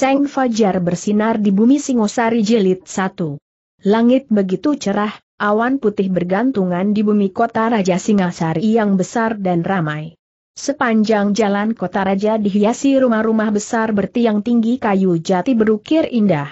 Seng Fajar bersinar di bumi Singosari Jilid 1. Langit begitu cerah, awan putih bergantungan di bumi kota Raja Singasari yang besar dan ramai. Sepanjang jalan kota raja dihiasi rumah-rumah besar bertiang tinggi kayu jati berukir indah.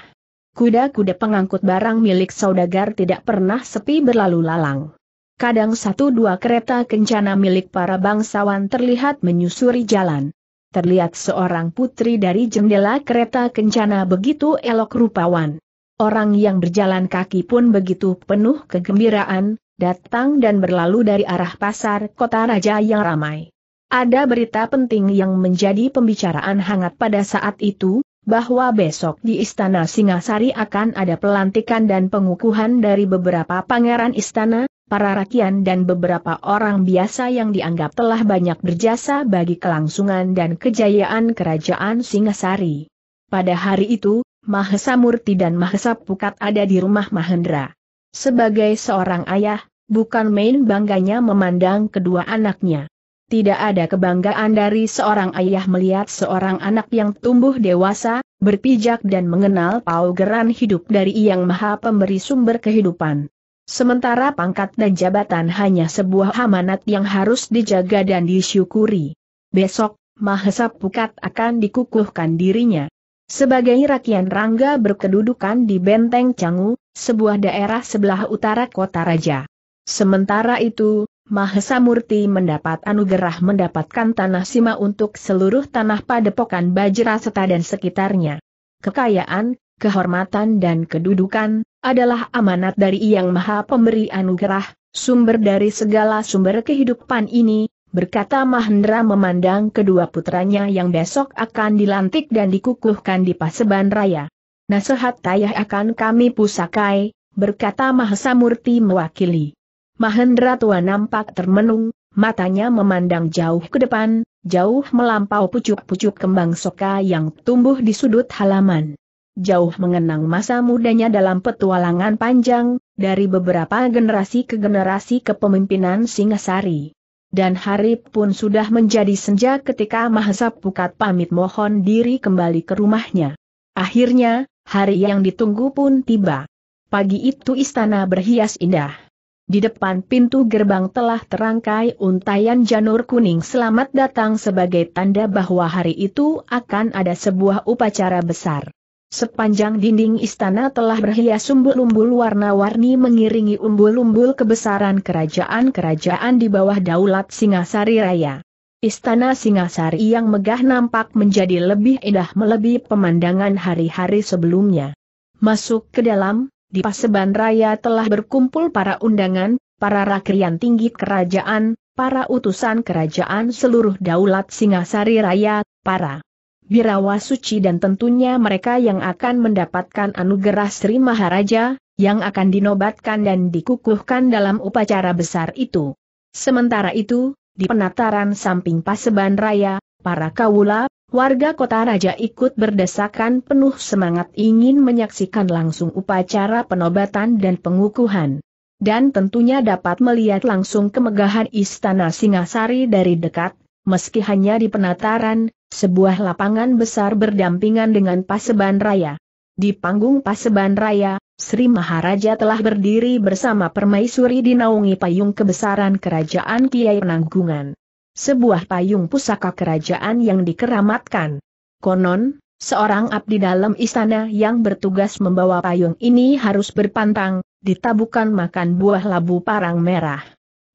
Kuda-kuda pengangkut barang milik saudagar tidak pernah sepi berlalu lalang. Kadang satu dua kereta kencana milik para bangsawan terlihat menyusuri jalan terlihat seorang putri dari jendela kereta kencana begitu elok rupawan. Orang yang berjalan kaki pun begitu penuh kegembiraan, datang dan berlalu dari arah pasar kota raja yang ramai. Ada berita penting yang menjadi pembicaraan hangat pada saat itu, bahwa besok di Istana Singasari akan ada pelantikan dan pengukuhan dari beberapa pangeran istana, para rakyat dan beberapa orang biasa yang dianggap telah banyak berjasa bagi kelangsungan dan kejayaan kerajaan Singasari. Pada hari itu, Mahesa Murti dan Mahesa Pukat ada di rumah Mahendra. Sebagai seorang ayah, bukan main bangganya memandang kedua anaknya. Tidak ada kebanggaan dari seorang ayah melihat seorang anak yang tumbuh dewasa, berpijak dan mengenal paugeran hidup dari Yang Maha Pemberi Sumber Kehidupan. Sementara pangkat dan jabatan hanya sebuah amanat yang harus dijaga dan disyukuri. Besok, Mahesa Pukat akan dikukuhkan dirinya. Sebagai rakyat Rangga berkedudukan di Benteng Canggu, sebuah daerah sebelah utara kota raja. Sementara itu, Mahesa Murti mendapat anugerah mendapatkan tanah sima untuk seluruh tanah padepokan Bajra Seta dan sekitarnya. Kekayaan, kehormatan dan kedudukan, adalah amanat dari Yang Maha Pemberi Anugerah, sumber dari segala sumber kehidupan ini, berkata Mahendra memandang kedua putranya yang besok akan dilantik dan dikukuhkan di Paseban Raya. Nasihat tayah akan kami pusakai, berkata Mahasa Murti mewakili. Mahendra tua nampak termenung, matanya memandang jauh ke depan, jauh melampau pucuk-pucuk kembang soka yang tumbuh di sudut halaman jauh mengenang masa mudanya dalam petualangan panjang, dari beberapa generasi ke generasi kepemimpinan Singasari. Dan hari pun sudah menjadi senja ketika Mahesa Pukat pamit mohon diri kembali ke rumahnya. Akhirnya, hari yang ditunggu pun tiba. Pagi itu istana berhias indah. Di depan pintu gerbang telah terangkai untayan janur kuning selamat datang sebagai tanda bahwa hari itu akan ada sebuah upacara besar. Sepanjang dinding istana telah berhias umbul-umbul warna-warni mengiringi umbul-umbul kebesaran kerajaan-kerajaan di bawah daulat Singasari Raya. Istana Singasari yang megah nampak menjadi lebih indah melebihi pemandangan hari-hari sebelumnya. Masuk ke dalam, di Paseban Raya telah berkumpul para undangan, para rakyat tinggi kerajaan, para utusan kerajaan seluruh daulat Singasari Raya, para Birawa Suci dan tentunya mereka yang akan mendapatkan anugerah Sri Maharaja, yang akan dinobatkan dan dikukuhkan dalam upacara besar itu. Sementara itu, di penataran samping Paseban Raya, para kawula warga kota raja ikut berdesakan penuh semangat ingin menyaksikan langsung upacara penobatan dan pengukuhan. Dan tentunya dapat melihat langsung kemegahan istana Singasari dari dekat, meski hanya di penataran, sebuah lapangan besar berdampingan dengan Paseban Raya. Di panggung Paseban Raya, Sri Maharaja telah berdiri bersama permaisuri dinaungi payung kebesaran kerajaan Kiai Penanggungan. Sebuah payung pusaka kerajaan yang dikeramatkan. Konon, seorang abdi dalam istana yang bertugas membawa payung ini harus berpantang, ditabukan makan buah labu parang merah.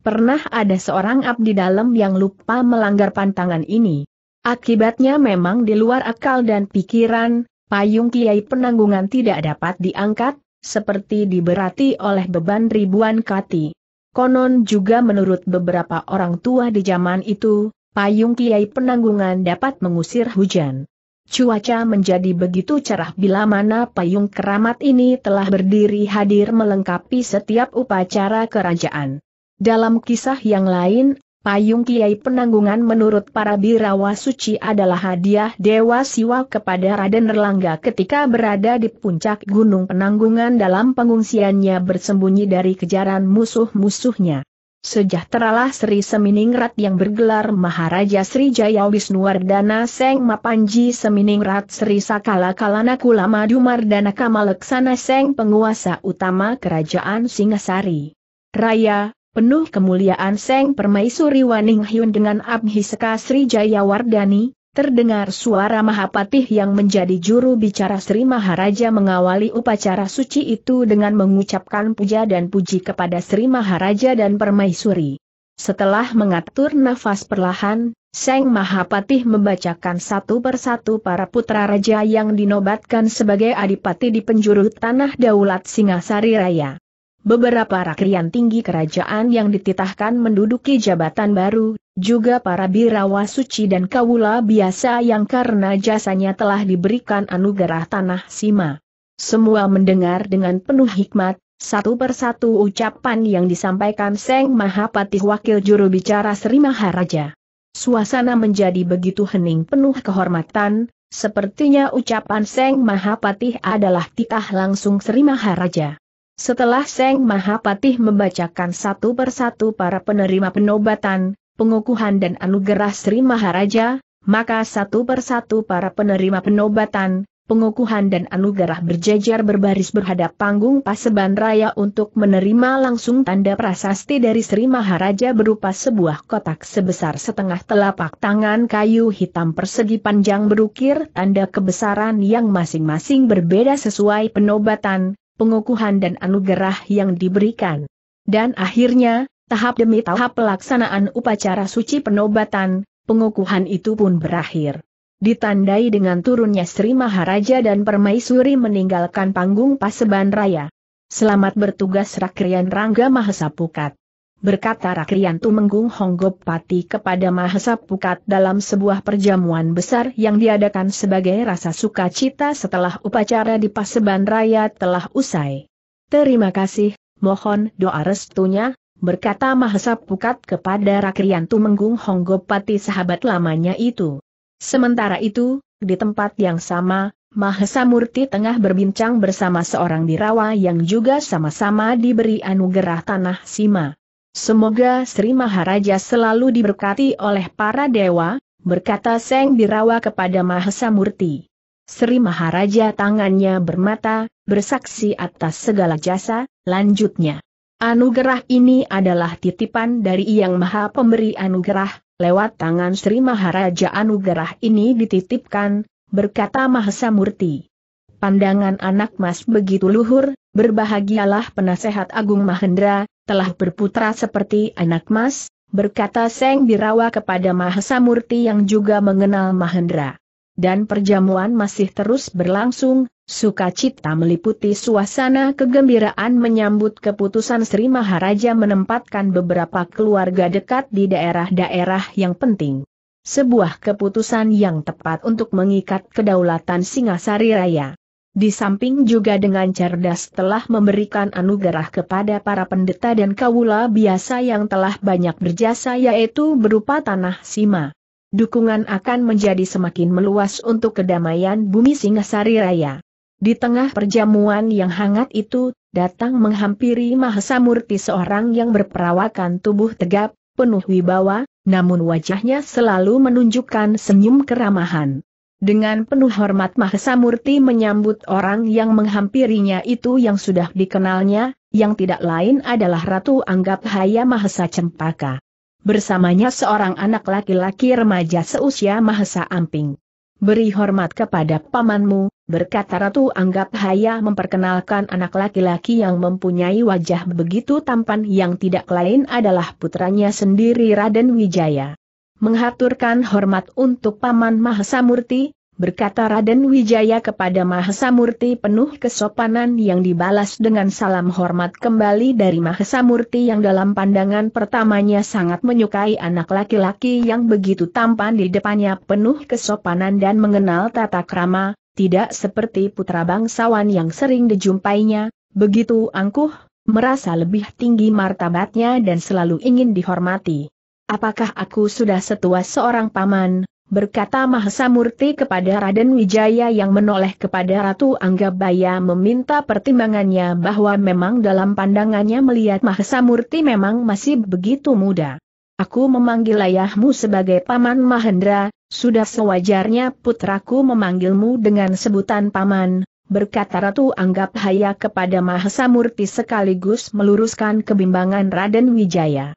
Pernah ada seorang abdi dalam yang lupa melanggar pantangan ini. Akibatnya memang di luar akal dan pikiran, payung kiai penanggungan tidak dapat diangkat, seperti diberati oleh beban ribuan kati. Konon juga menurut beberapa orang tua di zaman itu, payung kiai penanggungan dapat mengusir hujan. Cuaca menjadi begitu cerah bila mana payung keramat ini telah berdiri hadir melengkapi setiap upacara kerajaan. Dalam kisah yang lain, Payung Kiai Penanggungan menurut para birawa suci adalah hadiah Dewa Siwa kepada Raden Erlangga ketika berada di puncak Gunung Penanggungan dalam pengungsiannya bersembunyi dari kejaran musuh-musuhnya. Sejahteralah Sri Seminingrat yang bergelar Maharaja Sri Jaya Wisnuwardana Seng Mapanji Seminingrat Sri Sakala Kalana Kulama Dumardana Kamalaksana Seng Penguasa Utama Kerajaan Singasari. Raya, penuh kemuliaan Seng Permaisuri Waning Hyun dengan Abhiseka Sri Jayawardani, terdengar suara Mahapatih yang menjadi juru bicara Sri Maharaja mengawali upacara suci itu dengan mengucapkan puja dan puji kepada Sri Maharaja dan Permaisuri. Setelah mengatur nafas perlahan, Seng Mahapatih membacakan satu persatu para putra raja yang dinobatkan sebagai adipati di penjuru tanah daulat Singasari Raya. Beberapa rakyat tinggi kerajaan yang dititahkan menduduki jabatan baru, juga para birawa suci dan kawula biasa yang karena jasanya telah diberikan anugerah tanah Sima. Semua mendengar dengan penuh hikmat, satu persatu ucapan yang disampaikan Seng Mahapatih wakil juru bicara Sri Maharaja. Suasana menjadi begitu hening penuh kehormatan, sepertinya ucapan Seng Mahapatih adalah titah langsung Sri Maharaja. Setelah Seng Mahapatih membacakan satu persatu para penerima penobatan, pengukuhan dan anugerah Sri Maharaja, maka satu persatu para penerima penobatan, pengukuhan dan anugerah berjajar berbaris berhadap panggung Paseban Raya untuk menerima langsung tanda prasasti dari Sri Maharaja berupa sebuah kotak sebesar setengah telapak tangan kayu hitam persegi panjang berukir tanda kebesaran yang masing-masing berbeda sesuai penobatan, pengukuhan dan anugerah yang diberikan. Dan akhirnya, tahap demi tahap pelaksanaan upacara suci penobatan, pengukuhan itu pun berakhir. Ditandai dengan turunnya Sri Maharaja dan Permaisuri meninggalkan panggung Paseban Raya. Selamat bertugas Rakrian Rangga Mahasapukat berkata Rakriantu Menggung Honggop Pati kepada Mahesa Pukat dalam sebuah perjamuan besar yang diadakan sebagai rasa sukacita setelah upacara di Paseban Raya telah usai. Terima kasih, mohon doa restunya, berkata Mahesa Pukat kepada Rakriantu Menggung Honggop Pati sahabat lamanya itu. Sementara itu, di tempat yang sama, Mahesa Murti tengah berbincang bersama seorang birawa yang juga sama-sama diberi anugerah tanah Sima. Semoga Sri Maharaja selalu diberkati oleh para dewa, berkata Seng Birawa kepada Mahesa Murti. Sri Maharaja tangannya bermata, bersaksi atas segala jasa, lanjutnya. Anugerah ini adalah titipan dari Yang Maha Pemberi Anugerah, lewat tangan Sri Maharaja anugerah ini dititipkan, berkata Mahesa Murti. Pandangan anak mas begitu luhur, berbahagialah penasehat Agung Mahendra, telah berputra seperti anak mas, berkata Seng Birawa kepada Mahesa Murti yang juga mengenal Mahendra. Dan perjamuan masih terus berlangsung, sukacita meliputi suasana kegembiraan menyambut keputusan Sri Maharaja menempatkan beberapa keluarga dekat di daerah-daerah yang penting. Sebuah keputusan yang tepat untuk mengikat kedaulatan Singasari Raya. Di samping juga dengan cerdas telah memberikan anugerah kepada para pendeta dan kawula biasa yang telah banyak berjasa yaitu berupa tanah sima. Dukungan akan menjadi semakin meluas untuk kedamaian bumi Singasari Raya. Di tengah perjamuan yang hangat itu, datang menghampiri Mahesa Murti seorang yang berperawakan tubuh tegap, penuh wibawa, namun wajahnya selalu menunjukkan senyum keramahan. Dengan penuh hormat Mahesa Murti menyambut orang yang menghampirinya itu yang sudah dikenalnya, yang tidak lain adalah Ratu Anggap Haya Mahesa Cempaka. Bersamanya seorang anak laki-laki remaja seusia Mahesa Amping. Beri hormat kepada pamanmu, berkata Ratu Anggap Haya memperkenalkan anak laki-laki yang mempunyai wajah begitu tampan yang tidak lain adalah putranya sendiri Raden Wijaya menghaturkan hormat untuk Paman Murti, berkata Raden Wijaya kepada Murti penuh kesopanan yang dibalas dengan salam hormat kembali dari Murti yang dalam pandangan pertamanya sangat menyukai anak laki-laki yang begitu tampan di depannya penuh kesopanan dan mengenal tata krama, tidak seperti putra bangsawan yang sering dijumpainya, begitu angkuh, merasa lebih tinggi martabatnya dan selalu ingin dihormati apakah aku sudah setua seorang paman, berkata Mahesa Murti kepada Raden Wijaya yang menoleh kepada Ratu Anggabaya meminta pertimbangannya bahwa memang dalam pandangannya melihat Mahesa Murti memang masih begitu muda. Aku memanggil ayahmu sebagai Paman Mahendra, sudah sewajarnya putraku memanggilmu dengan sebutan Paman, berkata Ratu Anggap Haya kepada Mahesa Murti sekaligus meluruskan kebimbangan Raden Wijaya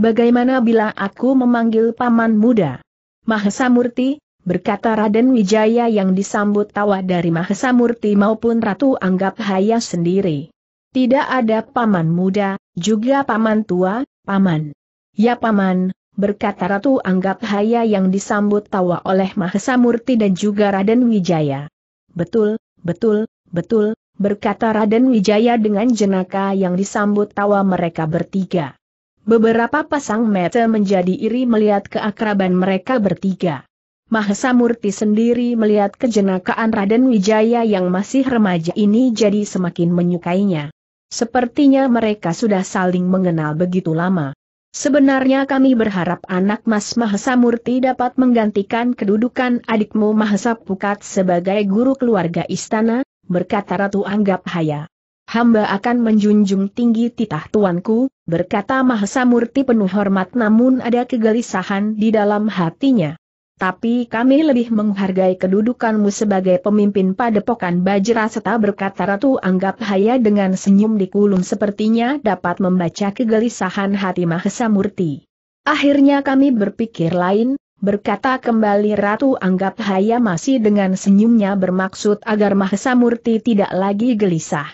bagaimana bila aku memanggil paman muda? Mahesa Murti, berkata Raden Wijaya yang disambut tawa dari Mahesa Murti maupun Ratu Anggap Haya sendiri. Tidak ada paman muda, juga paman tua, paman. Ya paman, berkata Ratu Anggap Haya yang disambut tawa oleh Mahesa Murti dan juga Raden Wijaya. Betul, betul, betul, berkata Raden Wijaya dengan jenaka yang disambut tawa mereka bertiga. Beberapa pasang mata menjadi iri melihat keakraban mereka bertiga. Mahesa Murti sendiri melihat kejenakaan Raden Wijaya yang masih remaja ini jadi semakin menyukainya. Sepertinya mereka sudah saling mengenal begitu lama. Sebenarnya kami berharap anak Mas Mahesa Murti dapat menggantikan kedudukan adikmu Mahesa Pukat sebagai guru keluarga istana, berkata Ratu Anggap Haya hamba akan menjunjung tinggi titah tuanku, berkata Mahesa Murti penuh hormat namun ada kegelisahan di dalam hatinya. Tapi kami lebih menghargai kedudukanmu sebagai pemimpin padepokan Bajra serta berkata Ratu Anggap Haya dengan senyum di kulum sepertinya dapat membaca kegelisahan hati Mahesa Murti. Akhirnya kami berpikir lain, Berkata kembali Ratu Anggap Haya masih dengan senyumnya bermaksud agar Mahesa Murti tidak lagi gelisah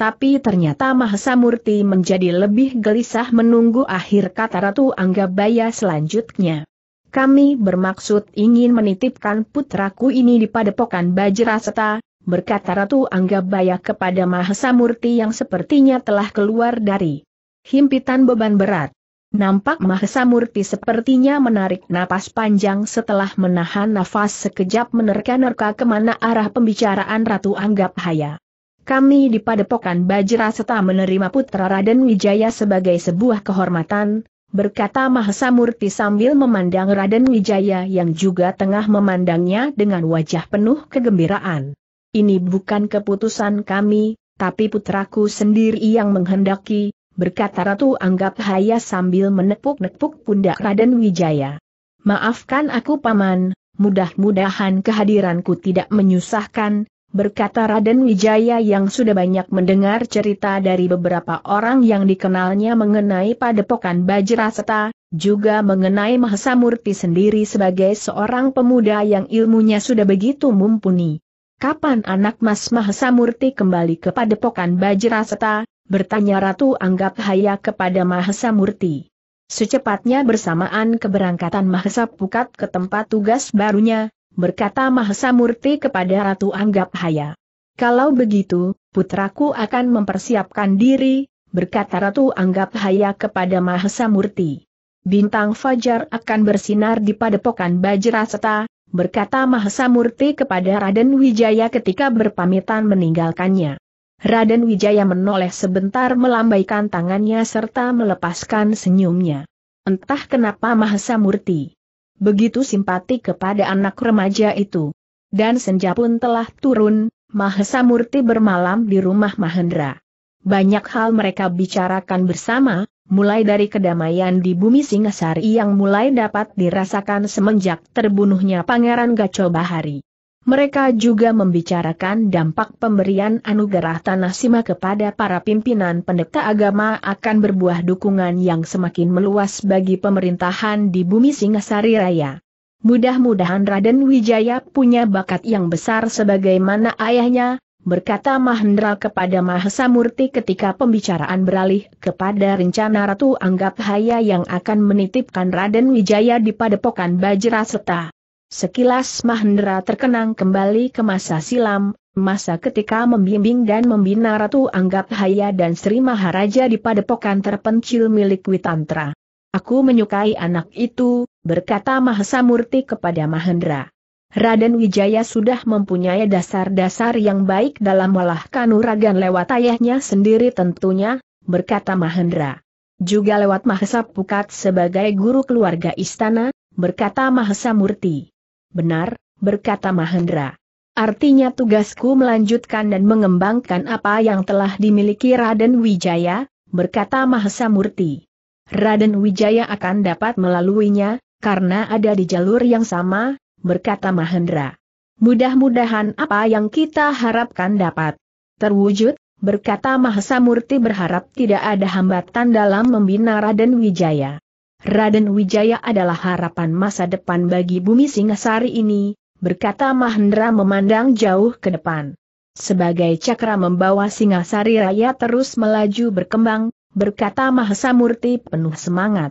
tapi ternyata Mahesa Murti menjadi lebih gelisah menunggu akhir kata Ratu Anggabaya selanjutnya. Kami bermaksud ingin menitipkan putraku ini di padepokan Bajraseta, berkata Ratu Anggabaya kepada Mahesa Murti yang sepertinya telah keluar dari himpitan beban berat. Nampak Mahesa Murti sepertinya menarik napas panjang setelah menahan nafas sekejap menerka-nerka kemana arah pembicaraan Ratu Anggabaya. Kami di Padepokan Bajra serta menerima Putra Raden Wijaya sebagai sebuah kehormatan, berkata Mahesa Murti sambil memandang Raden Wijaya yang juga tengah memandangnya dengan wajah penuh kegembiraan. Ini bukan keputusan kami, tapi putraku sendiri yang menghendaki, berkata Ratu Anggap Haya sambil menepuk-nepuk pundak Raden Wijaya. Maafkan aku paman, mudah-mudahan kehadiranku tidak menyusahkan, berkata Raden Wijaya yang sudah banyak mendengar cerita dari beberapa orang yang dikenalnya mengenai padepokan Bajraseta, juga mengenai Murti sendiri sebagai seorang pemuda yang ilmunya sudah begitu mumpuni. Kapan anak Mas Murti kembali ke padepokan Bajraseta? bertanya Ratu Anggap Haya kepada Murti. Secepatnya bersamaan keberangkatan Mahesa Pukat ke tempat tugas barunya, berkata Mahesa Murti kepada Ratu Anggap Haya. Kalau begitu, putraku akan mempersiapkan diri, berkata Ratu Anggap Haya kepada Mahesa Murti. Bintang Fajar akan bersinar di padepokan Bajraseta, berkata Mahesa Murti kepada Raden Wijaya ketika berpamitan meninggalkannya. Raden Wijaya menoleh sebentar melambaikan tangannya serta melepaskan senyumnya. Entah kenapa Mahesa Murti begitu simpati kepada anak remaja itu. Dan senja pun telah turun, Mahesa Murti bermalam di rumah Mahendra. Banyak hal mereka bicarakan bersama, mulai dari kedamaian di bumi Singasari yang mulai dapat dirasakan semenjak terbunuhnya Pangeran Gacoba Bahari. Mereka juga membicarakan dampak pemberian anugerah Tanah Sima kepada para pimpinan pendeta agama akan berbuah dukungan yang semakin meluas bagi pemerintahan di bumi Singasari Raya. Mudah-mudahan Raden Wijaya punya bakat yang besar sebagaimana ayahnya, berkata Mahendra kepada Mahesa Murti ketika pembicaraan beralih kepada rencana Ratu Anggap Haya yang akan menitipkan Raden Wijaya di Padepokan Bajra Seta. Sekilas Mahendra terkenang kembali ke masa silam, masa ketika membimbing dan membina Ratu Anggap Haya dan Sri Maharaja di padepokan terpencil milik Witantra. Aku menyukai anak itu, berkata Mahesa Murti kepada Mahendra. Raden Wijaya sudah mempunyai dasar-dasar yang baik dalam olah kanuragan lewat ayahnya sendiri tentunya, berkata Mahendra. Juga lewat Mahesa Pukat sebagai guru keluarga istana, berkata Mahesa Murti. Benar, berkata Mahendra. Artinya tugasku melanjutkan dan mengembangkan apa yang telah dimiliki Raden Wijaya, berkata Mahesa Murti. Raden Wijaya akan dapat melaluinya, karena ada di jalur yang sama, berkata Mahendra. Mudah-mudahan apa yang kita harapkan dapat terwujud, berkata Mahesa Murti berharap tidak ada hambatan dalam membina Raden Wijaya. Raden Wijaya adalah harapan masa depan bagi bumi Singasari ini, berkata Mahendra memandang jauh ke depan. Sebagai cakra membawa Singasari Raya terus melaju berkembang, berkata Mahasamurti penuh semangat.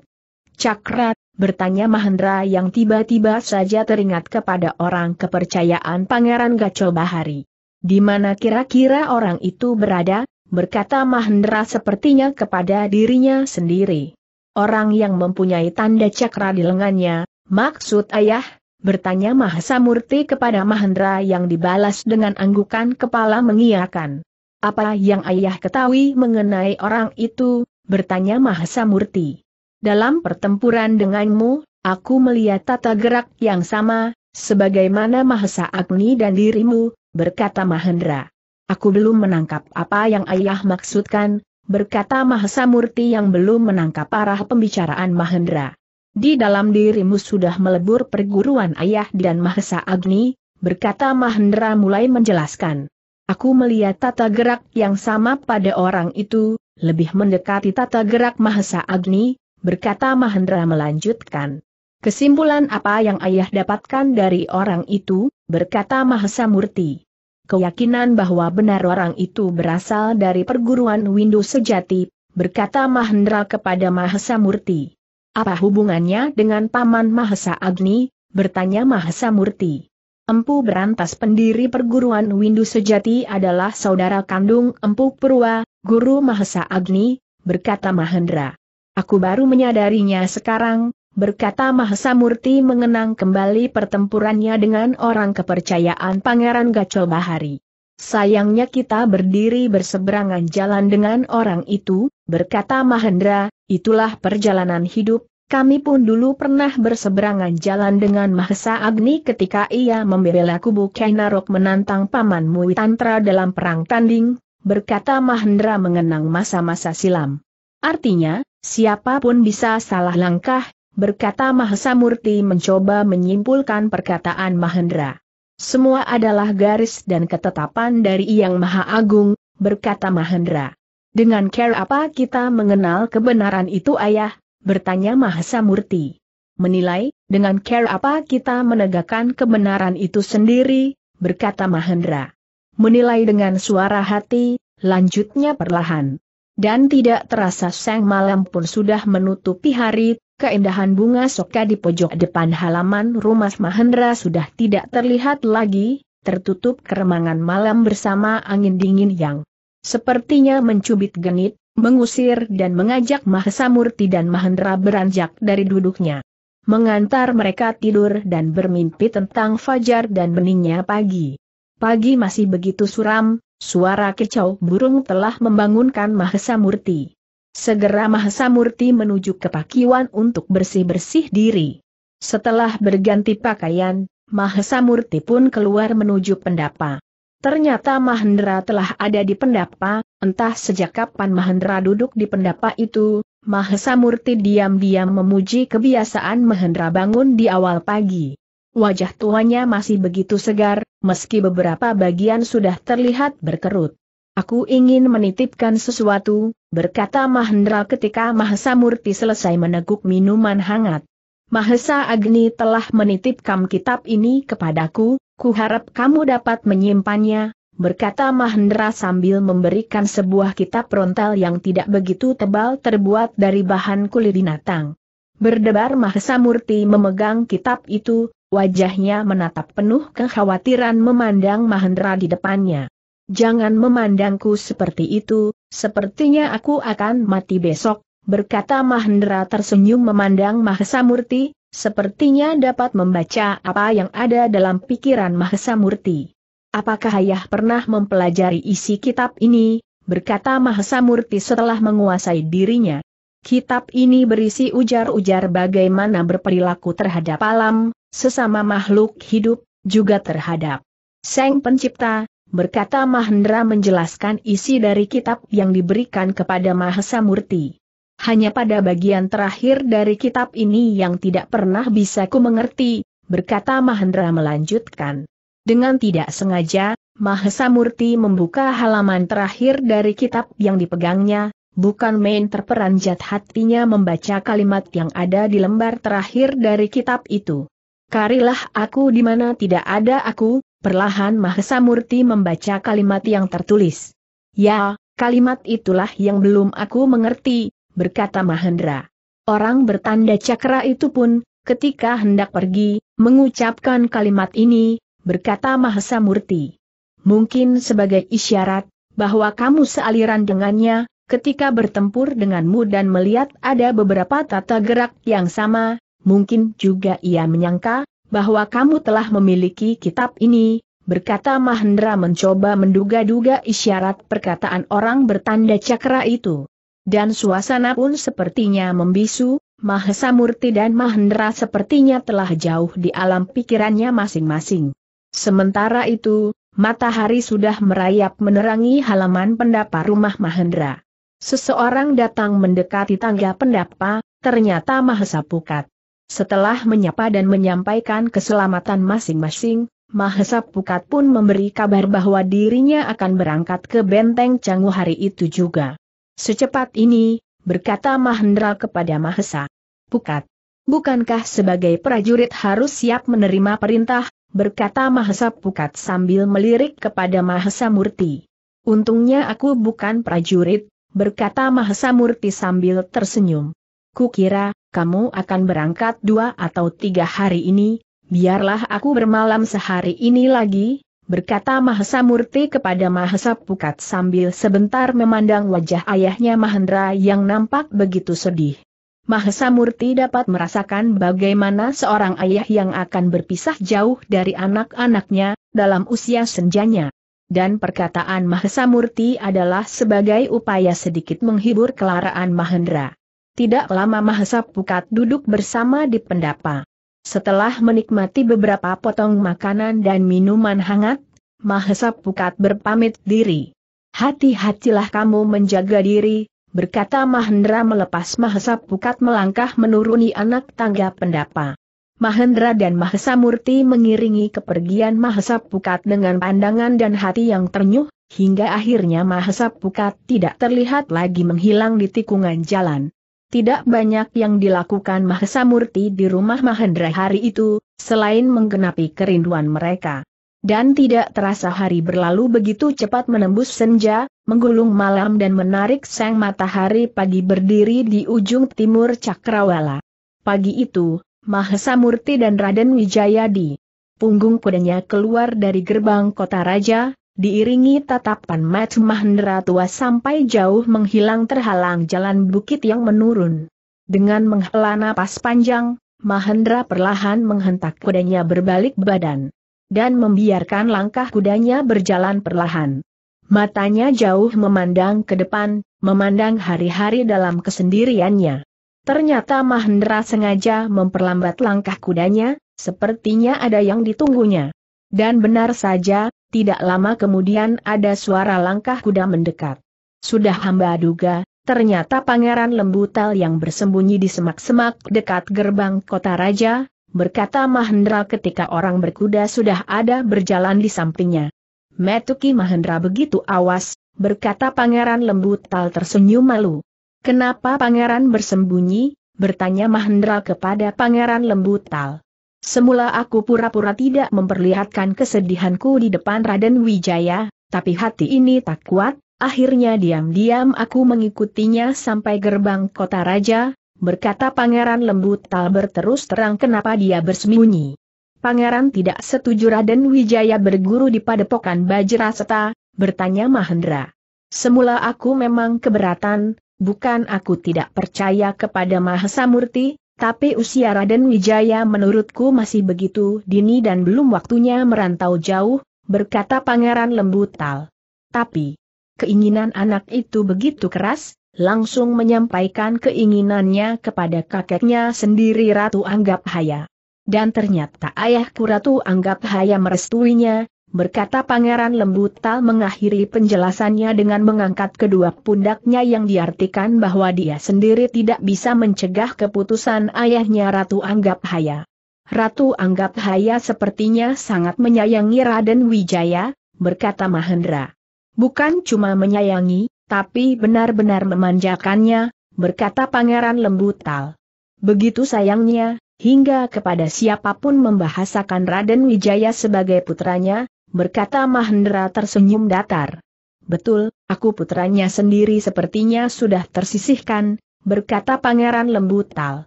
Cakra, bertanya Mahendra yang tiba-tiba saja teringat kepada orang kepercayaan Pangeran Gaco Bahari. Di mana kira-kira orang itu berada, berkata Mahendra sepertinya kepada dirinya sendiri. Orang yang mempunyai tanda cakra di lengannya, maksud ayah, bertanya Mahasa Murti kepada Mahendra yang dibalas dengan anggukan kepala mengiakan. Apa yang ayah ketahui mengenai orang itu, bertanya Mahasa Murti. Dalam pertempuran denganmu, aku melihat tata gerak yang sama, sebagaimana Mahasa Agni dan dirimu, berkata Mahendra. Aku belum menangkap apa yang ayah maksudkan, berkata Mahesa Murti yang belum menangkap arah pembicaraan Mahendra. Di dalam dirimu sudah melebur perguruan ayah dan Mahesa Agni, berkata Mahendra mulai menjelaskan. Aku melihat tata gerak yang sama pada orang itu, lebih mendekati tata gerak Mahesa Agni, berkata Mahendra melanjutkan. Kesimpulan apa yang ayah dapatkan dari orang itu, berkata Mahesa Murti keyakinan bahwa benar orang itu berasal dari perguruan Windu sejati, berkata Mahendra kepada Mahesa Murti. Apa hubungannya dengan Paman Mahesa Agni? bertanya Mahesa Murti. Empu Berantas pendiri perguruan Windu sejati adalah saudara kandung Empu Purwa, guru Mahesa Agni, berkata Mahendra. Aku baru menyadarinya sekarang, berkata Mahesa Murti mengenang kembali pertempurannya dengan orang kepercayaan Pangeran Gacol Bahari. Sayangnya kita berdiri berseberangan jalan dengan orang itu, berkata Mahendra, itulah perjalanan hidup, kami pun dulu pernah berseberangan jalan dengan Mahesa Agni ketika ia membela kubu Kainarok menantang Paman Mui Tantra dalam perang tanding, berkata Mahendra mengenang masa-masa silam. Artinya, siapapun bisa salah langkah, berkata Mahesa Murti mencoba menyimpulkan perkataan Mahendra. Semua adalah garis dan ketetapan dari Yang Maha Agung, berkata Mahendra. Dengan care apa kita mengenal kebenaran itu ayah, bertanya Mahesa Murti. Menilai, dengan care apa kita menegakkan kebenaran itu sendiri, berkata Mahendra. Menilai dengan suara hati, lanjutnya perlahan. Dan tidak terasa sang malam pun sudah menutupi hari, keindahan bunga soka di pojok depan halaman rumah Mahendra sudah tidak terlihat lagi, tertutup keremangan malam bersama angin dingin yang sepertinya mencubit genit, mengusir dan mengajak Mahesamurti dan Mahendra beranjak dari duduknya mengantar mereka tidur dan bermimpi tentang fajar dan beningnya pagi. Pagi masih begitu suram, Suara kicau burung telah membangunkan Mahesa Murti. Segera Mahesa Murti menuju ke pakiwan untuk bersih-bersih diri. Setelah berganti pakaian, Mahesa Murti pun keluar menuju pendapa. Ternyata Mahendra telah ada di pendapa, entah sejak kapan Mahendra duduk di pendapa itu, Mahesa Murti diam-diam memuji kebiasaan Mahendra bangun di awal pagi. Wajah tuanya masih begitu segar, meski beberapa bagian sudah terlihat berkerut. Aku ingin menitipkan sesuatu, berkata Mahendra ketika Mahesa Murti selesai meneguk minuman hangat. Mahesa Agni telah menitipkan kitab ini kepadaku, kuharap kamu dapat menyimpannya, berkata Mahendra sambil memberikan sebuah kitab rontal yang tidak begitu tebal terbuat dari bahan kulit binatang. Berdebar Mahesa Murti memegang kitab itu, Wajahnya menatap penuh kekhawatiran memandang Mahendra di depannya. Jangan memandangku seperti itu, sepertinya aku akan mati besok, berkata Mahendra tersenyum memandang Mahesamurti, sepertinya dapat membaca apa yang ada dalam pikiran Mahesamurti. Apakah ayah pernah mempelajari isi kitab ini, berkata Mahesamurti setelah menguasai dirinya. Kitab ini berisi ujar-ujar bagaimana berperilaku terhadap alam, sesama makhluk hidup, juga terhadap Sang Pencipta, berkata Mahendra menjelaskan isi dari kitab yang diberikan kepada Mahesa Murti. Hanya pada bagian terakhir dari kitab ini yang tidak pernah bisa ku mengerti, berkata Mahendra melanjutkan. Dengan tidak sengaja, Mahesa Murti membuka halaman terakhir dari kitab yang dipegangnya, bukan main terperanjat hatinya membaca kalimat yang ada di lembar terakhir dari kitab itu. Karilah aku di mana tidak ada aku, perlahan Mahesa Murti membaca kalimat yang tertulis. Ya, kalimat itulah yang belum aku mengerti, berkata Mahendra. Orang bertanda cakra itu pun, ketika hendak pergi, mengucapkan kalimat ini, berkata Mahesa Murti. Mungkin sebagai isyarat, bahwa kamu sealiran dengannya, ketika bertempur denganmu dan melihat ada beberapa tata gerak yang sama, mungkin juga ia menyangka bahwa kamu telah memiliki kitab ini, berkata Mahendra mencoba menduga-duga isyarat perkataan orang bertanda cakra itu. Dan suasana pun sepertinya membisu, Mahesa Murti dan Mahendra sepertinya telah jauh di alam pikirannya masing-masing. Sementara itu, matahari sudah merayap menerangi halaman pendapa rumah Mahendra. Seseorang datang mendekati tangga pendapa, ternyata Mahesa Pukat. Setelah menyapa dan menyampaikan keselamatan masing-masing, Mahesa Pukat pun memberi kabar bahwa dirinya akan berangkat ke benteng Canggu hari itu juga. Secepat ini, berkata Mahendra kepada Mahesa. Pukat, bukankah sebagai prajurit harus siap menerima perintah, berkata Mahesa Pukat sambil melirik kepada Mahesa Murti. Untungnya aku bukan prajurit, berkata Mahesa Murti sambil tersenyum. Kukira, kamu akan berangkat dua atau tiga hari ini, biarlah aku bermalam sehari ini lagi, berkata Mahesa Murti kepada Mahesa Pukat sambil sebentar memandang wajah ayahnya Mahendra yang nampak begitu sedih. Mahesa Murti dapat merasakan bagaimana seorang ayah yang akan berpisah jauh dari anak-anaknya, dalam usia senjanya dan perkataan Mahesa Murti adalah sebagai upaya sedikit menghibur kelaraan Mahendra. Tidak lama Mahesa Pukat duduk bersama di pendapa. Setelah menikmati beberapa potong makanan dan minuman hangat, Mahesa Pukat berpamit diri. Hati-hatilah kamu menjaga diri, berkata Mahendra melepas Mahesa Pukat melangkah menuruni anak tangga pendapa. Mahendra dan Mahesa Murti mengiringi kepergian Mahesa Pukat dengan pandangan dan hati yang ternyuh, hingga akhirnya Mahesa Pukat tidak terlihat lagi menghilang di tikungan jalan. Tidak banyak yang dilakukan Mahesa Murti di rumah Mahendra hari itu, selain menggenapi kerinduan mereka. Dan tidak terasa hari berlalu begitu cepat menembus senja, menggulung malam dan menarik sang matahari pagi berdiri di ujung timur Cakrawala. Pagi itu, Mahesa Murti dan Raden Wijaya di Punggung kudanya keluar dari gerbang kota raja, diiringi tatapan Mat Mahendra tua sampai jauh menghilang terhalang jalan bukit yang menurun. Dengan menghela napas panjang, Mahendra perlahan menghentak kudanya berbalik badan. Dan membiarkan langkah kudanya berjalan perlahan. Matanya jauh memandang ke depan, memandang hari-hari dalam kesendiriannya. Ternyata Mahendra sengaja memperlambat langkah kudanya, sepertinya ada yang ditunggunya. Dan benar saja, tidak lama kemudian ada suara langkah kuda mendekat. Sudah hamba duga, ternyata Pangeran Lembutal yang bersembunyi di semak-semak dekat gerbang kota raja, berkata Mahendra ketika orang berkuda sudah ada berjalan di sampingnya. Metuki Mahendra begitu awas, berkata Pangeran Lembutal tersenyum malu. Kenapa pangeran bersembunyi? bertanya Mahendra kepada pangeran Lembutal. Semula aku pura-pura tidak memperlihatkan kesedihanku di depan Raden Wijaya, tapi hati ini tak kuat, akhirnya diam-diam aku mengikutinya sampai gerbang kota raja, berkata pangeran Lembutal berterus terang kenapa dia bersembunyi. Pangeran tidak setuju Raden Wijaya berguru di padepokan Bajraseta, bertanya Mahendra. Semula aku memang keberatan, Bukan aku tidak percaya kepada Mahesa Murti, tapi usia Raden Wijaya menurutku masih begitu dini dan belum waktunya merantau jauh, berkata Pangeran Lembutal. Tapi, keinginan anak itu begitu keras, langsung menyampaikan keinginannya kepada kakeknya sendiri Ratu Anggap Haya. Dan ternyata ayahku Ratu Anggap Haya merestuinya, berkata Pangeran Tal mengakhiri penjelasannya dengan mengangkat kedua pundaknya yang diartikan bahwa dia sendiri tidak bisa mencegah keputusan ayahnya Ratu Anggap Haya. Ratu Anggap Haya sepertinya sangat menyayangi Raden Wijaya, berkata Mahendra. Bukan cuma menyayangi, tapi benar-benar memanjakannya, berkata Pangeran Tal. Begitu sayangnya, hingga kepada siapapun membahasakan Raden Wijaya sebagai putranya, berkata Mahendra tersenyum datar. Betul, aku putranya sendiri sepertinya sudah tersisihkan, berkata Pangeran Tal.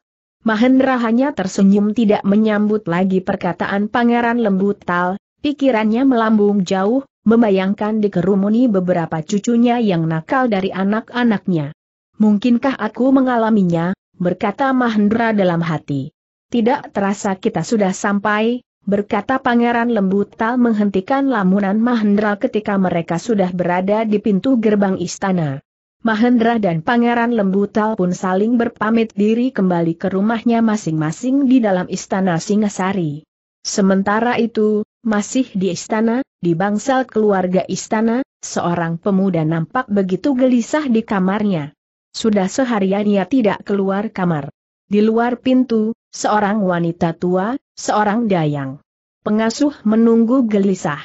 Mahendra hanya tersenyum tidak menyambut lagi perkataan Pangeran Tal, pikirannya melambung jauh, membayangkan dikerumuni beberapa cucunya yang nakal dari anak-anaknya. Mungkinkah aku mengalaminya, berkata Mahendra dalam hati. Tidak terasa kita sudah sampai, berkata Pangeran Lembu tak menghentikan lamunan Mahendra ketika mereka sudah berada di pintu gerbang istana. Mahendra dan Pangeran Lembutal pun saling berpamit diri kembali ke rumahnya masing-masing di dalam istana Singasari. Sementara itu, masih di istana, di bangsal keluarga istana, seorang pemuda nampak begitu gelisah di kamarnya. Sudah seharian ia tidak keluar kamar. Di luar pintu, seorang wanita tua, seorang dayang. Pengasuh menunggu gelisah.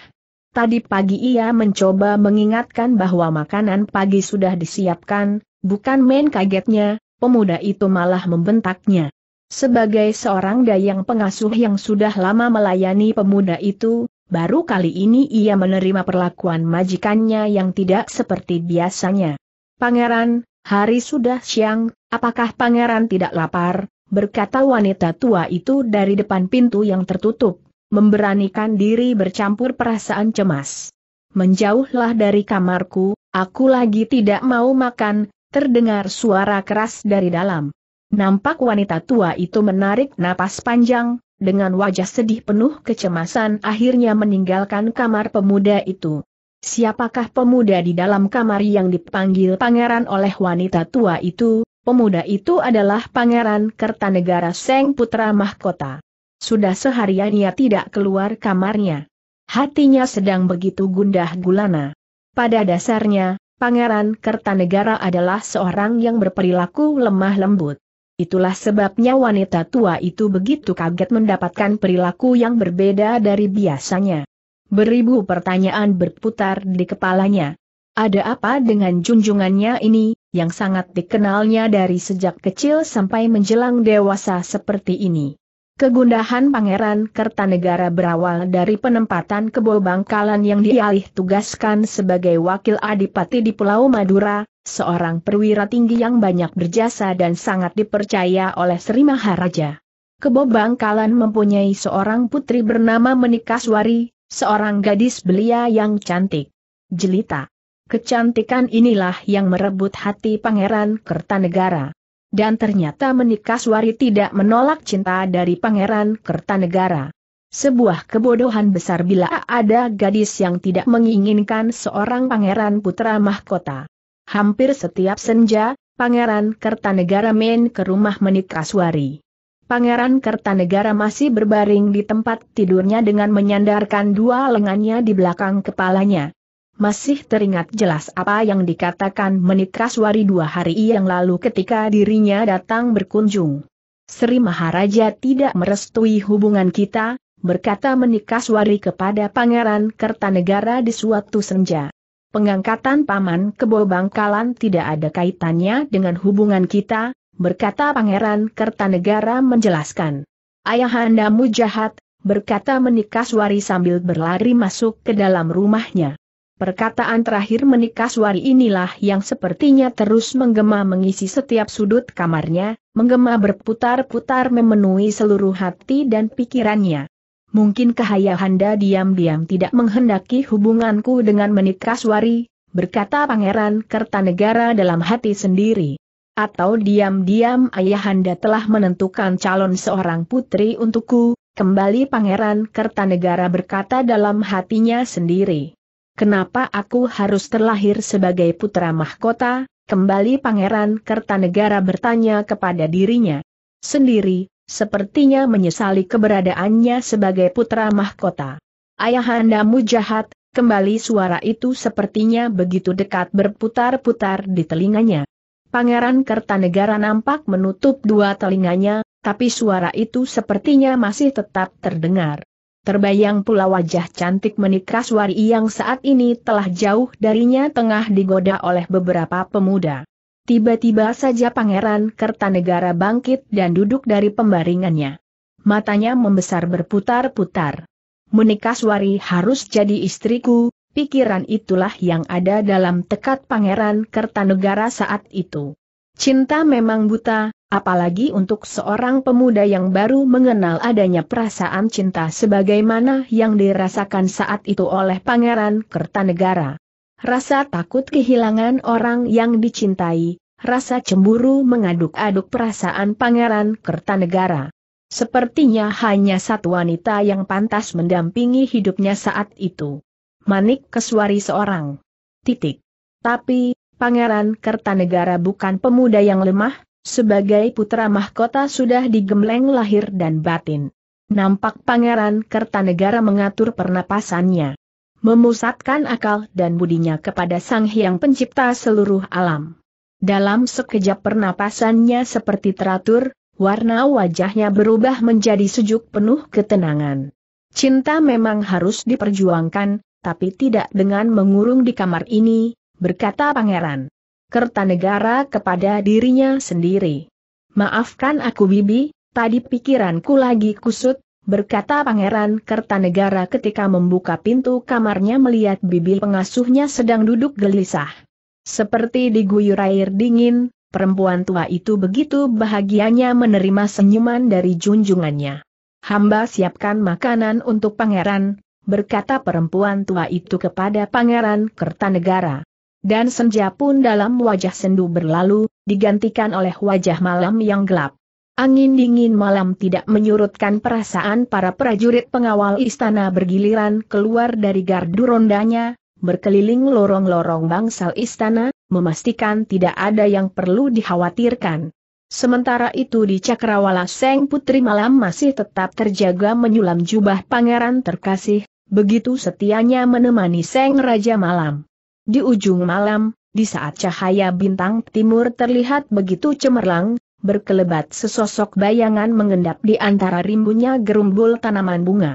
Tadi pagi ia mencoba mengingatkan bahwa makanan pagi sudah disiapkan, bukan main kagetnya, pemuda itu malah membentaknya. Sebagai seorang dayang pengasuh yang sudah lama melayani pemuda itu, baru kali ini ia menerima perlakuan majikannya yang tidak seperti biasanya. Pangeran, hari sudah siang, apakah pangeran tidak lapar? berkata wanita tua itu dari depan pintu yang tertutup, memberanikan diri bercampur perasaan cemas. Menjauhlah dari kamarku, aku lagi tidak mau makan, terdengar suara keras dari dalam. Nampak wanita tua itu menarik napas panjang, dengan wajah sedih penuh kecemasan akhirnya meninggalkan kamar pemuda itu. Siapakah pemuda di dalam kamar yang dipanggil pangeran oleh wanita tua itu, pemuda itu adalah Pangeran Kertanegara Seng Putra Mahkota. Sudah seharian ia tidak keluar kamarnya. Hatinya sedang begitu gundah gulana. Pada dasarnya, Pangeran Kertanegara adalah seorang yang berperilaku lemah lembut. Itulah sebabnya wanita tua itu begitu kaget mendapatkan perilaku yang berbeda dari biasanya. Beribu pertanyaan berputar di kepalanya, ada apa dengan junjungannya ini, yang sangat dikenalnya dari sejak kecil sampai menjelang dewasa seperti ini? Kegundahan Pangeran Kertanegara berawal dari penempatan Kebo Bangkalan yang dialih tugaskan sebagai wakil adipati di Pulau Madura, seorang perwira tinggi yang banyak berjasa dan sangat dipercaya oleh Sri Maharaja. Kebo Bangkalan mempunyai seorang putri bernama Menikaswari, seorang gadis belia yang cantik. Jelita. Kecantikan inilah yang merebut hati Pangeran Kertanegara. Dan ternyata menikah Menikaswari tidak menolak cinta dari Pangeran Kertanegara. Sebuah kebodohan besar bila ada gadis yang tidak menginginkan seorang pangeran putra mahkota. Hampir setiap senja, Pangeran Kertanegara main ke rumah Menikaswari. Pangeran Kertanegara masih berbaring di tempat tidurnya dengan menyandarkan dua lengannya di belakang kepalanya. Masih teringat jelas apa yang dikatakan Menikaswari dua hari yang lalu ketika dirinya datang berkunjung. Sri Maharaja tidak merestui hubungan kita, berkata Menikaswari kepada Pangeran Kertanegara di suatu senja. Pengangkatan Paman Kebo Bangkalan tidak ada kaitannya dengan hubungan kita, berkata Pangeran Kertanegara menjelaskan. Ayahandamu jahat, berkata Menikaswari sambil berlari masuk ke dalam rumahnya. Perkataan terakhir menikah suari inilah yang sepertinya terus menggema mengisi setiap sudut kamarnya, menggema berputar-putar memenuhi seluruh hati dan pikirannya. Mungkinkah Ayahanda diam-diam tidak menghendaki hubunganku dengan menikah suari, berkata Pangeran Kertanegara dalam hati sendiri. Atau diam-diam Ayahanda telah menentukan calon seorang putri untukku, kembali Pangeran Kertanegara berkata dalam hatinya sendiri. Kenapa aku harus terlahir sebagai putra mahkota? Kembali Pangeran Kertanegara bertanya kepada dirinya sendiri, sepertinya menyesali keberadaannya sebagai putra mahkota. Ayahandamu jahat, kembali suara itu sepertinya begitu dekat berputar-putar di telinganya. Pangeran Kertanegara nampak menutup dua telinganya, tapi suara itu sepertinya masih tetap terdengar terbayang pula wajah cantik menikaswari yang saat ini telah jauh darinya tengah digoda oleh beberapa pemuda. Tiba-tiba saja Pangeran Kertanegara bangkit dan duduk dari pembaringannya. Matanya membesar berputar-putar. Menikaswari harus jadi istriku, pikiran itulah yang ada dalam tekad Pangeran Kertanegara saat itu. Cinta memang buta, Apalagi untuk seorang pemuda yang baru mengenal adanya perasaan cinta sebagaimana yang dirasakan saat itu oleh Pangeran Kertanegara. Rasa takut kehilangan orang yang dicintai, rasa cemburu mengaduk-aduk perasaan Pangeran Kertanegara. Sepertinya hanya satu wanita yang pantas mendampingi hidupnya saat itu. Manik kesuari seorang. Titik. Tapi, Pangeran Kertanegara bukan pemuda yang lemah, sebagai putra mahkota sudah digembleng lahir dan batin. Nampak Pangeran Kertanegara mengatur pernapasannya. Memusatkan akal dan budinya kepada Sang Hyang Pencipta seluruh alam. Dalam sekejap pernapasannya seperti teratur, warna wajahnya berubah menjadi sejuk penuh ketenangan. Cinta memang harus diperjuangkan, tapi tidak dengan mengurung di kamar ini, berkata pangeran. Kertanegara kepada dirinya sendiri. Maafkan aku Bibi, tadi pikiranku lagi kusut, berkata Pangeran Kertanegara ketika membuka pintu kamarnya melihat Bibi pengasuhnya sedang duduk gelisah. Seperti diguyur air dingin, perempuan tua itu begitu bahagianya menerima senyuman dari junjungannya. Hamba siapkan makanan untuk pangeran, berkata perempuan tua itu kepada pangeran Kertanegara. Dan senja pun dalam wajah sendu berlalu, digantikan oleh wajah malam yang gelap. Angin dingin malam tidak menyurutkan perasaan para prajurit pengawal istana bergiliran keluar dari gardu rondanya, berkeliling lorong-lorong bangsal istana, memastikan tidak ada yang perlu dikhawatirkan. Sementara itu di Cakrawala Seng Putri Malam masih tetap terjaga menyulam jubah pangeran terkasih, begitu setianya menemani Seng Raja Malam. Di ujung malam, di saat cahaya bintang timur terlihat begitu cemerlang, berkelebat sesosok bayangan mengendap di antara rimbunnya gerumbul tanaman bunga.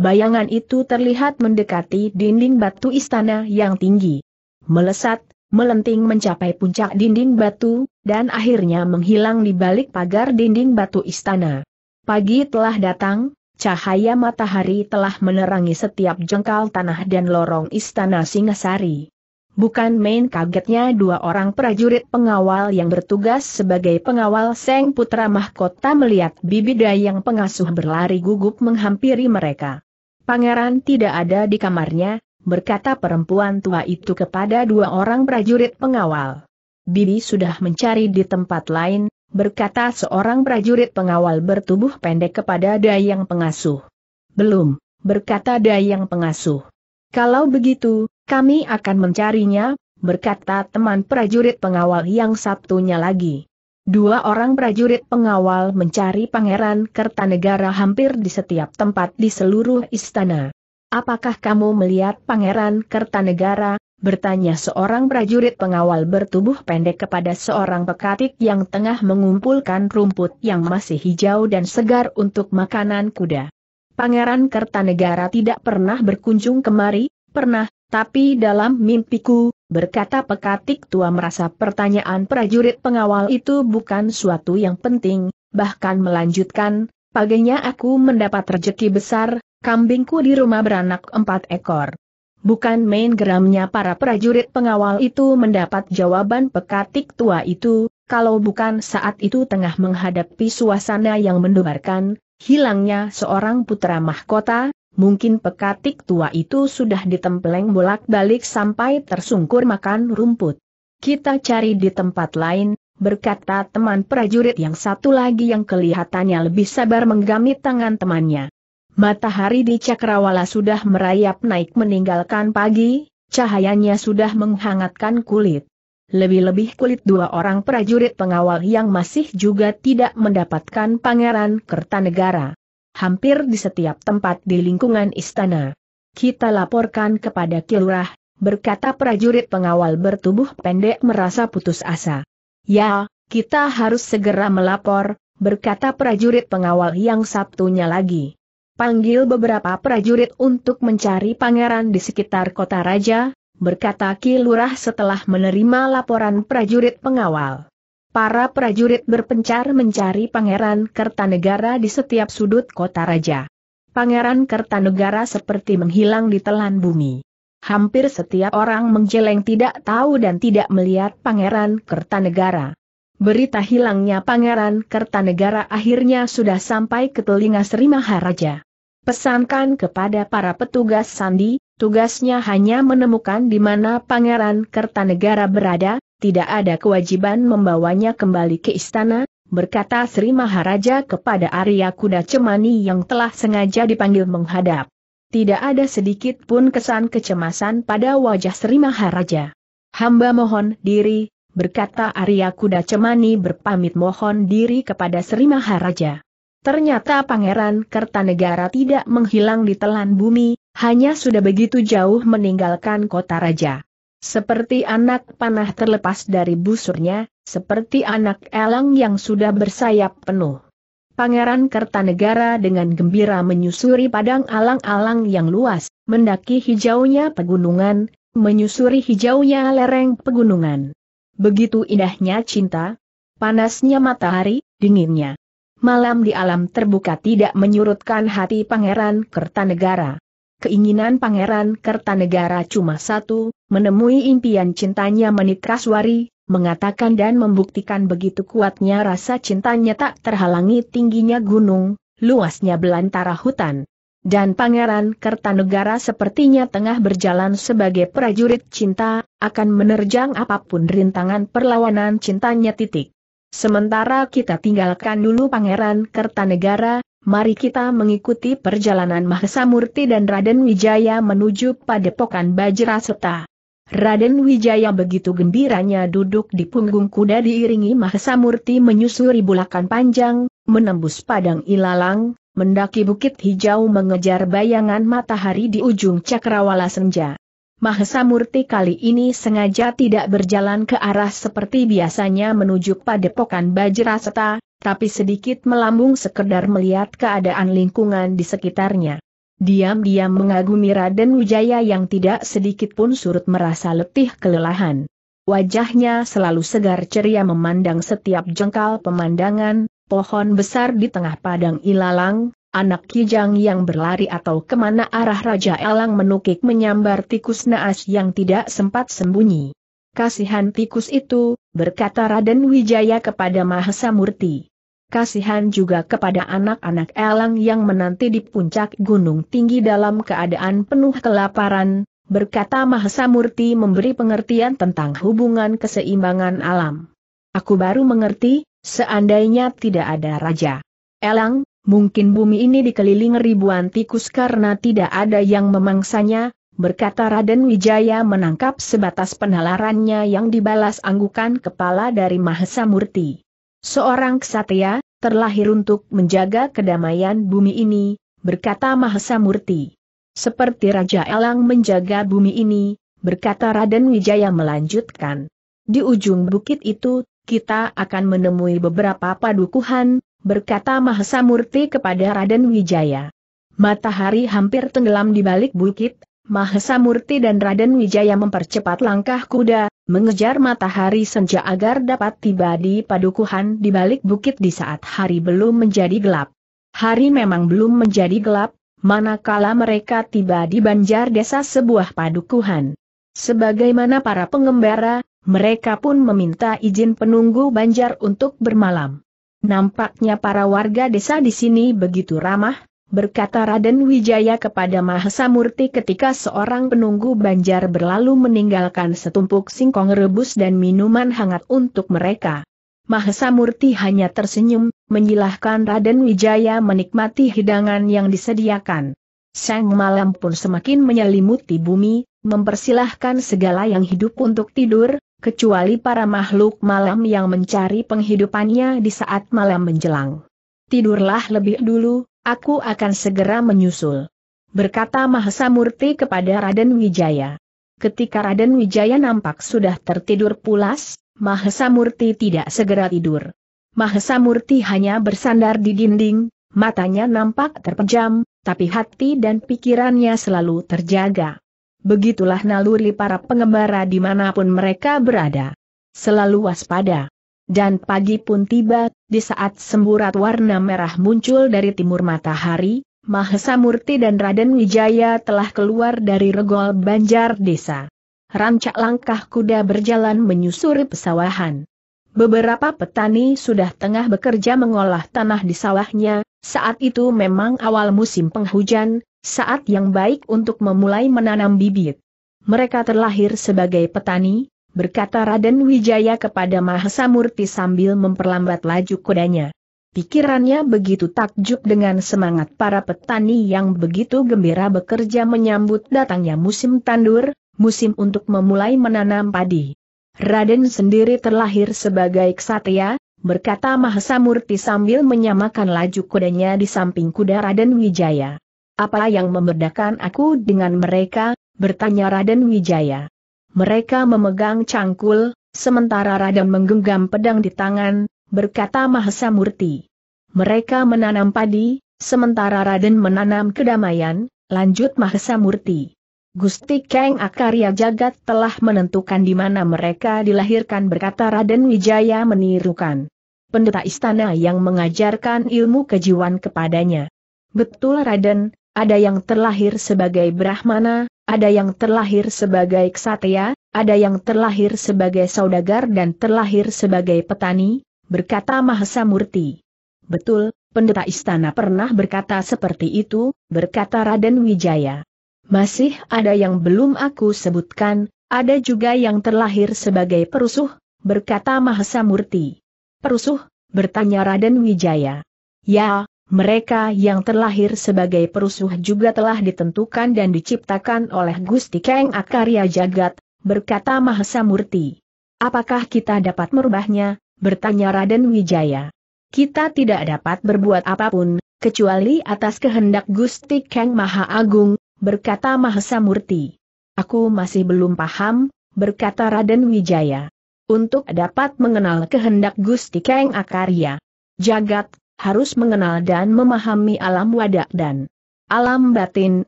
Bayangan itu terlihat mendekati dinding batu istana yang tinggi. Melesat, melenting mencapai puncak dinding batu, dan akhirnya menghilang di balik pagar dinding batu istana. Pagi telah datang, cahaya matahari telah menerangi setiap jengkal tanah dan lorong istana Singasari. Bukan main kagetnya dua orang prajurit pengawal yang bertugas sebagai pengawal Seng Putra Mahkota melihat Bibi Dayang pengasuh berlari gugup menghampiri mereka. Pangeran tidak ada di kamarnya, berkata perempuan tua itu kepada dua orang prajurit pengawal. Bibi sudah mencari di tempat lain, berkata seorang prajurit pengawal bertubuh pendek kepada Dayang pengasuh. Belum, berkata Dayang pengasuh. Kalau begitu, kami akan mencarinya, berkata teman prajurit pengawal yang satunya lagi. Dua orang prajurit pengawal mencari Pangeran Kertanegara hampir di setiap tempat di seluruh istana. Apakah kamu melihat Pangeran Kertanegara? Bertanya seorang prajurit pengawal bertubuh pendek kepada seorang pekatik yang tengah mengumpulkan rumput yang masih hijau dan segar untuk makanan kuda. Pangeran Kertanegara tidak pernah berkunjung kemari, pernah, tapi dalam mimpiku, berkata pekatik tua merasa pertanyaan prajurit pengawal itu bukan suatu yang penting, bahkan melanjutkan, paginya aku mendapat rejeki besar, kambingku di rumah beranak empat ekor. Bukan main geramnya para prajurit pengawal itu mendapat jawaban pekatik tua itu, kalau bukan saat itu tengah menghadapi suasana yang mendebarkan, hilangnya seorang putra mahkota, mungkin pekatik tua itu sudah ditempeleng bolak-balik sampai tersungkur makan rumput. Kita cari di tempat lain, berkata teman prajurit yang satu lagi yang kelihatannya lebih sabar menggami tangan temannya. Matahari di Cakrawala sudah merayap naik meninggalkan pagi, cahayanya sudah menghangatkan kulit. Lebih-lebih kulit dua orang prajurit pengawal yang masih juga tidak mendapatkan pangeran Kertanegara hampir di setiap tempat di lingkungan istana. Kita laporkan kepada Kilurah, berkata prajurit pengawal bertubuh pendek merasa putus asa. Ya, kita harus segera melapor, berkata prajurit pengawal yang Sabtunya lagi. Panggil beberapa prajurit untuk mencari pangeran di sekitar kota raja, berkata Kilurah setelah menerima laporan prajurit pengawal. Para prajurit berpencar mencari Pangeran Kertanegara di setiap sudut kota raja. Pangeran Kertanegara seperti menghilang di telan bumi. Hampir setiap orang menjeleng tidak tahu dan tidak melihat Pangeran Kertanegara. Berita hilangnya Pangeran Kertanegara akhirnya sudah sampai ke telinga Sri Maharaja. Pesankan kepada para petugas sandi, tugasnya hanya menemukan di mana Pangeran Kertanegara berada, tidak ada kewajiban membawanya kembali ke istana, berkata Sri Maharaja kepada Arya Kuda Cemani yang telah sengaja dipanggil menghadap. Tidak ada sedikit pun kesan kecemasan pada wajah Sri Maharaja. Hamba mohon diri, berkata Arya Kuda Cemani berpamit mohon diri kepada Sri Maharaja. Ternyata Pangeran Kertanegara tidak menghilang di telan bumi, hanya sudah begitu jauh meninggalkan kota raja. Seperti anak panah terlepas dari busurnya, seperti anak elang yang sudah bersayap penuh. Pangeran Kertanegara dengan gembira menyusuri padang alang-alang yang luas, mendaki hijaunya pegunungan, menyusuri hijaunya lereng pegunungan. Begitu indahnya cinta, panasnya matahari, dinginnya. Malam di alam terbuka tidak menyurutkan hati Pangeran Kertanegara. Keinginan Pangeran Kertanegara cuma satu, menemui impian cintanya Menikaswari, mengatakan dan membuktikan begitu kuatnya rasa cintanya tak terhalangi tingginya gunung, luasnya belantara hutan. Dan Pangeran Kertanegara sepertinya tengah berjalan sebagai prajurit cinta, akan menerjang apapun rintangan perlawanan cintanya titik. Sementara kita tinggalkan dulu Pangeran Kertanegara, Mari kita mengikuti perjalanan Mahesa Murti dan Raden Wijaya menuju Padepokan Bajraseta. Raden Wijaya begitu gembiranya duduk di punggung kuda diiringi Mahesa Murti menyusuri bulakan panjang, menembus padang ilalang, mendaki bukit hijau mengejar bayangan matahari di ujung cakrawala senja. Mahesa Murti kali ini sengaja tidak berjalan ke arah seperti biasanya menuju Padepokan Bajraseta, tapi sedikit melambung sekedar melihat keadaan lingkungan di sekitarnya. Diam-diam mengagumi Raden Wijaya yang tidak sedikit pun surut merasa letih kelelahan. Wajahnya selalu segar ceria memandang setiap jengkal pemandangan, pohon besar di tengah padang ilalang, anak kijang yang berlari atau kemana arah Raja Elang menukik menyambar tikus naas yang tidak sempat sembunyi. Kasihan tikus itu, berkata Raden Wijaya kepada Mahesa Murti. Kasihan juga kepada anak-anak elang yang menanti di puncak gunung tinggi dalam keadaan penuh kelaparan, berkata Mahesa Murti memberi pengertian tentang hubungan keseimbangan alam. Aku baru mengerti, seandainya tidak ada raja. Elang, mungkin bumi ini dikelilingi ribuan tikus karena tidak ada yang memangsanya, berkata Raden Wijaya menangkap sebatas penalarannya yang dibalas anggukan kepala dari Mahesa Murti. Seorang ksatria terlahir untuk menjaga kedamaian bumi ini, berkata Mahesa Murti. Seperti Raja Elang menjaga bumi ini, berkata Raden Wijaya melanjutkan. Di ujung bukit itu, kita akan menemui beberapa padukuhan, berkata Mahesa Murti kepada Raden Wijaya. Matahari hampir tenggelam di balik bukit, Mahesa Murti dan Raden Wijaya mempercepat langkah kuda, mengejar matahari senja agar dapat tiba di padukuhan di balik bukit di saat hari belum menjadi gelap. Hari memang belum menjadi gelap, manakala mereka tiba di banjar desa sebuah padukuhan. Sebagaimana para pengembara, mereka pun meminta izin penunggu banjar untuk bermalam. Nampaknya para warga desa di sini begitu ramah, berkata Raden Wijaya kepada Mahesa Murti ketika seorang penunggu banjar berlalu meninggalkan setumpuk singkong rebus dan minuman hangat untuk mereka. Mahesa Murti hanya tersenyum, menyilahkan Raden Wijaya menikmati hidangan yang disediakan. Sang malam pun semakin menyelimuti bumi, mempersilahkan segala yang hidup untuk tidur, kecuali para makhluk malam yang mencari penghidupannya di saat malam menjelang. Tidurlah lebih dulu, Aku akan segera menyusul. Berkata Mahesa Murti kepada Raden Wijaya. Ketika Raden Wijaya nampak sudah tertidur pulas, Mahesa Murti tidak segera tidur. Mahesa Murti hanya bersandar di dinding, matanya nampak terpejam, tapi hati dan pikirannya selalu terjaga. Begitulah naluri para pengembara dimanapun mereka berada. Selalu waspada. Dan pagi pun tiba, di saat semburat warna merah muncul dari timur matahari, Mahesa Murti dan Raden Wijaya telah keluar dari regol banjar desa. Rancak langkah kuda berjalan menyusuri pesawahan. Beberapa petani sudah tengah bekerja mengolah tanah di sawahnya, saat itu memang awal musim penghujan, saat yang baik untuk memulai menanam bibit. Mereka terlahir sebagai petani, berkata Raden Wijaya kepada Mahesa Murti sambil memperlambat laju kudanya. Pikirannya begitu takjub dengan semangat para petani yang begitu gembira bekerja menyambut datangnya musim tandur, musim untuk memulai menanam padi. Raden sendiri terlahir sebagai ksatria, berkata Mahesa Murti sambil menyamakan laju kudanya di samping kuda Raden Wijaya. Apa yang membedakan aku dengan mereka? bertanya Raden Wijaya. Mereka memegang cangkul, sementara Raden menggenggam pedang di tangan, berkata Mahesa Murti. Mereka menanam padi, sementara Raden menanam kedamaian, lanjut Mahesa Murti. Gusti Kang Akarya Jagat telah menentukan di mana mereka dilahirkan berkata Raden Wijaya menirukan. Pendeta istana yang mengajarkan ilmu kejiwaan kepadanya. Betul Raden, ada yang terlahir sebagai Brahmana, ada yang terlahir sebagai ksatria, ada yang terlahir sebagai saudagar dan terlahir sebagai petani, berkata Mahasa Murti. Betul, pendeta istana pernah berkata seperti itu, berkata Raden Wijaya. Masih ada yang belum aku sebutkan, ada juga yang terlahir sebagai perusuh, berkata Mahasa Murti. Perusuh, bertanya Raden Wijaya. Ya, mereka yang terlahir sebagai perusuh juga telah ditentukan dan diciptakan oleh Gusti Kang Akarya Jagat, berkata Mahasa Murti. Apakah kita dapat merubahnya? bertanya Raden Wijaya. Kita tidak dapat berbuat apapun, kecuali atas kehendak Gusti Kang Maha Agung, berkata Mahasa Murti. Aku masih belum paham, berkata Raden Wijaya. Untuk dapat mengenal kehendak Gusti Kang Akarya. Jagat, harus mengenal dan memahami alam wadak dan alam batin,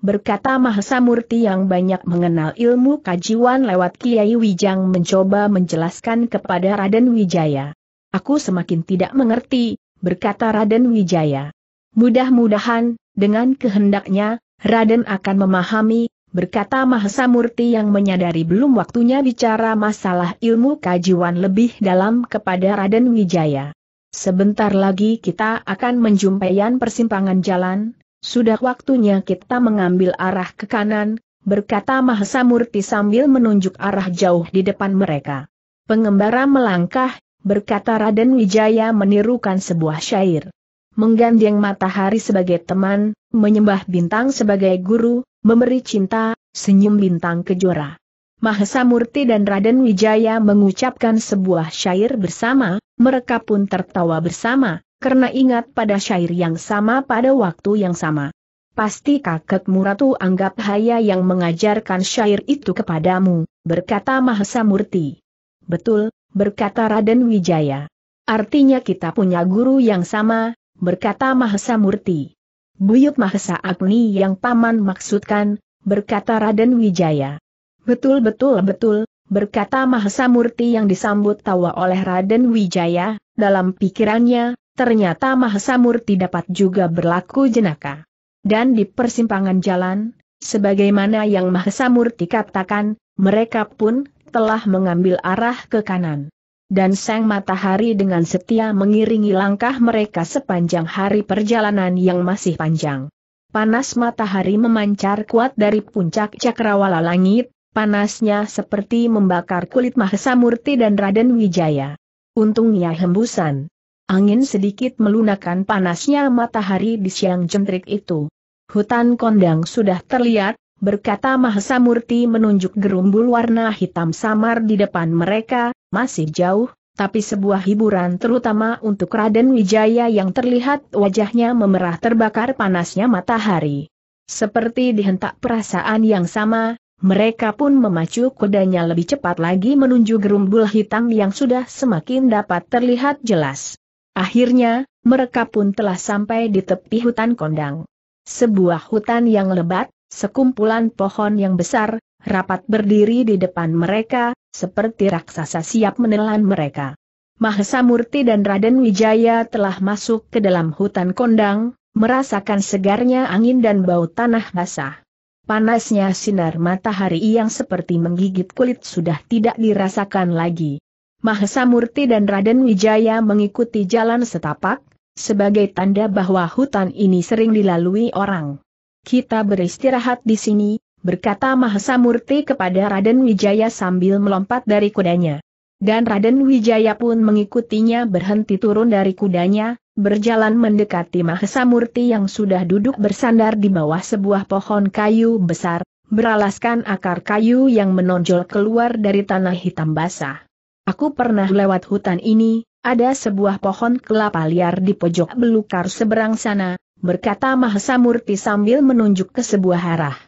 berkata Murti yang banyak mengenal ilmu kajiwan lewat Kiai Wijang mencoba menjelaskan kepada Raden Wijaya. Aku semakin tidak mengerti, berkata Raden Wijaya. Mudah-mudahan, dengan kehendaknya, Raden akan memahami, berkata Murti yang menyadari belum waktunya bicara masalah ilmu kajiwan lebih dalam kepada Raden Wijaya. Sebentar lagi kita akan menjumpaian persimpangan jalan, sudah waktunya kita mengambil arah ke kanan, berkata Mahesa Murti sambil menunjuk arah jauh di depan mereka. Pengembara melangkah, berkata Raden Wijaya menirukan sebuah syair. Menggandeng matahari sebagai teman, menyembah bintang sebagai guru, memberi cinta, senyum bintang kejora. Mahesa Murti dan Raden Wijaya mengucapkan sebuah syair bersama, mereka pun tertawa bersama, karena ingat pada syair yang sama pada waktu yang sama. Pasti kakekmu Ratu Anggap Haya yang mengajarkan syair itu kepadamu, berkata Mahesa Murti. Betul, berkata Raden Wijaya. Artinya kita punya guru yang sama, berkata Mahesa Murti. Buyut Mahesa Agni yang paman maksudkan, berkata Raden Wijaya. Betul betul betul, berkata Mahasamurti yang disambut tawa oleh Raden Wijaya, dalam pikirannya, ternyata Mahasamurti dapat juga berlaku jenaka. Dan di persimpangan jalan, sebagaimana yang Mahasamurti katakan, mereka pun telah mengambil arah ke kanan. Dan sang matahari dengan setia mengiringi langkah mereka sepanjang hari perjalanan yang masih panjang. Panas matahari memancar kuat dari puncak cakrawala langit, Panasnya seperti membakar kulit Mahesa Murti dan Raden Wijaya. Untungnya hembusan. Angin sedikit melunakkan panasnya matahari di siang jentrik itu. Hutan kondang sudah terlihat, berkata Mahesa Murti menunjuk gerumbul warna hitam samar di depan mereka, masih jauh, tapi sebuah hiburan terutama untuk Raden Wijaya yang terlihat wajahnya memerah terbakar panasnya matahari. Seperti dihentak perasaan yang sama, mereka pun memacu kudanya lebih cepat lagi menuju gerumbul hitam yang sudah semakin dapat terlihat jelas. Akhirnya, mereka pun telah sampai di tepi hutan kondang. Sebuah hutan yang lebat, sekumpulan pohon yang besar, rapat berdiri di depan mereka, seperti raksasa siap menelan mereka. Mahesa Murti dan Raden Wijaya telah masuk ke dalam hutan kondang, merasakan segarnya angin dan bau tanah basah. Panasnya sinar matahari yang seperti menggigit kulit sudah tidak dirasakan lagi. Mahesa Murti dan Raden Wijaya mengikuti jalan setapak, sebagai tanda bahwa hutan ini sering dilalui orang. Kita beristirahat di sini, berkata Mahesa Murti kepada Raden Wijaya sambil melompat dari kudanya. Dan Raden Wijaya pun mengikutinya berhenti turun dari kudanya, berjalan mendekati Mahesa Murti yang sudah duduk bersandar di bawah sebuah pohon kayu besar, beralaskan akar kayu yang menonjol keluar dari tanah hitam basah. Aku pernah lewat hutan ini, ada sebuah pohon kelapa liar di pojok belukar seberang sana, berkata Mahesa Murti sambil menunjuk ke sebuah arah.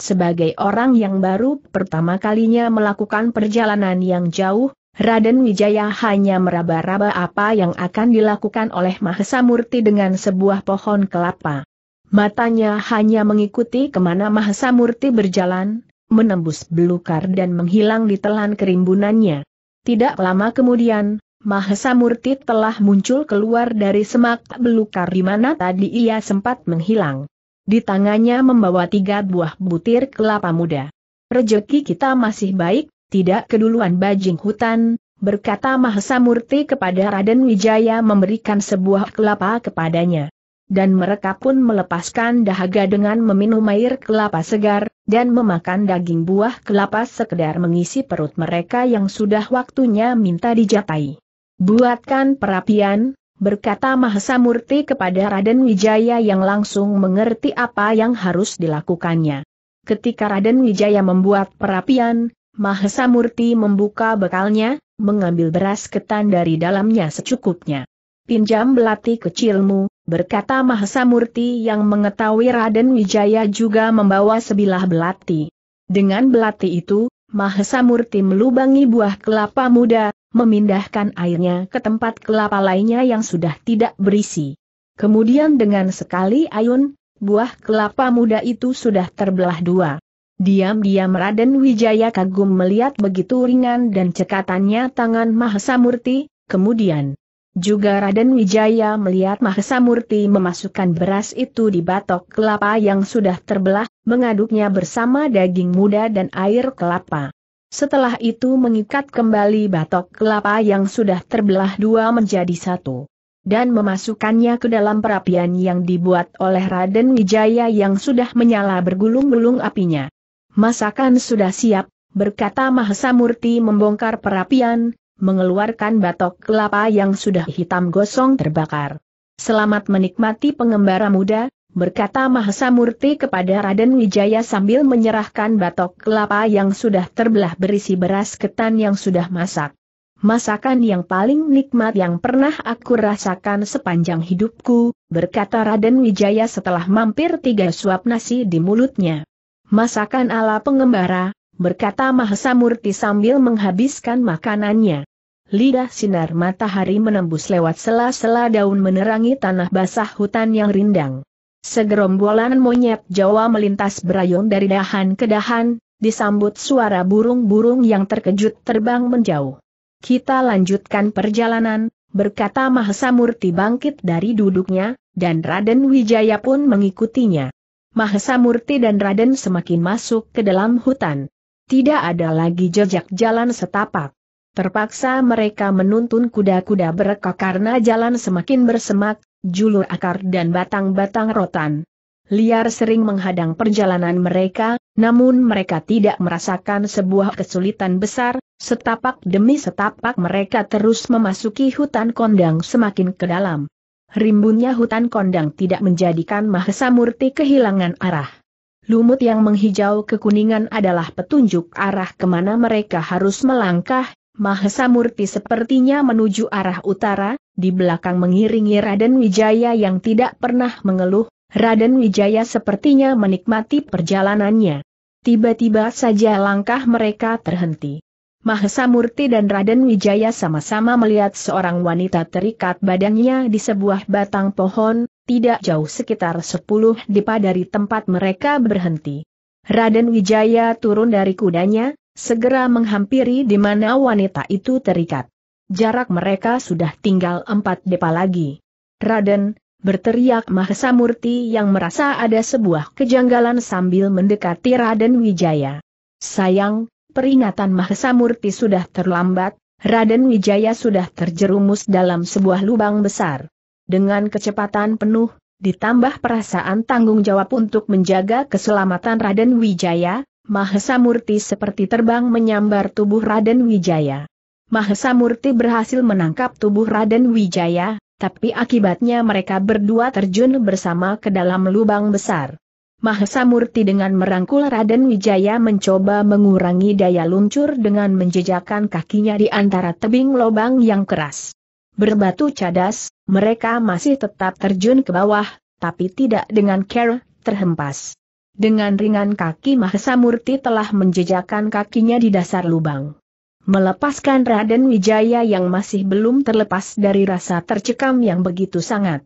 Sebagai orang yang baru pertama kalinya melakukan perjalanan yang jauh, Raden Wijaya hanya meraba-raba apa yang akan dilakukan oleh Mahesa Murti dengan sebuah pohon kelapa. Matanya hanya mengikuti kemana Mahesa Murti berjalan, menembus belukar dan menghilang di telan kerimbunannya. Tidak lama kemudian, Mahesa Murti telah muncul keluar dari semak belukar di mana tadi ia sempat menghilang. Di tangannya membawa tiga buah butir kelapa muda. Rejeki kita masih baik, tidak keduluan bajing hutan, berkata Mahesa Murti kepada Raden Wijaya memberikan sebuah kelapa kepadanya. Dan mereka pun melepaskan dahaga dengan meminum air kelapa segar, dan memakan daging buah kelapa sekedar mengisi perut mereka yang sudah waktunya minta dijatai. Buatkan perapian, berkata Mahesa Murti kepada Raden Wijaya yang langsung mengerti apa yang harus dilakukannya. Ketika Raden Wijaya membuat perapian, Mahesa Murti membuka bekalnya, mengambil beras ketan dari dalamnya secukupnya. Pinjam belati kecilmu, berkata Mahesa Murti yang mengetahui Raden Wijaya juga membawa sebilah belati. Dengan belati itu, Mahesa Murti melubangi buah kelapa muda, memindahkan airnya ke tempat kelapa lainnya yang sudah tidak berisi. Kemudian dengan sekali ayun, buah kelapa muda itu sudah terbelah dua. Diam-diam Raden Wijaya kagum melihat begitu ringan dan cekatannya tangan Mahesa Murti, kemudian juga Raden Wijaya melihat Mahesa Murti memasukkan beras itu di batok kelapa yang sudah terbelah, mengaduknya bersama daging muda dan air kelapa. Setelah itu mengikat kembali batok kelapa yang sudah terbelah dua menjadi satu. Dan memasukkannya ke dalam perapian yang dibuat oleh Raden Wijaya yang sudah menyala bergulung-gulung apinya. Masakan sudah siap, berkata Mahesa Murti membongkar perapian, mengeluarkan batok kelapa yang sudah hitam gosong terbakar. Selamat menikmati pengembara muda, berkata Mahesa Murti kepada Raden Wijaya sambil menyerahkan batok kelapa yang sudah terbelah berisi beras ketan yang sudah masak. Masakan yang paling nikmat yang pernah aku rasakan sepanjang hidupku, berkata Raden Wijaya setelah mampir tiga suap nasi di mulutnya. Masakan ala pengembara, berkata Mahesa Murti sambil menghabiskan makanannya. Lidah sinar matahari menembus lewat sela-sela daun menerangi tanah basah hutan yang rindang. Segerombolan monyet Jawa melintas berayun dari dahan ke dahan, disambut suara burung-burung yang terkejut terbang menjauh. Kita lanjutkan perjalanan, berkata Mahesa Murti bangkit dari duduknya, dan Raden Wijaya pun mengikutinya. Mahesa Murti dan Raden semakin masuk ke dalam hutan. Tidak ada lagi jejak jalan setapak. Terpaksa mereka menuntun kuda-kuda berkok karena jalan semakin bersemak, julur akar dan batang-batang rotan. Liar sering menghadang perjalanan mereka, namun mereka tidak merasakan sebuah kesulitan besar, setapak demi setapak mereka terus memasuki hutan kondang semakin ke dalam rimbunnya hutan kondang tidak menjadikan Mahesa Murti kehilangan arah. Lumut yang menghijau kekuningan adalah petunjuk arah kemana mereka harus melangkah, Mahesa Murti sepertinya menuju arah utara, di belakang mengiringi Raden Wijaya yang tidak pernah mengeluh, Raden Wijaya sepertinya menikmati perjalanannya. Tiba-tiba saja langkah mereka terhenti. Mahesa Murti dan Raden Wijaya sama-sama melihat seorang wanita terikat badannya di sebuah batang pohon, tidak jauh sekitar sepuluh dipa dari tempat mereka berhenti. Raden Wijaya turun dari kudanya, segera menghampiri di mana wanita itu terikat. Jarak mereka sudah tinggal empat depa lagi. Raden, berteriak Mahesa Murti yang merasa ada sebuah kejanggalan sambil mendekati Raden Wijaya. Sayang, peringatan Mahesa Murti sudah terlambat, Raden Wijaya sudah terjerumus dalam sebuah lubang besar. Dengan kecepatan penuh, ditambah perasaan tanggung jawab untuk menjaga keselamatan Raden Wijaya, Mahesa Murti seperti terbang menyambar tubuh Raden Wijaya. Mahesa Murti berhasil menangkap tubuh Raden Wijaya, tapi akibatnya mereka berdua terjun bersama ke dalam lubang besar. Mahesa Murti dengan merangkul Raden Wijaya mencoba mengurangi daya luncur dengan menjejakkan kakinya di antara tebing lobang yang keras. Berbatu cadas, mereka masih tetap terjun ke bawah, tapi tidak dengan care, terhempas. Dengan ringan kaki Mahesa Murti telah menjejakkan kakinya di dasar lubang. Melepaskan Raden Wijaya yang masih belum terlepas dari rasa tercekam yang begitu sangat.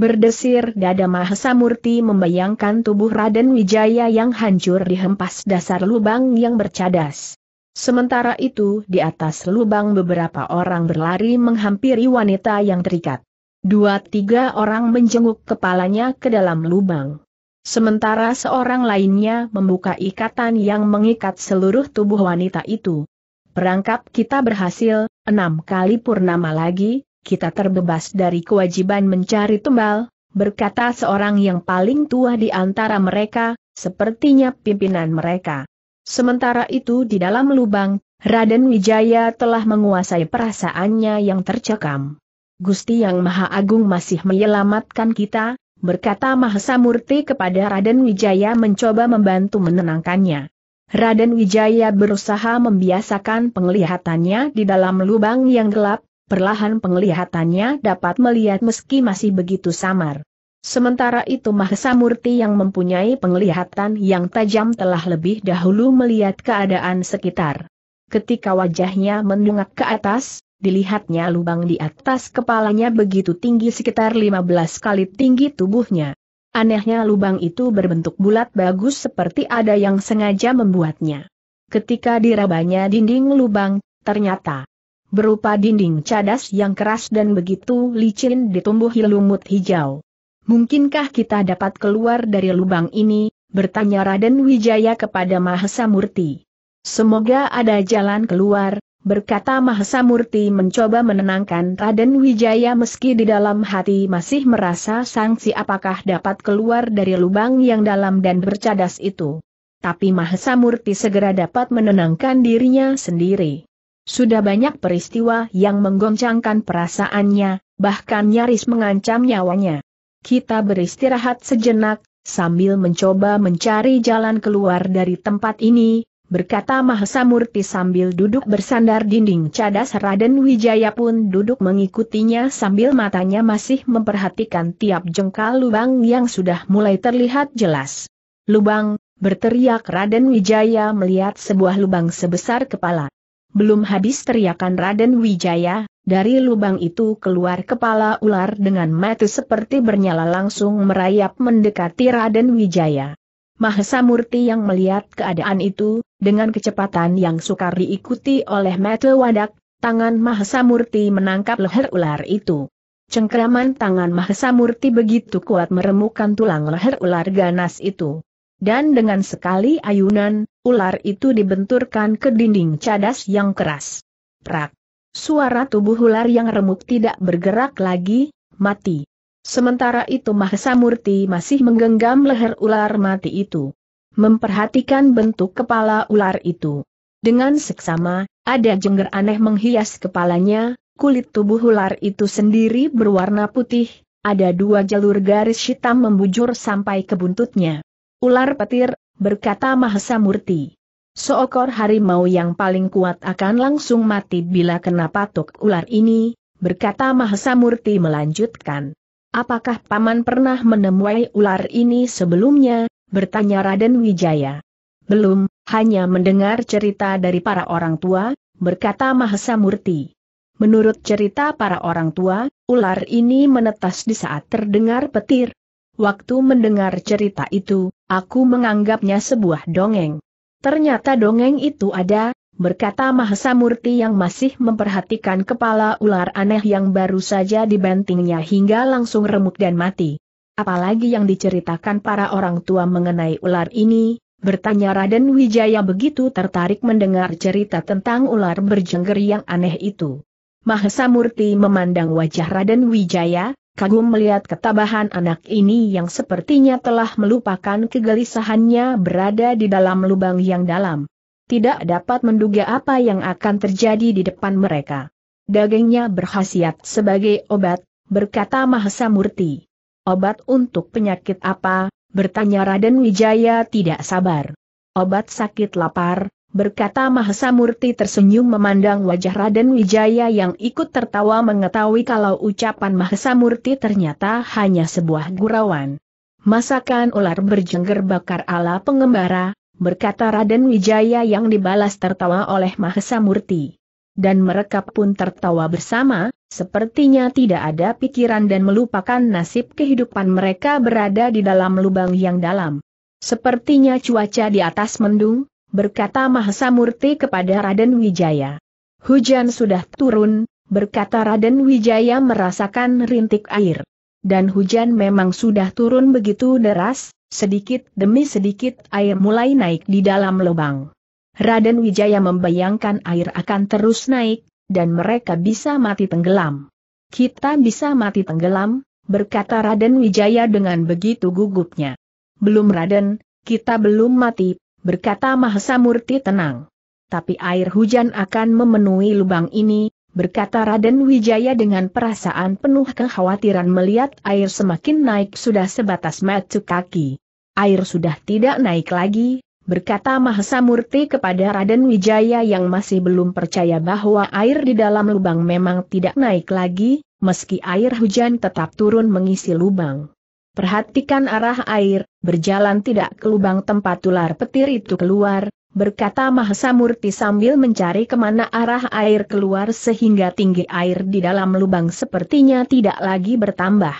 Berdesir dada Mahesa Murti membayangkan tubuh Raden Wijaya yang hancur dihempas dasar lubang yang bercadas. Sementara itu di atas lubang beberapa orang berlari menghampiri wanita yang terikat. Dua tiga orang menjenguk kepalanya ke dalam lubang. Sementara seorang lainnya membuka ikatan yang mengikat seluruh tubuh wanita itu. Perangkap kita berhasil, enam kali purnama lagi, kita terbebas dari kewajiban mencari tumbal, berkata seorang yang paling tua di antara mereka, sepertinya pimpinan mereka. Sementara itu di dalam lubang, Raden Wijaya telah menguasai perasaannya yang tercekam. Gusti Yang Maha Agung masih menyelamatkan kita, berkata Mahasa Murti kepada Raden Wijaya mencoba membantu menenangkannya. Raden Wijaya berusaha membiasakan penglihatannya di dalam lubang yang gelap, Perlahan penglihatannya dapat melihat meski masih begitu samar. Sementara itu Mahesa Murti yang mempunyai penglihatan yang tajam telah lebih dahulu melihat keadaan sekitar. Ketika wajahnya mendongak ke atas, dilihatnya lubang di atas kepalanya begitu tinggi sekitar 15 kali tinggi tubuhnya. Anehnya lubang itu berbentuk bulat bagus seperti ada yang sengaja membuatnya. Ketika dirabanya dinding lubang, ternyata berupa dinding cadas yang keras dan begitu licin ditumbuhi lumut hijau. Mungkinkah kita dapat keluar dari lubang ini, bertanya Raden Wijaya kepada Mahesa Murti. Semoga ada jalan keluar, berkata Mahesa Murti mencoba menenangkan Raden Wijaya meski di dalam hati masih merasa sangsi apakah dapat keluar dari lubang yang dalam dan bercadas itu. Tapi Mahesa Murti segera dapat menenangkan dirinya sendiri. Sudah banyak peristiwa yang menggoncangkan perasaannya, bahkan nyaris mengancam nyawanya. Kita beristirahat sejenak, sambil mencoba mencari jalan keluar dari tempat ini, berkata Mahesa Murti sambil duduk bersandar dinding cadas Raden Wijaya pun duduk mengikutinya sambil matanya masih memperhatikan tiap jengkal lubang yang sudah mulai terlihat jelas. Lubang, berteriak Raden Wijaya melihat sebuah lubang sebesar kepala. Belum habis teriakan Raden Wijaya, dari lubang itu keluar kepala ular dengan mata seperti bernyala langsung merayap mendekati Raden Wijaya. Mahesa Murti yang melihat keadaan itu, dengan kecepatan yang sukar diikuti oleh mata wadak, tangan Mahesa Murti menangkap leher ular itu. Cengkraman tangan Mahesa Murti begitu kuat meremukkan tulang leher ular ganas itu. Dan dengan sekali ayunan, Ular itu dibenturkan ke dinding cadas yang keras. Prak. Suara tubuh ular yang remuk tidak bergerak lagi, mati. Sementara itu Mahesa Murti masih menggenggam leher ular mati itu. Memperhatikan bentuk kepala ular itu. Dengan seksama, ada jengger aneh menghias kepalanya, kulit tubuh ular itu sendiri berwarna putih, ada dua jalur garis hitam membujur sampai ke buntutnya. Ular petir, berkata Mahesa Murti. seokor harimau yang paling kuat akan langsung mati bila kena patok ular ini, berkata Mahesa Murti melanjutkan. Apakah Paman pernah menemui ular ini sebelumnya? bertanya Raden Wijaya. Belum, hanya mendengar cerita dari para orang tua, berkata Mahesa Murti. Menurut cerita para orang tua, ular ini menetas di saat terdengar petir, Waktu mendengar cerita itu, aku menganggapnya sebuah dongeng. Ternyata dongeng itu ada, berkata Mahesa Murti yang masih memperhatikan kepala ular aneh yang baru saja dibantingnya hingga langsung remuk dan mati. Apalagi yang diceritakan para orang tua mengenai ular ini, bertanya Raden Wijaya begitu tertarik mendengar cerita tentang ular berjengger yang aneh itu. Mahesa Murti memandang wajah Raden Wijaya, kagum melihat ketabahan anak ini yang sepertinya telah melupakan kegelisahannya berada di dalam lubang yang dalam. Tidak dapat menduga apa yang akan terjadi di depan mereka. Dagingnya berkhasiat sebagai obat, berkata Mahasa Murti. Obat untuk penyakit apa, bertanya Raden Wijaya tidak sabar. Obat sakit lapar, berkata Mahesa Murti tersenyum memandang wajah Raden Wijaya yang ikut tertawa mengetahui kalau ucapan Mahesa Murti ternyata hanya sebuah gurauan. Masakan ular berjengger bakar ala pengembara, berkata Raden Wijaya yang dibalas tertawa oleh Mahesa Murti. Dan mereka pun tertawa bersama, sepertinya tidak ada pikiran dan melupakan nasib kehidupan mereka berada di dalam lubang yang dalam. Sepertinya cuaca di atas mendung, berkata Mahasamurti kepada Raden Wijaya. Hujan sudah turun, berkata Raden Wijaya merasakan rintik air. Dan hujan memang sudah turun begitu deras, sedikit demi sedikit air mulai naik di dalam lubang. Raden Wijaya membayangkan air akan terus naik, dan mereka bisa mati tenggelam. Kita bisa mati tenggelam, berkata Raden Wijaya dengan begitu gugupnya. Belum Raden, kita belum mati, berkata Mahasa Murti tenang. Tapi air hujan akan memenuhi lubang ini, berkata Raden Wijaya dengan perasaan penuh kekhawatiran melihat air semakin naik sudah sebatas mata kaki. Air sudah tidak naik lagi, berkata Mahasa Murti kepada Raden Wijaya yang masih belum percaya bahwa air di dalam lubang memang tidak naik lagi, meski air hujan tetap turun mengisi lubang. Perhatikan arah air, berjalan tidak ke lubang tempat ular petir itu keluar, berkata Mahesa Murti sambil mencari kemana arah air keluar sehingga tinggi air di dalam lubang sepertinya tidak lagi bertambah.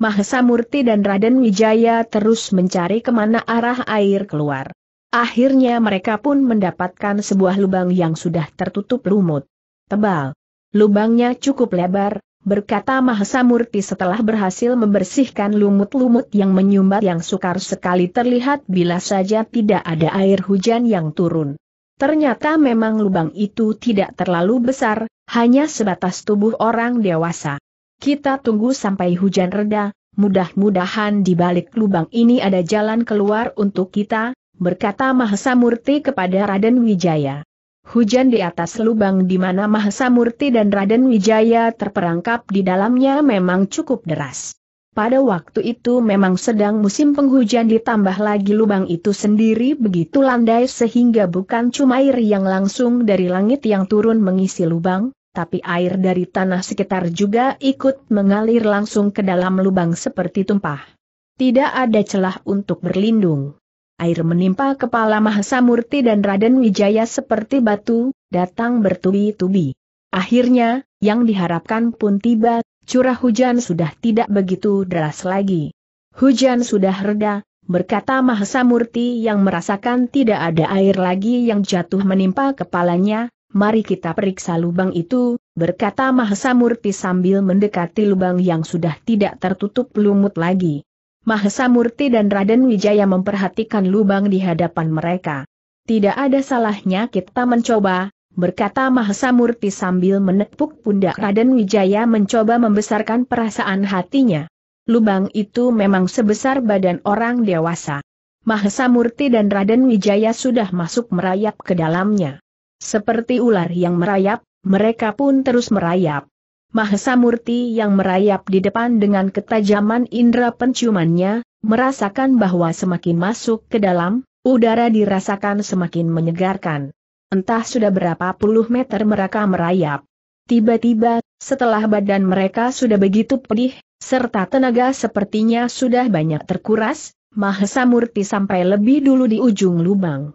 Mahesa Murti dan Raden Wijaya terus mencari kemana arah air keluar. Akhirnya mereka pun mendapatkan sebuah lubang yang sudah tertutup lumut. Tebal. Lubangnya cukup lebar, berkata Mahesa Murti setelah berhasil membersihkan lumut-lumut yang menyumbat yang sukar sekali terlihat bila saja tidak ada air hujan yang turun. Ternyata memang lubang itu tidak terlalu besar, hanya sebatas tubuh orang dewasa. Kita tunggu sampai hujan reda, mudah-mudahan di balik lubang ini ada jalan keluar untuk kita, berkata Mahesa Murti kepada Raden Wijaya. Hujan di atas lubang di mana Murti dan Raden Wijaya terperangkap di dalamnya memang cukup deras. Pada waktu itu memang sedang musim penghujan ditambah lagi lubang itu sendiri begitu landai sehingga bukan cuma air yang langsung dari langit yang turun mengisi lubang, tapi air dari tanah sekitar juga ikut mengalir langsung ke dalam lubang seperti tumpah. Tidak ada celah untuk berlindung air menimpa kepala Mahasamurti dan Raden Wijaya seperti batu, datang bertubi-tubi. Akhirnya, yang diharapkan pun tiba, curah hujan sudah tidak begitu deras lagi. Hujan sudah reda, berkata Mahasamurti yang merasakan tidak ada air lagi yang jatuh menimpa kepalanya, mari kita periksa lubang itu, berkata Mahasamurti sambil mendekati lubang yang sudah tidak tertutup lumut lagi. Mahesa Murti dan Raden Wijaya memperhatikan lubang di hadapan mereka. Tidak ada salahnya kita mencoba, berkata Mahesa Murti sambil menepuk pundak Raden Wijaya mencoba membesarkan perasaan hatinya. Lubang itu memang sebesar badan orang dewasa. Mahesa Murti dan Raden Wijaya sudah masuk merayap ke dalamnya. Seperti ular yang merayap, mereka pun terus merayap. Mahesa Murti yang merayap di depan dengan ketajaman indera penciumannya, merasakan bahwa semakin masuk ke dalam, udara dirasakan semakin menyegarkan. Entah sudah berapa puluh meter mereka merayap. Tiba-tiba, setelah badan mereka sudah begitu pedih, serta tenaga sepertinya sudah banyak terkuras, Mahesa Murti sampai lebih dulu di ujung lubang.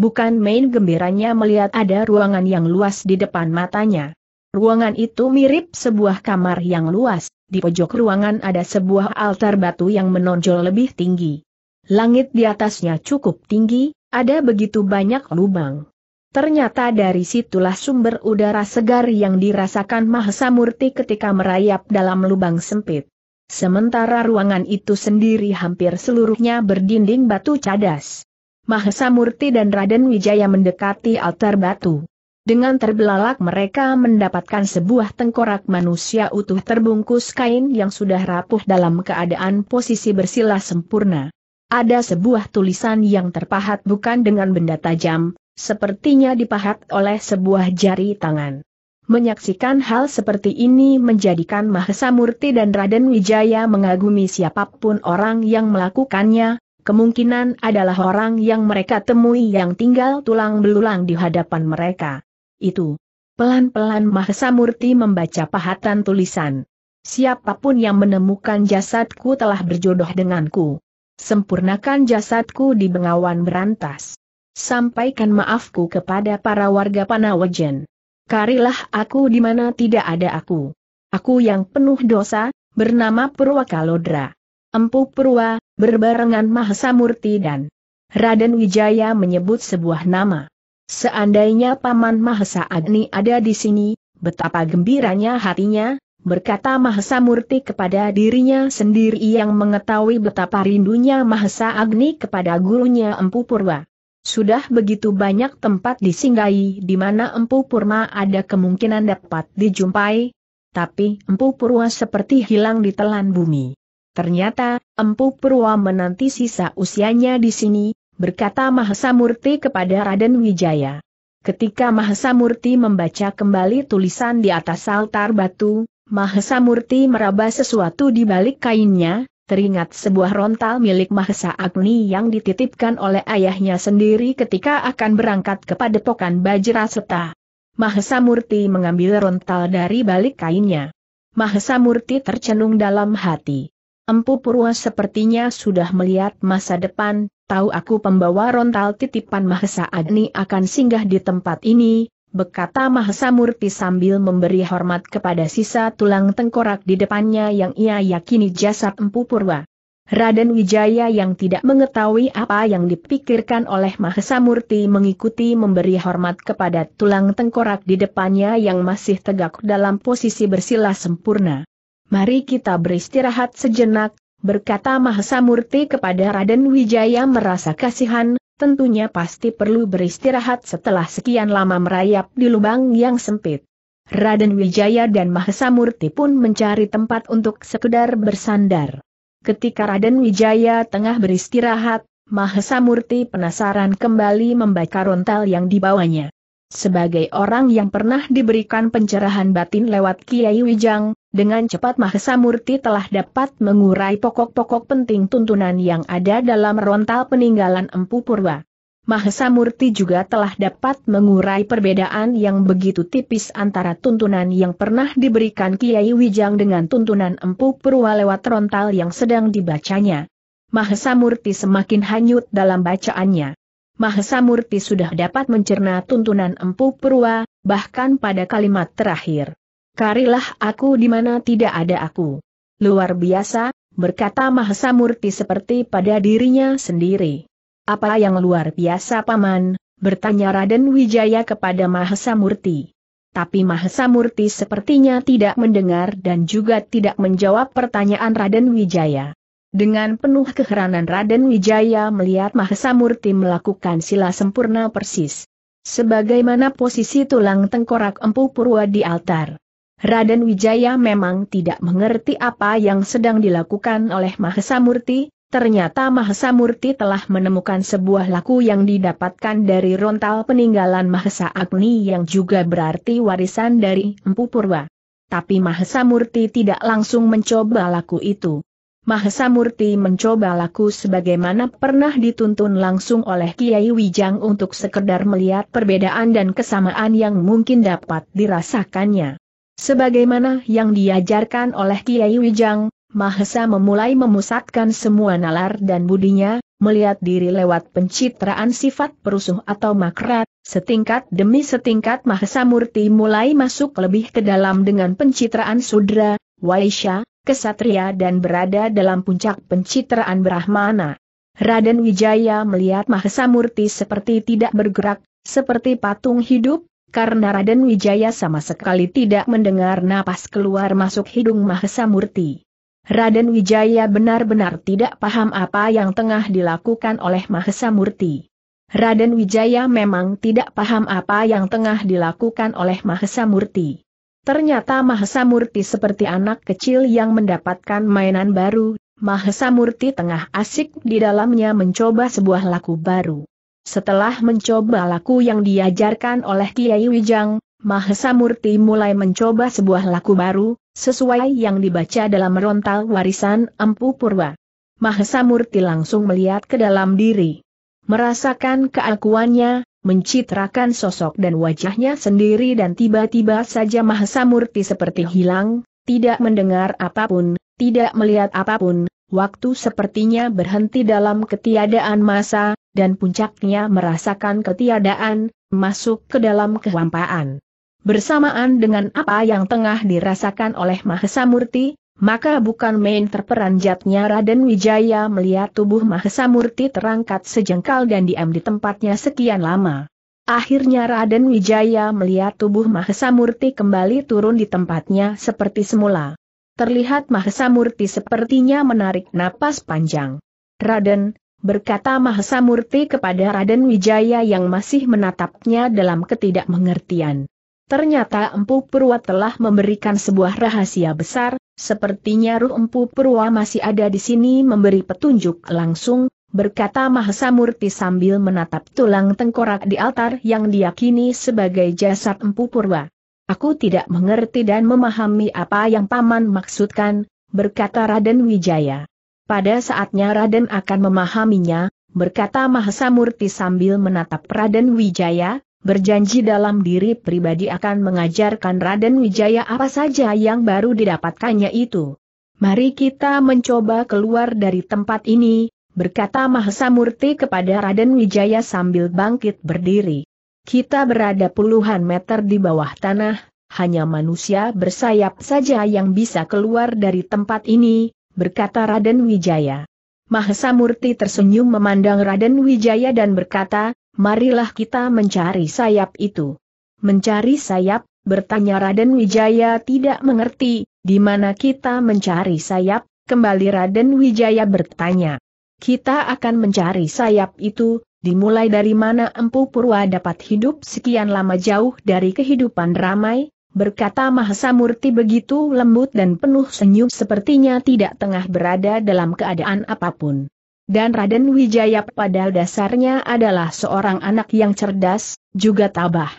Bukan main gembiranya melihat ada ruangan yang luas di depan matanya. Ruangan itu mirip sebuah kamar yang luas, di pojok ruangan ada sebuah altar batu yang menonjol lebih tinggi. Langit di atasnya cukup tinggi, ada begitu banyak lubang. Ternyata dari situlah sumber udara segar yang dirasakan Mahesa Murti ketika merayap dalam lubang sempit. Sementara ruangan itu sendiri hampir seluruhnya berdinding batu cadas. Mahesa Murti dan Raden Wijaya mendekati altar batu. Dengan terbelalak mereka mendapatkan sebuah tengkorak manusia utuh terbungkus kain yang sudah rapuh dalam keadaan posisi bersila sempurna. Ada sebuah tulisan yang terpahat bukan dengan benda tajam, sepertinya dipahat oleh sebuah jari tangan. Menyaksikan hal seperti ini menjadikan Mahesa Murti dan Raden Wijaya mengagumi siapapun orang yang melakukannya, kemungkinan adalah orang yang mereka temui yang tinggal tulang belulang di hadapan mereka itu. Pelan-pelan Mahesa Murti membaca pahatan tulisan. Siapapun yang menemukan jasadku telah berjodoh denganku. Sempurnakan jasadku di Bengawan Berantas. Sampaikan maafku kepada para warga Panawajen. Karilah aku di mana tidak ada aku. Aku yang penuh dosa, bernama Purwakalodra. Empu Purwa, berbarengan Mahesa Murti dan Raden Wijaya menyebut sebuah nama. Seandainya Paman Mahesa Agni ada di sini, betapa gembiranya hatinya, berkata Mahesa Murti kepada dirinya sendiri yang mengetahui betapa rindunya Mahesa Agni kepada gurunya Empu Purwa. Sudah begitu banyak tempat disinggahi di mana Empu Purma ada kemungkinan dapat dijumpai, tapi Empu Purwa seperti hilang di telan bumi. Ternyata, Empu Purwa menanti sisa usianya di sini, berkata Mahesa Murti kepada Raden Wijaya. Ketika Mahesa Murti membaca kembali tulisan di atas altar batu, Mahesa Murti meraba sesuatu di balik kainnya, teringat sebuah rontal milik Mahesa Agni yang dititipkan oleh ayahnya sendiri ketika akan berangkat ke padepokan Bajraseta. Mahesa Murti mengambil rontal dari balik kainnya. Mahesa Murti tercenung dalam hati. Empu Purwa sepertinya sudah melihat masa depan, tahu aku pembawa rontal titipan Mahesa Agni akan singgah di tempat ini, berkata Mahesa Murti sambil memberi hormat kepada sisa tulang tengkorak di depannya yang ia yakini jasad Empu Purwa. Raden Wijaya yang tidak mengetahui apa yang dipikirkan oleh Mahesa Murti mengikuti memberi hormat kepada tulang tengkorak di depannya yang masih tegak dalam posisi bersila sempurna. Mari kita beristirahat sejenak, berkata Murti kepada Raden Wijaya merasa kasihan, tentunya pasti perlu beristirahat setelah sekian lama merayap di lubang yang sempit. Raden Wijaya dan Murti pun mencari tempat untuk sekedar bersandar. Ketika Raden Wijaya tengah beristirahat, Murti penasaran kembali membaca rontal yang dibawanya. Sebagai orang yang pernah diberikan pencerahan batin lewat Kiai Wijang, dengan cepat Mahesa Murti telah dapat mengurai pokok-pokok penting tuntunan yang ada dalam rontal peninggalan Empu Purwa. Mahesa Murti juga telah dapat mengurai perbedaan yang begitu tipis antara tuntunan yang pernah diberikan Kiai Wijang dengan tuntunan Empu Purwa lewat rontal yang sedang dibacanya. Mahesa Murti semakin hanyut dalam bacaannya. Mahesa Murti sudah dapat mencerna tuntunan Empu Purwa, bahkan pada kalimat terakhir. Karilah aku di mana tidak ada aku. Luar biasa, berkata Mahesa Murti seperti pada dirinya sendiri. Apa yang luar biasa paman, bertanya Raden Wijaya kepada Mahesa Murti. Tapi Mahesa Murti sepertinya tidak mendengar dan juga tidak menjawab pertanyaan Raden Wijaya. Dengan penuh keheranan Raden Wijaya melihat Mahesa Murti melakukan sila sempurna persis. Sebagaimana posisi tulang tengkorak Empu Purwa di altar. Raden Wijaya memang tidak mengerti apa yang sedang dilakukan oleh Mahesa Murti, ternyata Mahesa Murti telah menemukan sebuah laku yang didapatkan dari rontal peninggalan Mahesa Agni yang juga berarti warisan dari Empu Purwa. Tapi Mahesa Murti tidak langsung mencoba laku itu. Mahesa Murti mencoba laku sebagaimana pernah dituntun langsung oleh Kiai Wijang untuk sekedar melihat perbedaan dan kesamaan yang mungkin dapat dirasakannya. Sebagaimana yang diajarkan oleh Kiai Wijang, Mahesa memulai memusatkan semua nalar dan budinya, melihat diri lewat pencitraan sifat perusuh atau makrat, setingkat demi setingkat Mahesa Murti mulai masuk lebih ke dalam dengan pencitraan sudra, waisya, kesatria dan berada dalam puncak pencitraan Brahmana. Raden Wijaya melihat Mahesa Murti seperti tidak bergerak, seperti patung hidup, karena Raden Wijaya sama sekali tidak mendengar napas keluar masuk hidung Mahesa Murti. Raden Wijaya benar-benar tidak paham apa yang tengah dilakukan oleh Mahesa Murti. Raden Wijaya memang tidak paham apa yang tengah dilakukan oleh Mahesa Murti. Ternyata Mahesa Murti seperti anak kecil yang mendapatkan mainan baru, Mahesa Murti tengah asik di dalamnya mencoba sebuah laku baru. Setelah mencoba laku yang diajarkan oleh Kiai Wijang, Mahesa Murti mulai mencoba sebuah laku baru, sesuai yang dibaca dalam rontal warisan Empu Purwa. Mahesa Murti langsung melihat ke dalam diri. Merasakan keakuannya, mencitrakan sosok dan wajahnya sendiri dan tiba-tiba saja Mahesa Murti seperti hilang, tidak mendengar apapun, tidak melihat apapun, waktu sepertinya berhenti dalam ketiadaan masa, dan puncaknya merasakan ketiadaan, masuk ke dalam kehampaan. Bersamaan dengan apa yang tengah dirasakan oleh Mahesa Murti, maka bukan main terperanjatnya Raden Wijaya melihat tubuh Mahesa Murti terangkat sejengkal dan diam di tempatnya sekian lama. Akhirnya Raden Wijaya melihat tubuh Mahesa Murti kembali turun di tempatnya seperti semula. Terlihat Mahesa Murti sepertinya menarik napas panjang. Raden, berkata Mahesa Murti kepada Raden Wijaya yang masih menatapnya dalam ketidakmengertian. Ternyata Empu Purwa telah memberikan sebuah rahasia besar, sepertinya ruh Empu Purwa masih ada di sini memberi petunjuk langsung, berkata Mahesa Murti sambil menatap tulang tengkorak di altar yang diyakini sebagai jasad Empu Purwa. Aku tidak mengerti dan memahami apa yang Paman maksudkan, berkata Raden Wijaya. Pada saatnya Raden akan memahaminya, berkata Mahasa Murti sambil menatap Raden Wijaya, berjanji dalam diri pribadi akan mengajarkan Raden Wijaya apa saja yang baru didapatkannya itu. Mari kita mencoba keluar dari tempat ini, berkata Mahasa Murti kepada Raden Wijaya sambil bangkit berdiri. Kita berada puluhan meter di bawah tanah, hanya manusia bersayap saja yang bisa keluar dari tempat ini, berkata Raden Wijaya. Mahesa Murti tersenyum memandang Raden Wijaya dan berkata, marilah kita mencari sayap itu. Mencari sayap, bertanya Raden Wijaya tidak mengerti, di mana kita mencari sayap, kembali Raden Wijaya bertanya. Kita akan mencari sayap itu, dimulai dari mana Empu Purwa dapat hidup sekian lama jauh dari kehidupan ramai, berkata Murti begitu lembut dan penuh senyum sepertinya tidak tengah berada dalam keadaan apapun. Dan Raden Wijaya pada dasarnya adalah seorang anak yang cerdas, juga tabah.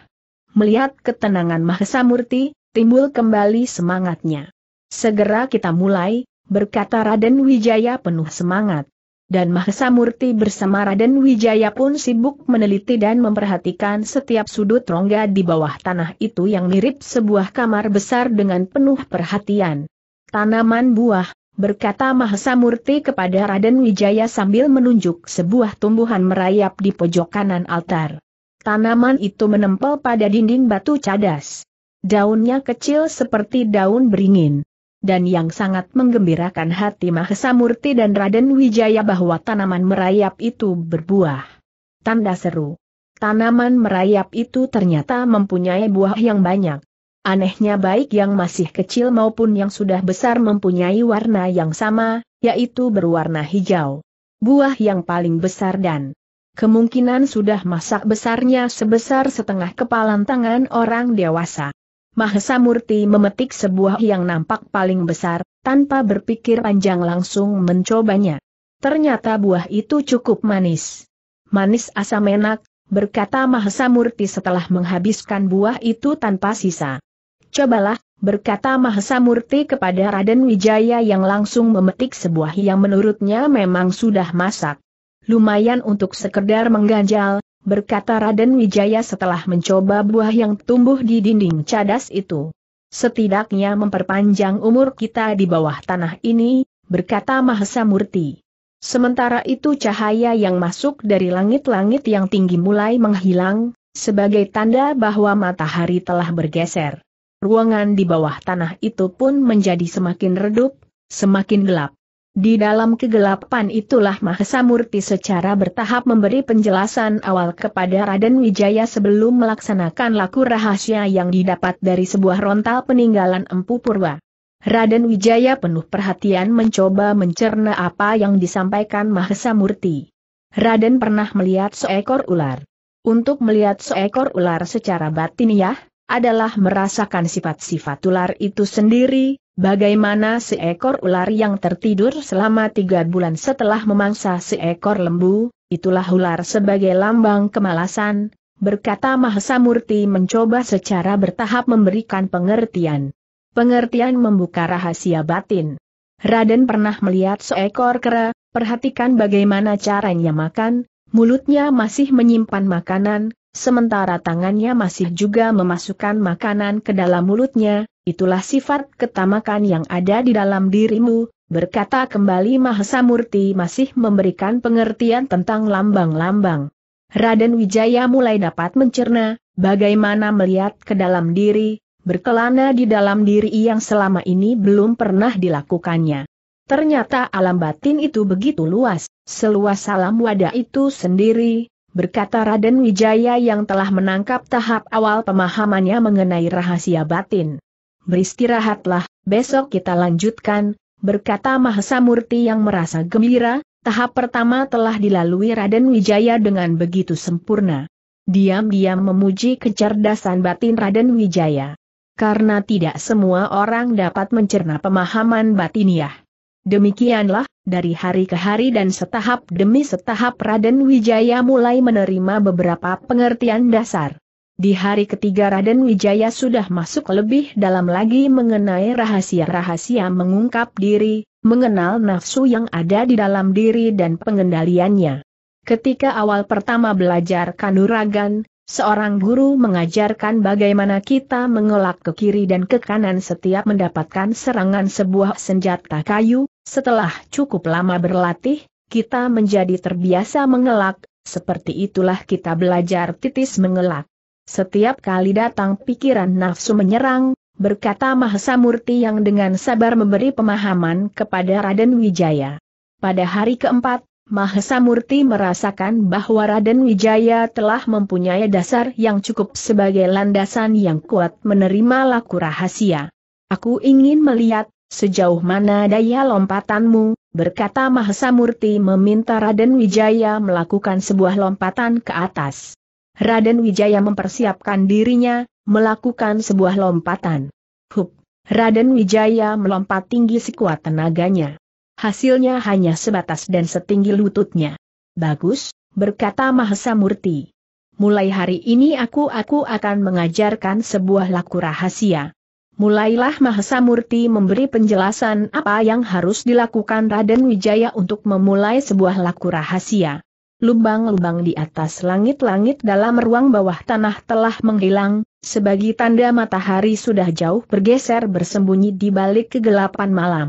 Melihat ketenangan Murti, timbul kembali semangatnya. Segera kita mulai, berkata Raden Wijaya penuh semangat dan Mahesa Murti bersama Raden Wijaya pun sibuk meneliti dan memperhatikan setiap sudut rongga di bawah tanah itu yang mirip sebuah kamar besar dengan penuh perhatian. Tanaman buah, berkata Mahesa Murti kepada Raden Wijaya sambil menunjuk sebuah tumbuhan merayap di pojok kanan altar. Tanaman itu menempel pada dinding batu cadas. Daunnya kecil seperti daun beringin dan yang sangat menggembirakan hati Mahesa Murti dan Raden Wijaya bahwa tanaman merayap itu berbuah. Tanda seru. Tanaman merayap itu ternyata mempunyai buah yang banyak. Anehnya baik yang masih kecil maupun yang sudah besar mempunyai warna yang sama, yaitu berwarna hijau. Buah yang paling besar dan kemungkinan sudah masak besarnya sebesar setengah kepalan tangan orang dewasa. Mahesa Murti memetik sebuah yang nampak paling besar, tanpa berpikir panjang langsung mencobanya. Ternyata buah itu cukup manis. Manis asam enak, berkata Mahesa Murti setelah menghabiskan buah itu tanpa sisa. Cobalah, berkata Mahesa Murti kepada Raden Wijaya yang langsung memetik sebuah yang menurutnya memang sudah masak. Lumayan untuk sekedar mengganjal, berkata Raden Wijaya setelah mencoba buah yang tumbuh di dinding cadas itu. Setidaknya memperpanjang umur kita di bawah tanah ini, berkata Mahesa Murti. Sementara itu cahaya yang masuk dari langit-langit yang tinggi mulai menghilang, sebagai tanda bahwa matahari telah bergeser. Ruangan di bawah tanah itu pun menjadi semakin redup, semakin gelap. Di dalam kegelapan itulah Mahesa Murti secara bertahap memberi penjelasan awal kepada Raden Wijaya sebelum melaksanakan laku rahasia yang didapat dari sebuah rontal peninggalan Empu Purwa. Raden Wijaya penuh perhatian mencoba mencerna apa yang disampaikan Mahesa Murti. Raden pernah melihat seekor ular. Untuk melihat seekor ular secara batiniah, adalah merasakan sifat-sifat ular itu sendiri, Bagaimana seekor ular yang tertidur selama tiga bulan setelah memangsa seekor lembu, itulah ular sebagai lambang kemalasan, berkata Mahesa Murti mencoba secara bertahap memberikan pengertian. Pengertian membuka rahasia batin. Raden pernah melihat seekor kera, perhatikan bagaimana caranya makan, mulutnya masih menyimpan makanan, sementara tangannya masih juga memasukkan makanan ke dalam mulutnya, itulah sifat ketamakan yang ada di dalam dirimu, berkata kembali Mahesa Murti masih memberikan pengertian tentang lambang-lambang. Raden Wijaya mulai dapat mencerna, bagaimana melihat ke dalam diri, berkelana di dalam diri yang selama ini belum pernah dilakukannya. Ternyata alam batin itu begitu luas, seluas alam wadah itu sendiri, berkata Raden Wijaya yang telah menangkap tahap awal pemahamannya mengenai rahasia batin. Beristirahatlah, besok kita lanjutkan, berkata Mahesa Murti yang merasa gembira, tahap pertama telah dilalui Raden Wijaya dengan begitu sempurna. Diam-diam memuji kecerdasan batin Raden Wijaya. Karena tidak semua orang dapat mencerna pemahaman batiniah. Demikianlah, dari hari ke hari dan setahap demi setahap Raden Wijaya mulai menerima beberapa pengertian dasar. Di hari ketiga Raden Wijaya sudah masuk lebih dalam lagi mengenai rahasia-rahasia mengungkap diri, mengenal nafsu yang ada di dalam diri dan pengendaliannya. Ketika awal pertama belajar kanuragan, Seorang guru mengajarkan bagaimana kita mengelak ke kiri dan ke kanan setiap mendapatkan serangan sebuah senjata kayu, setelah cukup lama berlatih, kita menjadi terbiasa mengelak, seperti itulah kita belajar titis mengelak. Setiap kali datang pikiran nafsu menyerang, berkata Mahasamurti yang dengan sabar memberi pemahaman kepada Raden Wijaya. Pada hari keempat, Mahesa Murti merasakan bahwa Raden Wijaya telah mempunyai dasar yang cukup sebagai landasan yang kuat menerima laku rahasia. Aku ingin melihat, sejauh mana daya lompatanmu, berkata Mahesa Murti meminta Raden Wijaya melakukan sebuah lompatan ke atas. Raden Wijaya mempersiapkan dirinya, melakukan sebuah lompatan. Hup! Raden Wijaya melompat tinggi sekuat tenaganya hasilnya hanya sebatas dan setinggi lututnya. Bagus, berkata Mahesa Murti. Mulai hari ini aku-aku akan mengajarkan sebuah laku rahasia. Mulailah Mahesa Murti memberi penjelasan apa yang harus dilakukan Raden Wijaya untuk memulai sebuah laku rahasia. Lubang-lubang di atas langit-langit dalam ruang bawah tanah telah menghilang, sebagai tanda matahari sudah jauh bergeser bersembunyi di balik kegelapan malam.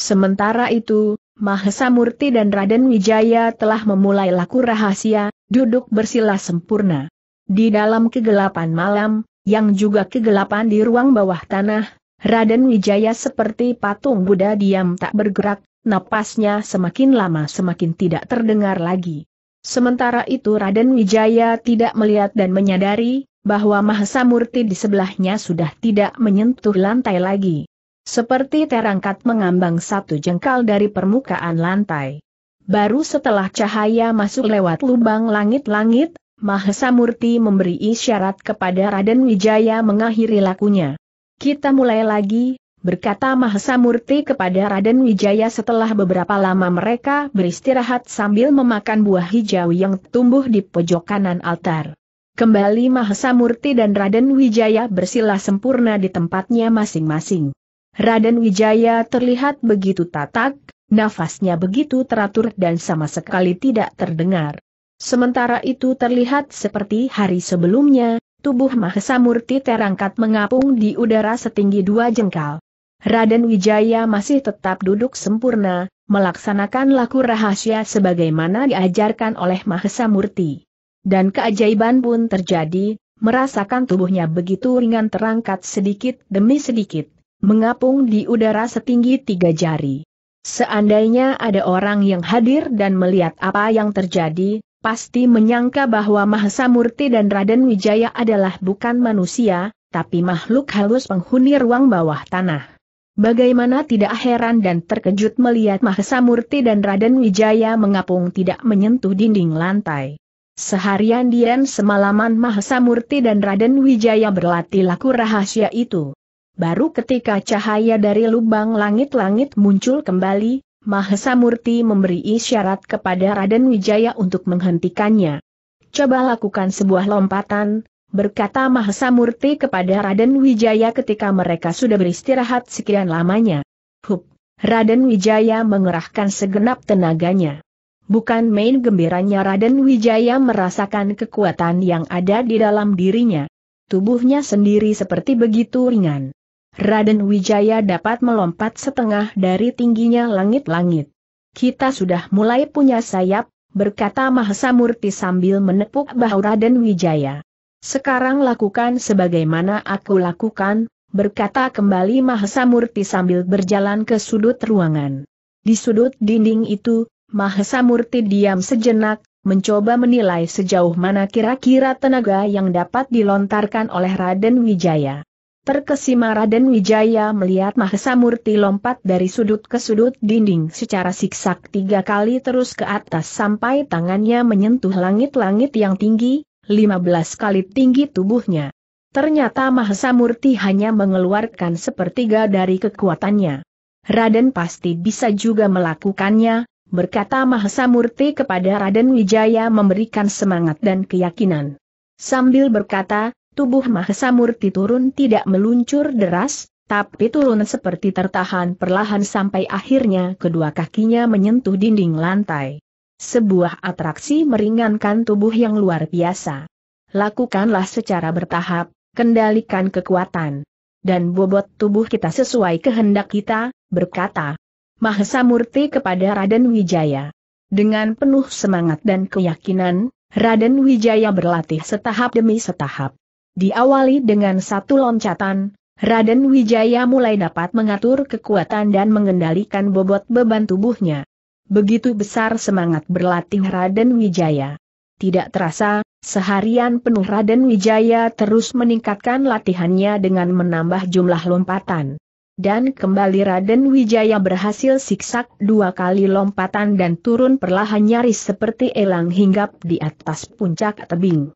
Sementara itu, Mahesa Murti dan Raden Wijaya telah memulai laku rahasia, duduk bersila sempurna. Di dalam kegelapan malam, yang juga kegelapan di ruang bawah tanah, Raden Wijaya seperti patung Buddha diam tak bergerak, napasnya semakin lama semakin tidak terdengar lagi. Sementara itu Raden Wijaya tidak melihat dan menyadari, bahwa Mahesa Murti di sebelahnya sudah tidak menyentuh lantai lagi. Seperti terangkat mengambang satu jengkal dari permukaan lantai. Baru setelah cahaya masuk lewat lubang langit-langit, Mahesa Murti memberi isyarat kepada Raden Wijaya mengakhiri lakunya. Kita mulai lagi, berkata Mahesa Murti kepada Raden Wijaya setelah beberapa lama mereka beristirahat sambil memakan buah hijau yang tumbuh di pojok kanan altar. Kembali Mahesa Murti dan Raden Wijaya bersila sempurna di tempatnya masing-masing. Raden Wijaya terlihat begitu tatak, nafasnya begitu teratur dan sama sekali tidak terdengar. Sementara itu terlihat seperti hari sebelumnya, tubuh Mahesa Murti terangkat mengapung di udara setinggi dua jengkal. Raden Wijaya masih tetap duduk sempurna, melaksanakan laku rahasia sebagaimana diajarkan oleh Mahesa Murti. Dan keajaiban pun terjadi, merasakan tubuhnya begitu ringan terangkat sedikit demi sedikit, mengapung di udara setinggi tiga jari. Seandainya ada orang yang hadir dan melihat apa yang terjadi, pasti menyangka bahwa Mahasa Murti dan Raden Wijaya adalah bukan manusia, tapi makhluk halus penghuni ruang bawah tanah. Bagaimana tidak heran dan terkejut melihat Mahesa Murti dan Raden Wijaya mengapung tidak menyentuh dinding lantai. Seharian dian semalaman Mahesa Murti dan Raden Wijaya berlatih laku rahasia itu. Baru ketika cahaya dari lubang langit-langit muncul kembali, Mahesa Murti memberi isyarat kepada Raden Wijaya untuk menghentikannya. Coba lakukan sebuah lompatan, berkata Mahesa Murti kepada Raden Wijaya ketika mereka sudah beristirahat sekian lamanya. Hup! Raden Wijaya mengerahkan segenap tenaganya. Bukan main gembiranya Raden Wijaya merasakan kekuatan yang ada di dalam dirinya. Tubuhnya sendiri seperti begitu ringan. Raden Wijaya dapat melompat setengah dari tingginya langit-langit. Kita sudah mulai punya sayap, berkata Mahesa Murti sambil menepuk bahu Raden Wijaya. Sekarang lakukan sebagaimana aku lakukan, berkata kembali Mahesa Murti sambil berjalan ke sudut ruangan. Di sudut dinding itu, Mahesa Murti diam sejenak, mencoba menilai sejauh mana kira-kira tenaga yang dapat dilontarkan oleh Raden Wijaya. Terkesima Raden Wijaya melihat Mahesa Murti lompat dari sudut ke sudut dinding secara siksak tiga kali terus ke atas sampai tangannya menyentuh langit-langit yang tinggi, lima belas kali tinggi tubuhnya. Ternyata Mahesa Murti hanya mengeluarkan sepertiga dari kekuatannya. Raden pasti bisa juga melakukannya, berkata Mahesa Murti kepada Raden Wijaya memberikan semangat dan keyakinan. Sambil berkata, tubuh Mahesa Murti turun tidak meluncur deras, tapi turun seperti tertahan perlahan sampai akhirnya kedua kakinya menyentuh dinding lantai. Sebuah atraksi meringankan tubuh yang luar biasa. Lakukanlah secara bertahap, kendalikan kekuatan. Dan bobot tubuh kita sesuai kehendak kita, berkata Mahesa Murti kepada Raden Wijaya. Dengan penuh semangat dan keyakinan, Raden Wijaya berlatih setahap demi setahap. Diawali dengan satu loncatan, Raden Wijaya mulai dapat mengatur kekuatan dan mengendalikan bobot beban tubuhnya. Begitu besar semangat berlatih Raden Wijaya. Tidak terasa, seharian penuh Raden Wijaya terus meningkatkan latihannya dengan menambah jumlah lompatan. Dan kembali Raden Wijaya berhasil siksak dua kali lompatan dan turun perlahan nyaris seperti elang hinggap di atas puncak tebing.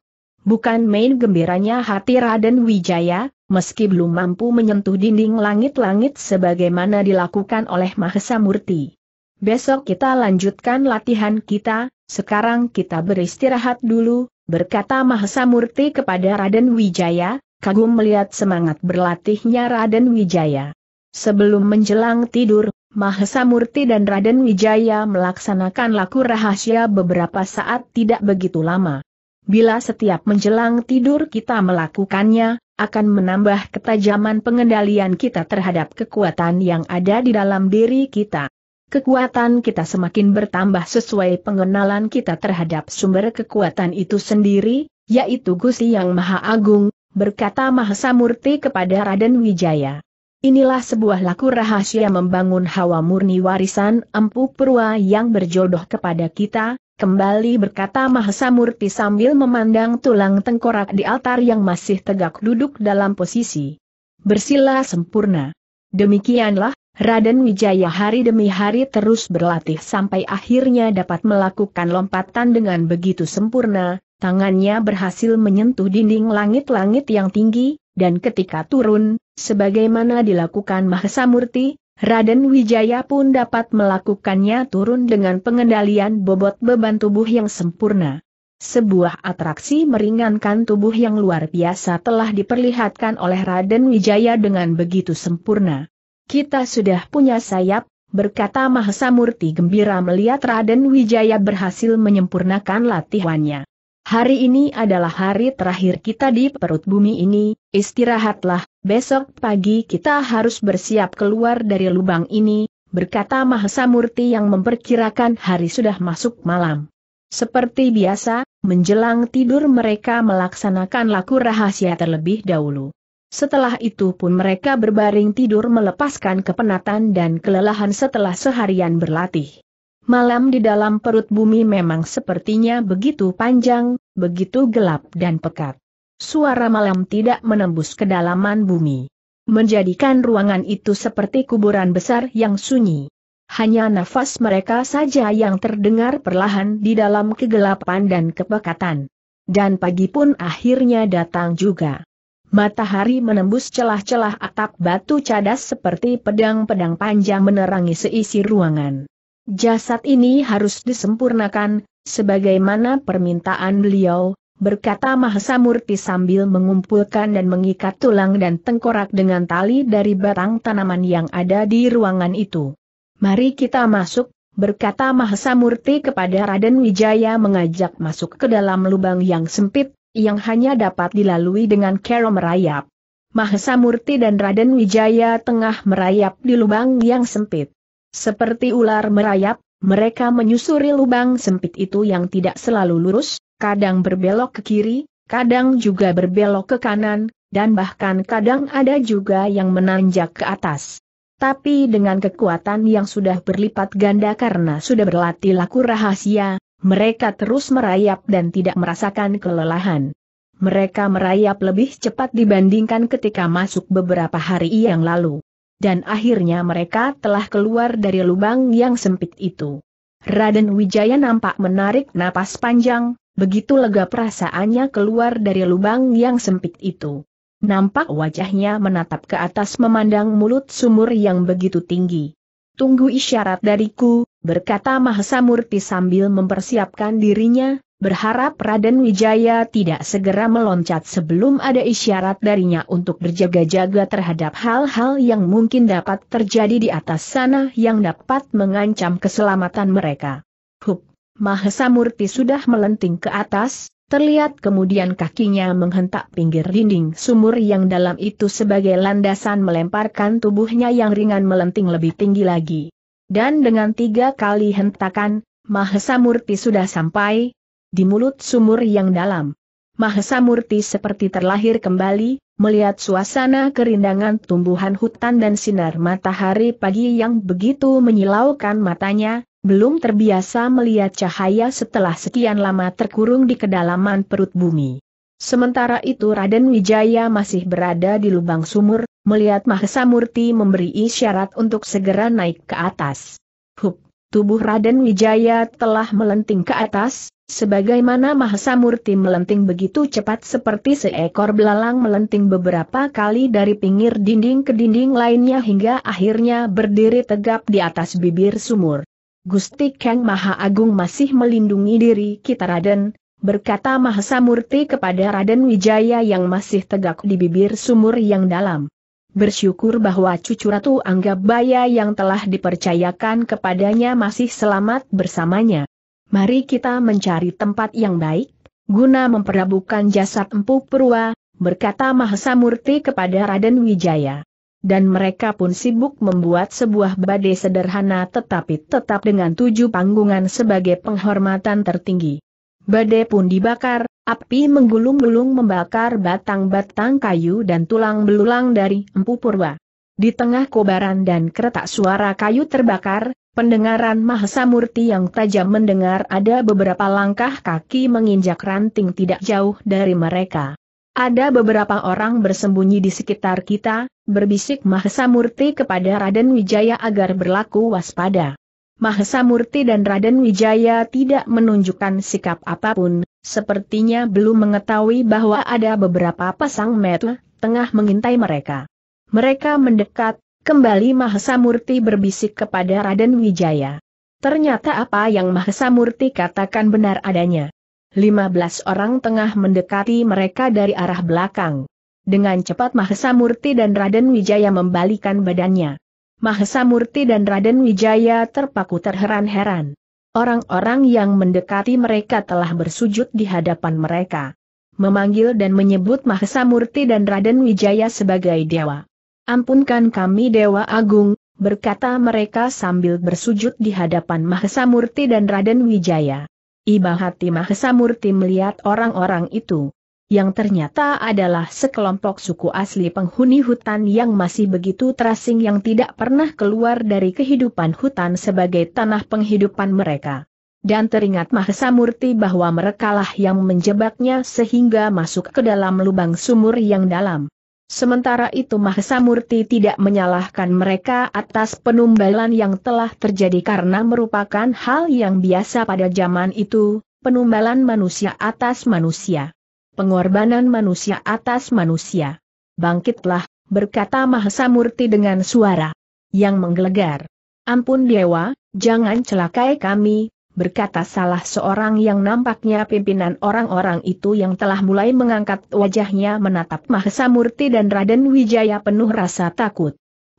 Bukan main gembiranya hati Raden Wijaya, meski belum mampu menyentuh dinding langit-langit sebagaimana dilakukan oleh Mahesa Murti. Besok kita lanjutkan latihan kita, sekarang kita beristirahat dulu, berkata Mahesa Murti kepada Raden Wijaya, kagum melihat semangat berlatihnya Raden Wijaya. Sebelum menjelang tidur, Mahesa Murti dan Raden Wijaya melaksanakan laku rahasia beberapa saat tidak begitu lama. Bila setiap menjelang tidur kita melakukannya, akan menambah ketajaman pengendalian kita terhadap kekuatan yang ada di dalam diri kita. Kekuatan kita semakin bertambah sesuai pengenalan kita terhadap sumber kekuatan itu sendiri, yaitu Gusti Yang Maha Agung, berkata Mahasamurti kepada Raden Wijaya. Inilah sebuah laku rahasia membangun hawa murni warisan empu purwa yang berjodoh kepada kita, kembali berkata Mahesa Murti sambil memandang tulang tengkorak di altar yang masih tegak duduk dalam posisi. Bersila sempurna. Demikianlah, Raden Wijaya hari demi hari terus berlatih sampai akhirnya dapat melakukan lompatan dengan begitu sempurna, tangannya berhasil menyentuh dinding langit-langit yang tinggi, dan ketika turun, sebagaimana dilakukan Mahesa Murti, Raden Wijaya pun dapat melakukannya turun dengan pengendalian bobot beban tubuh yang sempurna. Sebuah atraksi meringankan tubuh yang luar biasa telah diperlihatkan oleh Raden Wijaya dengan begitu sempurna. Kita sudah punya sayap, berkata Mahesa Murti gembira melihat Raden Wijaya berhasil menyempurnakan latihannya. Hari ini adalah hari terakhir kita di perut bumi ini, istirahatlah, besok pagi kita harus bersiap keluar dari lubang ini, berkata Mahesa Murti yang memperkirakan hari sudah masuk malam. Seperti biasa, menjelang tidur mereka melaksanakan laku rahasia terlebih dahulu. Setelah itu pun mereka berbaring tidur melepaskan kepenatan dan kelelahan setelah seharian berlatih. Malam di dalam perut bumi memang sepertinya begitu panjang, begitu gelap dan pekat. Suara malam tidak menembus kedalaman bumi. Menjadikan ruangan itu seperti kuburan besar yang sunyi. Hanya nafas mereka saja yang terdengar perlahan di dalam kegelapan dan kepekatan. Dan pagi pun akhirnya datang juga. Matahari menembus celah-celah atap batu cadas seperti pedang-pedang panjang menerangi seisi ruangan. Jasad ini harus disempurnakan, sebagaimana permintaan beliau, berkata Mahesa Murti sambil mengumpulkan dan mengikat tulang dan tengkorak dengan tali dari batang tanaman yang ada di ruangan itu. Mari kita masuk, berkata Mahesa Murti kepada Raden Wijaya mengajak masuk ke dalam lubang yang sempit, yang hanya dapat dilalui dengan kero merayap. Mahesa Murti dan Raden Wijaya tengah merayap di lubang yang sempit. Seperti ular merayap, mereka menyusuri lubang sempit itu yang tidak selalu lurus, kadang berbelok ke kiri, kadang juga berbelok ke kanan, dan bahkan kadang ada juga yang menanjak ke atas. Tapi dengan kekuatan yang sudah berlipat ganda karena sudah berlatih laku rahasia, mereka terus merayap dan tidak merasakan kelelahan. Mereka merayap lebih cepat dibandingkan ketika masuk beberapa hari yang lalu dan akhirnya mereka telah keluar dari lubang yang sempit itu. Raden Wijaya nampak menarik napas panjang, begitu lega perasaannya keluar dari lubang yang sempit itu. Nampak wajahnya menatap ke atas memandang mulut sumur yang begitu tinggi. Tunggu isyarat dariku, berkata Mahasamurti sambil mempersiapkan dirinya, berharap Raden Wijaya tidak segera meloncat sebelum ada isyarat darinya untuk berjaga-jaga terhadap hal-hal yang mungkin dapat terjadi di atas sana yang dapat mengancam keselamatan mereka. Hup, Mahesa Murti sudah melenting ke atas, terlihat kemudian kakinya menghentak pinggir dinding sumur yang dalam itu sebagai landasan melemparkan tubuhnya yang ringan melenting lebih tinggi lagi. Dan dengan tiga kali hentakan, Mahesa Murti sudah sampai, di mulut sumur yang dalam. Mahesa Murti seperti terlahir kembali, melihat suasana kerindangan tumbuhan hutan dan sinar matahari pagi yang begitu menyilaukan matanya, belum terbiasa melihat cahaya setelah sekian lama terkurung di kedalaman perut bumi. Sementara itu Raden Wijaya masih berada di lubang sumur, melihat Mahesa Murti memberi isyarat untuk segera naik ke atas. Hup! tubuh Raden Wijaya telah melenting ke atas, sebagaimana Murti melenting begitu cepat seperti seekor belalang melenting beberapa kali dari pinggir dinding ke dinding lainnya hingga akhirnya berdiri tegap di atas bibir sumur. Gusti Kang Maha Agung masih melindungi diri kita Raden, berkata Murti kepada Raden Wijaya yang masih tegak di bibir sumur yang dalam bersyukur bahwa cucu Ratu Anggap Baya yang telah dipercayakan kepadanya masih selamat bersamanya. Mari kita mencari tempat yang baik, guna memperabukan jasad Empu Purwa, berkata Mahesa Murti kepada Raden Wijaya. Dan mereka pun sibuk membuat sebuah badai sederhana tetapi tetap dengan tujuh panggungan sebagai penghormatan tertinggi. Badai pun dibakar, Api menggulung-gulung membakar batang-batang kayu dan tulang belulang dari Empu Purwa. Di tengah kobaran dan keretak suara kayu terbakar, pendengaran Mahasamurti yang tajam mendengar ada beberapa langkah kaki menginjak ranting tidak jauh dari mereka. Ada beberapa orang bersembunyi di sekitar kita, berbisik Mahasamurti kepada Raden Wijaya agar berlaku waspada. Mahasamurti dan Raden Wijaya tidak menunjukkan sikap apapun, sepertinya belum mengetahui bahwa ada beberapa pasang mata tengah mengintai mereka. Mereka mendekat, kembali Mahesa Murti berbisik kepada Raden Wijaya. Ternyata apa yang Mahesa Murti katakan benar adanya. 15 orang tengah mendekati mereka dari arah belakang. Dengan cepat Mahesa Murti dan Raden Wijaya membalikan badannya. Mahesa Murti dan Raden Wijaya terpaku terheran-heran. Orang-orang yang mendekati mereka telah bersujud di hadapan mereka. Memanggil dan menyebut Mahesa Murti dan Raden Wijaya sebagai dewa. Ampunkan kami Dewa Agung, berkata mereka sambil bersujud di hadapan Mahesa Murti dan Raden Wijaya. Iba hati Mahesa Murti melihat orang-orang itu yang ternyata adalah sekelompok suku asli penghuni hutan yang masih begitu terasing yang tidak pernah keluar dari kehidupan hutan sebagai tanah penghidupan mereka. Dan teringat Mahesa Murti bahwa merekalah yang menjebaknya sehingga masuk ke dalam lubang sumur yang dalam. Sementara itu Mahesa Murti tidak menyalahkan mereka atas penumbalan yang telah terjadi karena merupakan hal yang biasa pada zaman itu, penumbalan manusia atas manusia pengorbanan manusia atas manusia. Bangkitlah, berkata Mahesa Murti dengan suara yang menggelegar. Ampun Dewa, jangan celakai kami, berkata salah seorang yang nampaknya pimpinan orang-orang itu yang telah mulai mengangkat wajahnya menatap Mahesa Murti dan Raden Wijaya penuh rasa takut.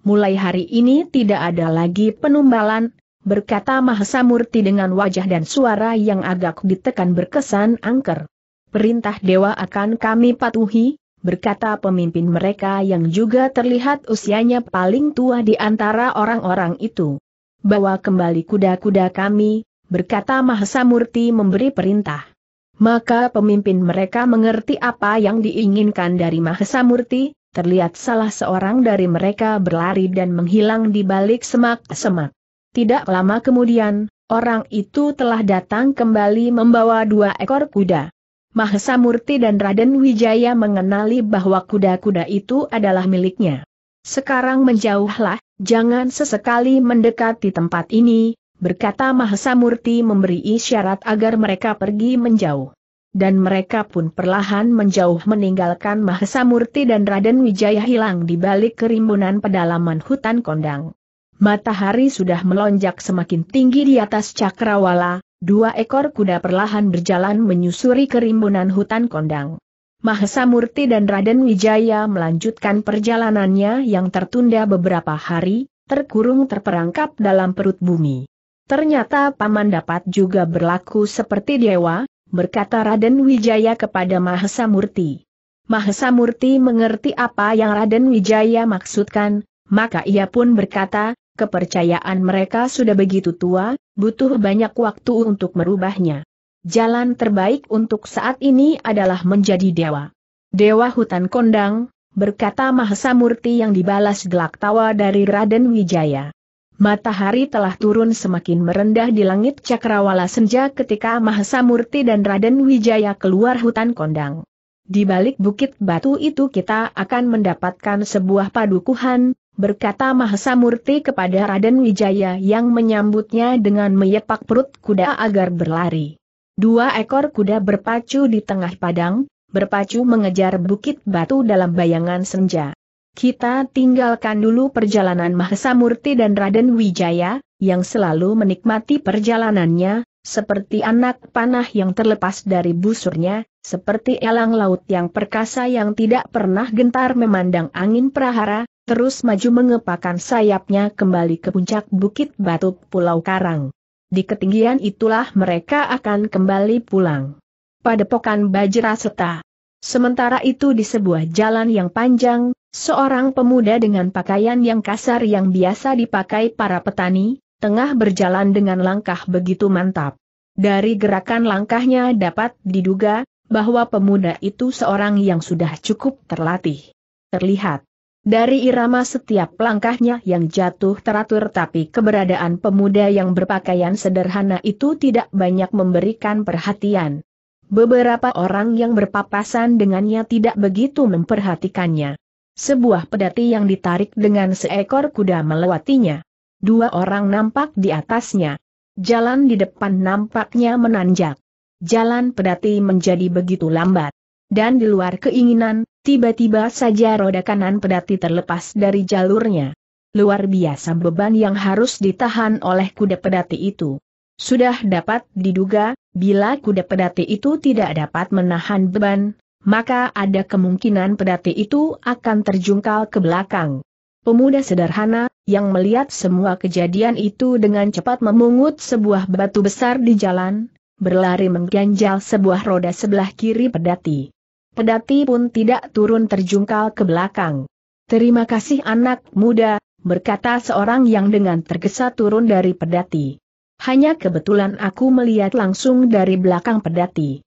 Mulai hari ini tidak ada lagi penumbalan, berkata Mahesa Murti dengan wajah dan suara yang agak ditekan berkesan angker perintah dewa akan kami patuhi, berkata pemimpin mereka yang juga terlihat usianya paling tua di antara orang-orang itu. Bawa kembali kuda-kuda kami, berkata Mahasamurti memberi perintah. Maka pemimpin mereka mengerti apa yang diinginkan dari Mahasamurti, terlihat salah seorang dari mereka berlari dan menghilang di balik semak-semak. Tidak lama kemudian, orang itu telah datang kembali membawa dua ekor kuda. Mahesa Murti dan Raden Wijaya mengenali bahwa kuda-kuda itu adalah miliknya. Sekarang menjauhlah, jangan sesekali mendekati tempat ini, berkata Mahesa Murti memberi isyarat agar mereka pergi menjauh. Dan mereka pun perlahan menjauh meninggalkan Mahesa Murti dan Raden Wijaya hilang di balik kerimbunan pedalaman hutan kondang. Matahari sudah melonjak semakin tinggi di atas cakrawala, Dua ekor kuda perlahan berjalan menyusuri kerimbunan hutan kondang. Mahesa Murti dan Raden Wijaya melanjutkan perjalanannya yang tertunda beberapa hari, terkurung terperangkap dalam perut bumi. Ternyata paman dapat juga berlaku seperti dewa, berkata Raden Wijaya kepada Mahesa Murti. Mahesa Murti mengerti apa yang Raden Wijaya maksudkan, maka ia pun berkata, kepercayaan mereka sudah begitu tua, butuh banyak waktu untuk merubahnya. Jalan terbaik untuk saat ini adalah menjadi dewa. Dewa hutan kondang, berkata Murti yang dibalas gelak tawa dari Raden Wijaya. Matahari telah turun semakin merendah di langit cakrawala senja ketika Murti dan Raden Wijaya keluar hutan kondang. Di balik bukit batu itu kita akan mendapatkan sebuah padukuhan, berkata Mahesa Murti kepada Raden Wijaya yang menyambutnya dengan meyepak perut kuda agar berlari. Dua ekor kuda berpacu di tengah padang, berpacu mengejar bukit batu dalam bayangan senja. Kita tinggalkan dulu perjalanan Mahesa Murti dan Raden Wijaya, yang selalu menikmati perjalanannya, seperti anak panah yang terlepas dari busurnya, seperti elang laut yang perkasa yang tidak pernah gentar memandang angin prahara, terus maju mengepakkan sayapnya kembali ke puncak bukit batu Pulau Karang. Di ketinggian itulah mereka akan kembali pulang. Padepokan Bajra Seta. Sementara itu di sebuah jalan yang panjang, seorang pemuda dengan pakaian yang kasar yang biasa dipakai para petani, tengah berjalan dengan langkah begitu mantap. Dari gerakan langkahnya dapat diduga, bahwa pemuda itu seorang yang sudah cukup terlatih. Terlihat, dari irama setiap langkahnya yang jatuh teratur tapi keberadaan pemuda yang berpakaian sederhana itu tidak banyak memberikan perhatian. Beberapa orang yang berpapasan dengannya tidak begitu memperhatikannya. Sebuah pedati yang ditarik dengan seekor kuda melewatinya. Dua orang nampak di atasnya. Jalan di depan nampaknya menanjak. Jalan pedati menjadi begitu lambat dan di luar keinginan, tiba-tiba saja roda kanan pedati terlepas dari jalurnya. Luar biasa beban yang harus ditahan oleh kuda pedati itu. Sudah dapat diduga, bila kuda pedati itu tidak dapat menahan beban, maka ada kemungkinan pedati itu akan terjungkal ke belakang. Pemuda sederhana, yang melihat semua kejadian itu dengan cepat memungut sebuah batu besar di jalan, berlari mengganjal sebuah roda sebelah kiri pedati pedati pun tidak turun terjungkal ke belakang. Terima kasih anak muda, berkata seorang yang dengan tergesa turun dari pedati. Hanya kebetulan aku melihat langsung dari belakang pedati.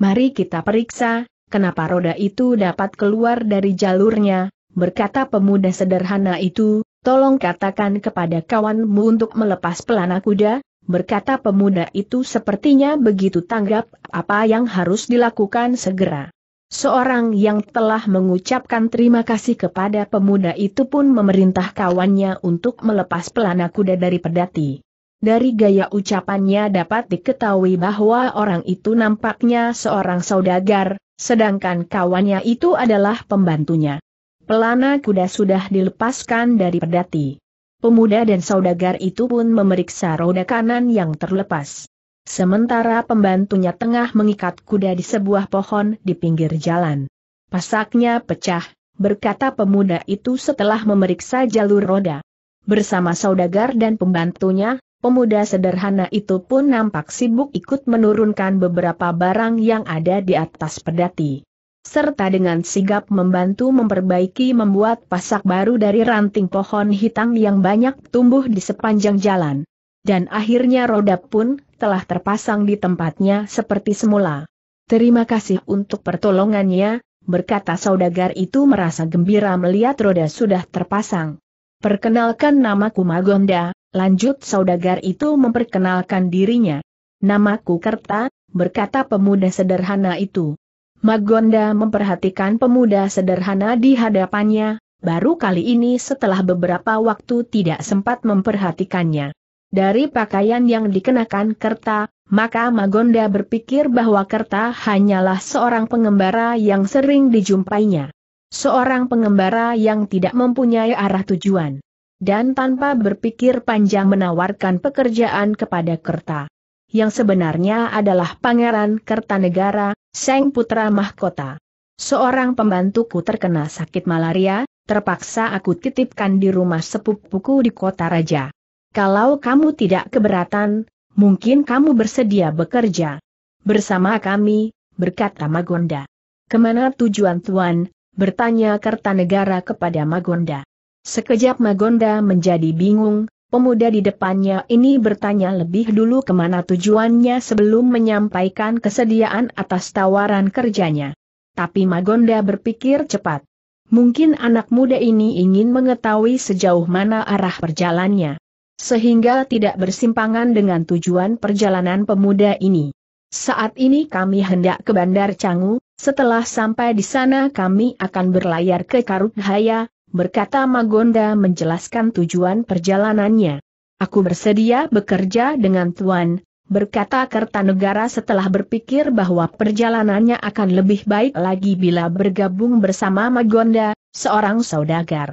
Mari kita periksa, kenapa roda itu dapat keluar dari jalurnya, berkata pemuda sederhana itu, tolong katakan kepada kawanmu untuk melepas pelana kuda, berkata pemuda itu sepertinya begitu tanggap apa yang harus dilakukan segera. Seorang yang telah mengucapkan terima kasih kepada pemuda itu pun memerintah kawannya untuk melepas pelana kuda dari pedati. Dari gaya ucapannya dapat diketahui bahwa orang itu nampaknya seorang saudagar, sedangkan kawannya itu adalah pembantunya. Pelana kuda sudah dilepaskan dari pedati. Pemuda dan saudagar itu pun memeriksa roda kanan yang terlepas. Sementara pembantunya tengah mengikat kuda di sebuah pohon di pinggir jalan. Pasaknya pecah, berkata pemuda itu setelah memeriksa jalur roda. Bersama saudagar dan pembantunya, pemuda sederhana itu pun nampak sibuk ikut menurunkan beberapa barang yang ada di atas pedati. Serta dengan sigap membantu memperbaiki membuat pasak baru dari ranting pohon hitam yang banyak tumbuh di sepanjang jalan. Dan akhirnya roda pun, telah terpasang di tempatnya seperti semula. Terima kasih untuk pertolongannya, berkata saudagar itu merasa gembira melihat roda sudah terpasang. Perkenalkan namaku Magonda, lanjut saudagar itu memperkenalkan dirinya. Namaku Kerta, berkata pemuda sederhana itu. Magonda memperhatikan pemuda sederhana di hadapannya, baru kali ini setelah beberapa waktu tidak sempat memperhatikannya. Dari pakaian yang dikenakan Kerta, maka Magonda berpikir bahwa Kerta hanyalah seorang pengembara yang sering dijumpainya. Seorang pengembara yang tidak mempunyai arah tujuan. Dan tanpa berpikir panjang menawarkan pekerjaan kepada Kerta. Yang sebenarnya adalah Pangeran Kertanegara, Seng Putra Mahkota. Seorang pembantuku terkena sakit malaria, terpaksa aku titipkan di rumah sepupuku di kota raja. Kalau kamu tidak keberatan, mungkin kamu bersedia bekerja bersama kami, berkata Magonda. Kemana tujuan Tuan? bertanya Kertanegara kepada Magonda. Sekejap Magonda menjadi bingung, pemuda di depannya ini bertanya lebih dulu kemana tujuannya sebelum menyampaikan kesediaan atas tawaran kerjanya. Tapi Magonda berpikir cepat. Mungkin anak muda ini ingin mengetahui sejauh mana arah perjalannya sehingga tidak bersimpangan dengan tujuan perjalanan pemuda ini. Saat ini kami hendak ke Bandar Canggu, setelah sampai di sana kami akan berlayar ke Karuthaya, berkata Magonda menjelaskan tujuan perjalanannya. Aku bersedia bekerja dengan Tuan, berkata Kertanegara setelah berpikir bahwa perjalanannya akan lebih baik lagi bila bergabung bersama Magonda, seorang saudagar.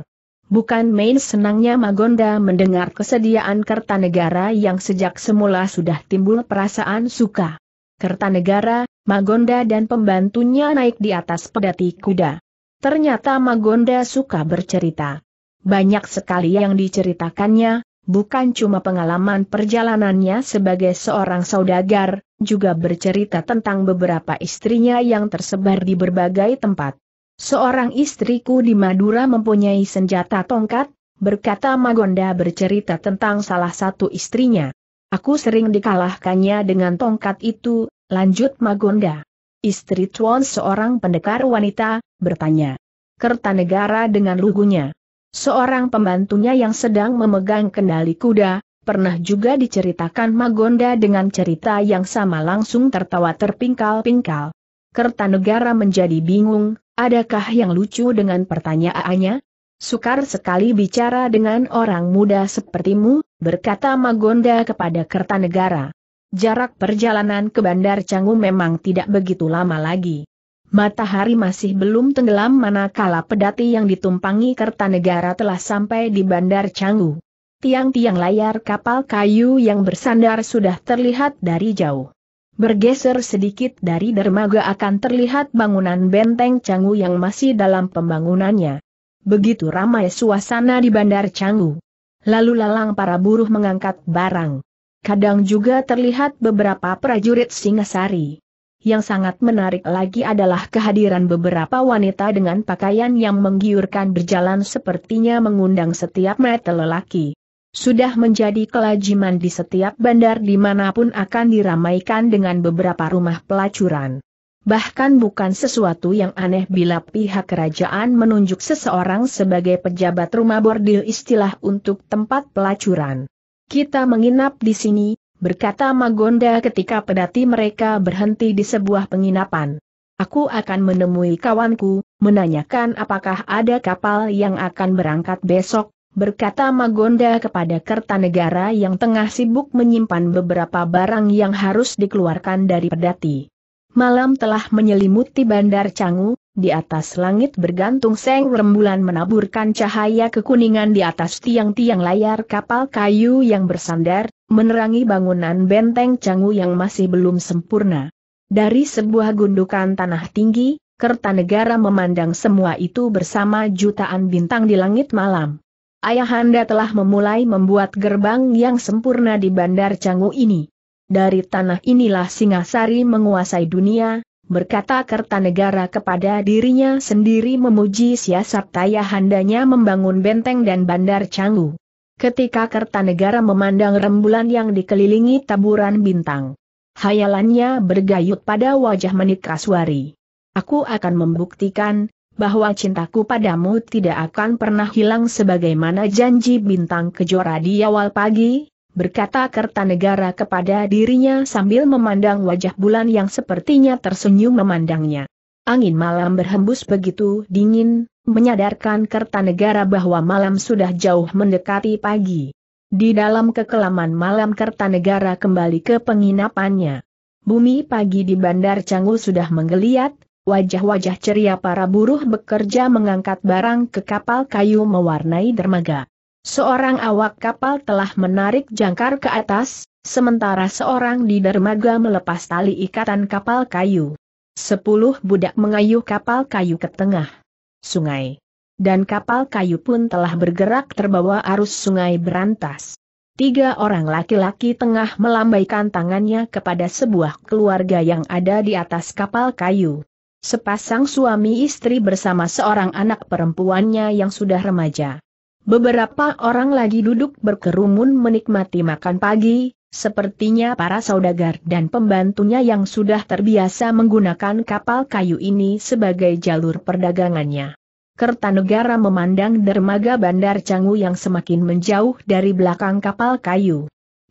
Bukan main senangnya Magonda mendengar kesediaan Kertanegara yang sejak semula sudah timbul perasaan suka. Kertanegara, Magonda dan pembantunya naik di atas pedati kuda. Ternyata Magonda suka bercerita. Banyak sekali yang diceritakannya, bukan cuma pengalaman perjalanannya sebagai seorang saudagar, juga bercerita tentang beberapa istrinya yang tersebar di berbagai tempat. Seorang istriku di Madura mempunyai senjata tongkat, berkata Magonda bercerita tentang salah satu istrinya. Aku sering dikalahkannya dengan tongkat itu, lanjut Magonda. Istri Tuan seorang pendekar wanita, bertanya. Kertanegara dengan lugunya. Seorang pembantunya yang sedang memegang kendali kuda, pernah juga diceritakan Magonda dengan cerita yang sama langsung tertawa terpingkal-pingkal. Kertanegara menjadi bingung, Adakah yang lucu dengan pertanyaannya? Sukar sekali bicara dengan orang muda sepertimu, berkata Magonda kepada Kertanegara. Jarak perjalanan ke Bandar Canggu memang tidak begitu lama lagi. Matahari masih belum tenggelam manakala pedati yang ditumpangi Kertanegara telah sampai di Bandar Canggu. Tiang-tiang layar kapal kayu yang bersandar sudah terlihat dari jauh. Bergeser sedikit dari dermaga akan terlihat bangunan benteng Canggu yang masih dalam pembangunannya. Begitu ramai suasana di Bandar Canggu. Lalu lalang para buruh mengangkat barang. Kadang juga terlihat beberapa prajurit Singasari. Yang sangat menarik lagi adalah kehadiran beberapa wanita dengan pakaian yang menggiurkan berjalan sepertinya mengundang setiap mata lelaki. Sudah menjadi kelajiman di setiap bandar dimanapun akan diramaikan dengan beberapa rumah pelacuran. Bahkan bukan sesuatu yang aneh bila pihak kerajaan menunjuk seseorang sebagai pejabat rumah bordil istilah untuk tempat pelacuran. Kita menginap di sini, berkata Magonda ketika pedati mereka berhenti di sebuah penginapan. Aku akan menemui kawanku, menanyakan apakah ada kapal yang akan berangkat besok, berkata Magonda kepada Kertanegara yang tengah sibuk menyimpan beberapa barang yang harus dikeluarkan dari pedati. Malam telah menyelimuti bandar Canggu, di atas langit bergantung seng rembulan menaburkan cahaya kekuningan di atas tiang-tiang layar kapal kayu yang bersandar, menerangi bangunan benteng Canggu yang masih belum sempurna. Dari sebuah gundukan tanah tinggi, Kertanegara memandang semua itu bersama jutaan bintang di langit malam. Ayahanda telah memulai membuat gerbang yang sempurna di Bandar Canggu ini. Dari tanah inilah Singasari menguasai dunia, berkata Kertanegara kepada dirinya sendiri memuji siasat Ayahandanya membangun benteng dan Bandar Canggu. Ketika Kertanegara memandang rembulan yang dikelilingi taburan bintang. Hayalannya bergayut pada wajah Menikaswari. Aku akan membuktikan, bahwa cintaku padamu tidak akan pernah hilang sebagaimana janji bintang kejora di awal pagi, berkata Kertanegara kepada dirinya sambil memandang wajah bulan yang sepertinya tersenyum memandangnya. Angin malam berhembus begitu dingin, menyadarkan Kertanegara bahwa malam sudah jauh mendekati pagi. Di dalam kekelaman malam Kertanegara kembali ke penginapannya. Bumi pagi di Bandar Canggu sudah menggeliat, Wajah-wajah ceria para buruh bekerja mengangkat barang ke kapal kayu mewarnai dermaga. Seorang awak kapal telah menarik jangkar ke atas, sementara seorang di dermaga melepas tali ikatan kapal kayu. Sepuluh budak mengayuh kapal kayu ke tengah sungai. Dan kapal kayu pun telah bergerak terbawa arus sungai berantas. Tiga orang laki-laki tengah melambaikan tangannya kepada sebuah keluarga yang ada di atas kapal kayu. Sepasang suami istri bersama seorang anak perempuannya yang sudah remaja. Beberapa orang lagi duduk berkerumun menikmati makan pagi, Sepertinya para saudagar dan pembantunya yang sudah terbiasa menggunakan kapal kayu ini sebagai jalur perdagangannya. Kertanegara memandang dermaga Bandar Canggu yang semakin menjauh dari belakang kapal kayu.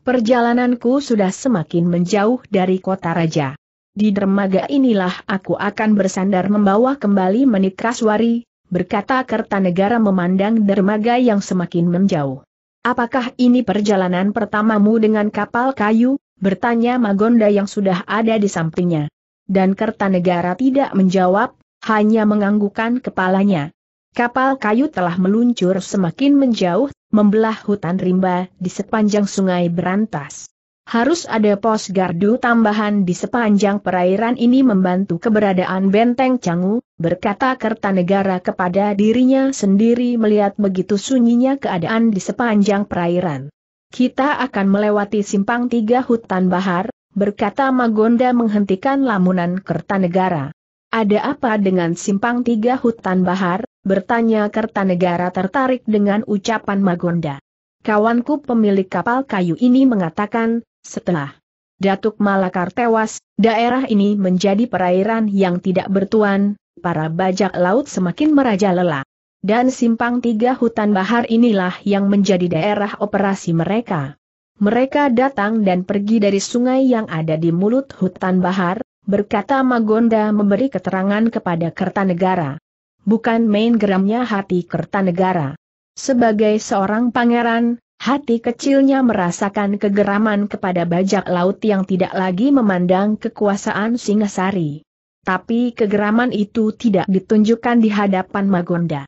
Perjalananku sudah semakin menjauh dari kota raja. Di dermaga inilah aku akan bersandar membawa kembali Menikaswari, berkata Kertanegara memandang dermaga yang semakin menjauh. Apakah ini perjalanan pertamamu dengan kapal kayu? bertanya Magonda yang sudah ada di sampingnya. Dan Kertanegara tidak menjawab, hanya menganggukkan kepalanya. Kapal kayu telah meluncur semakin menjauh, membelah hutan rimba di sepanjang sungai Berantas. Harus ada pos gardu tambahan di sepanjang perairan ini membantu keberadaan benteng Canggu, berkata Kertanegara kepada dirinya sendiri melihat begitu sunyinya keadaan di sepanjang perairan. Kita akan melewati simpang tiga hutan bahar, berkata Magonda menghentikan lamunan Kertanegara. Ada apa dengan simpang tiga hutan bahar? bertanya Kertanegara tertarik dengan ucapan Magonda. Kawanku pemilik kapal kayu ini mengatakan, setelah Datuk Malakar tewas, daerah ini menjadi perairan yang tidak bertuan, para bajak laut semakin merajalela. Dan simpang tiga hutan bahar inilah yang menjadi daerah operasi mereka. Mereka datang dan pergi dari sungai yang ada di mulut hutan bahar, berkata Magonda memberi keterangan kepada Kertanegara. Bukan main geramnya hati Kertanegara. Sebagai seorang pangeran, Hati kecilnya merasakan kegeraman kepada bajak laut yang tidak lagi memandang kekuasaan Singasari. Tapi kegeraman itu tidak ditunjukkan di hadapan Magonda.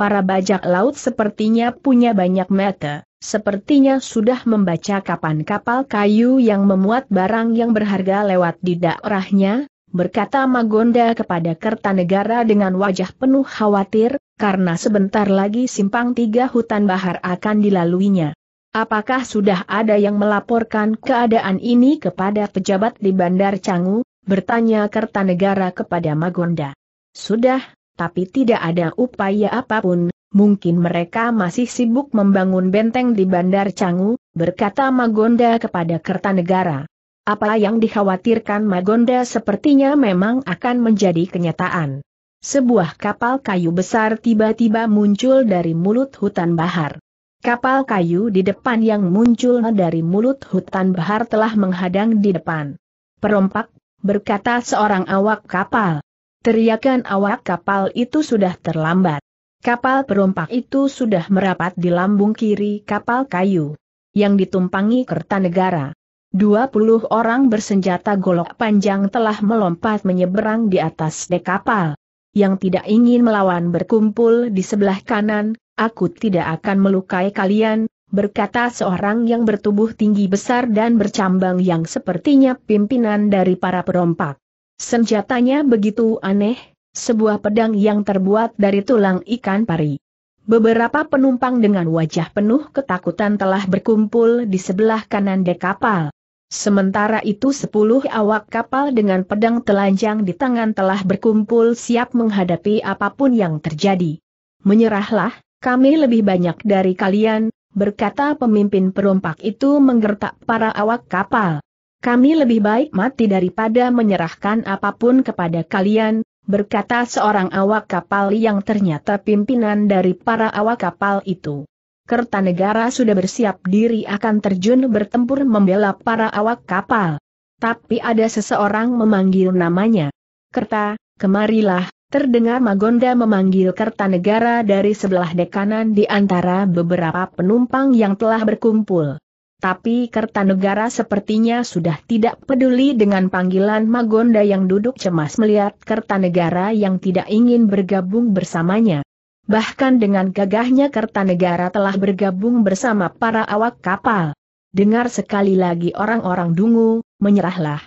Para bajak laut sepertinya punya banyak mata, sepertinya sudah membaca kapan kapal kayu yang memuat barang yang berharga lewat di daerahnya, berkata Magonda kepada Kertanegara dengan wajah penuh khawatir, karena sebentar lagi simpang tiga hutan bahar akan dilaluinya. Apakah sudah ada yang melaporkan keadaan ini kepada pejabat di Bandar Canggu? bertanya Kertanegara kepada Magonda. Sudah, tapi tidak ada upaya apapun, mungkin mereka masih sibuk membangun benteng di Bandar Canggu, berkata Magonda kepada Kertanegara. Apa yang dikhawatirkan Magonda sepertinya memang akan menjadi kenyataan sebuah kapal kayu besar tiba-tiba muncul dari mulut hutan bahar. Kapal kayu di depan yang muncul dari mulut hutan bahar telah menghadang di depan. Perompak, berkata seorang awak kapal. Teriakan awak kapal itu sudah terlambat. Kapal perompak itu sudah merapat di lambung kiri kapal kayu. Yang ditumpangi Kertanegara. 20 orang bersenjata golok panjang telah melompat menyeberang di atas dek kapal yang tidak ingin melawan berkumpul di sebelah kanan, aku tidak akan melukai kalian, berkata seorang yang bertubuh tinggi besar dan bercambang yang sepertinya pimpinan dari para perompak. Senjatanya begitu aneh, sebuah pedang yang terbuat dari tulang ikan pari. Beberapa penumpang dengan wajah penuh ketakutan telah berkumpul di sebelah kanan dek kapal. Sementara itu sepuluh awak kapal dengan pedang telanjang di tangan telah berkumpul siap menghadapi apapun yang terjadi. Menyerahlah, kami lebih banyak dari kalian, berkata pemimpin perompak itu menggertak para awak kapal. Kami lebih baik mati daripada menyerahkan apapun kepada kalian, berkata seorang awak kapal yang ternyata pimpinan dari para awak kapal itu. Kertanegara sudah bersiap diri akan terjun bertempur membela para awak kapal. Tapi ada seseorang memanggil namanya. Kerta, kemarilah, terdengar Magonda memanggil Kertanegara dari sebelah dek di antara beberapa penumpang yang telah berkumpul. Tapi Kertanegara sepertinya sudah tidak peduli dengan panggilan Magonda yang duduk cemas melihat Kertanegara yang tidak ingin bergabung bersamanya. Bahkan dengan gagahnya Kertanegara telah bergabung bersama para awak kapal. Dengar sekali lagi orang-orang dungu, menyerahlah.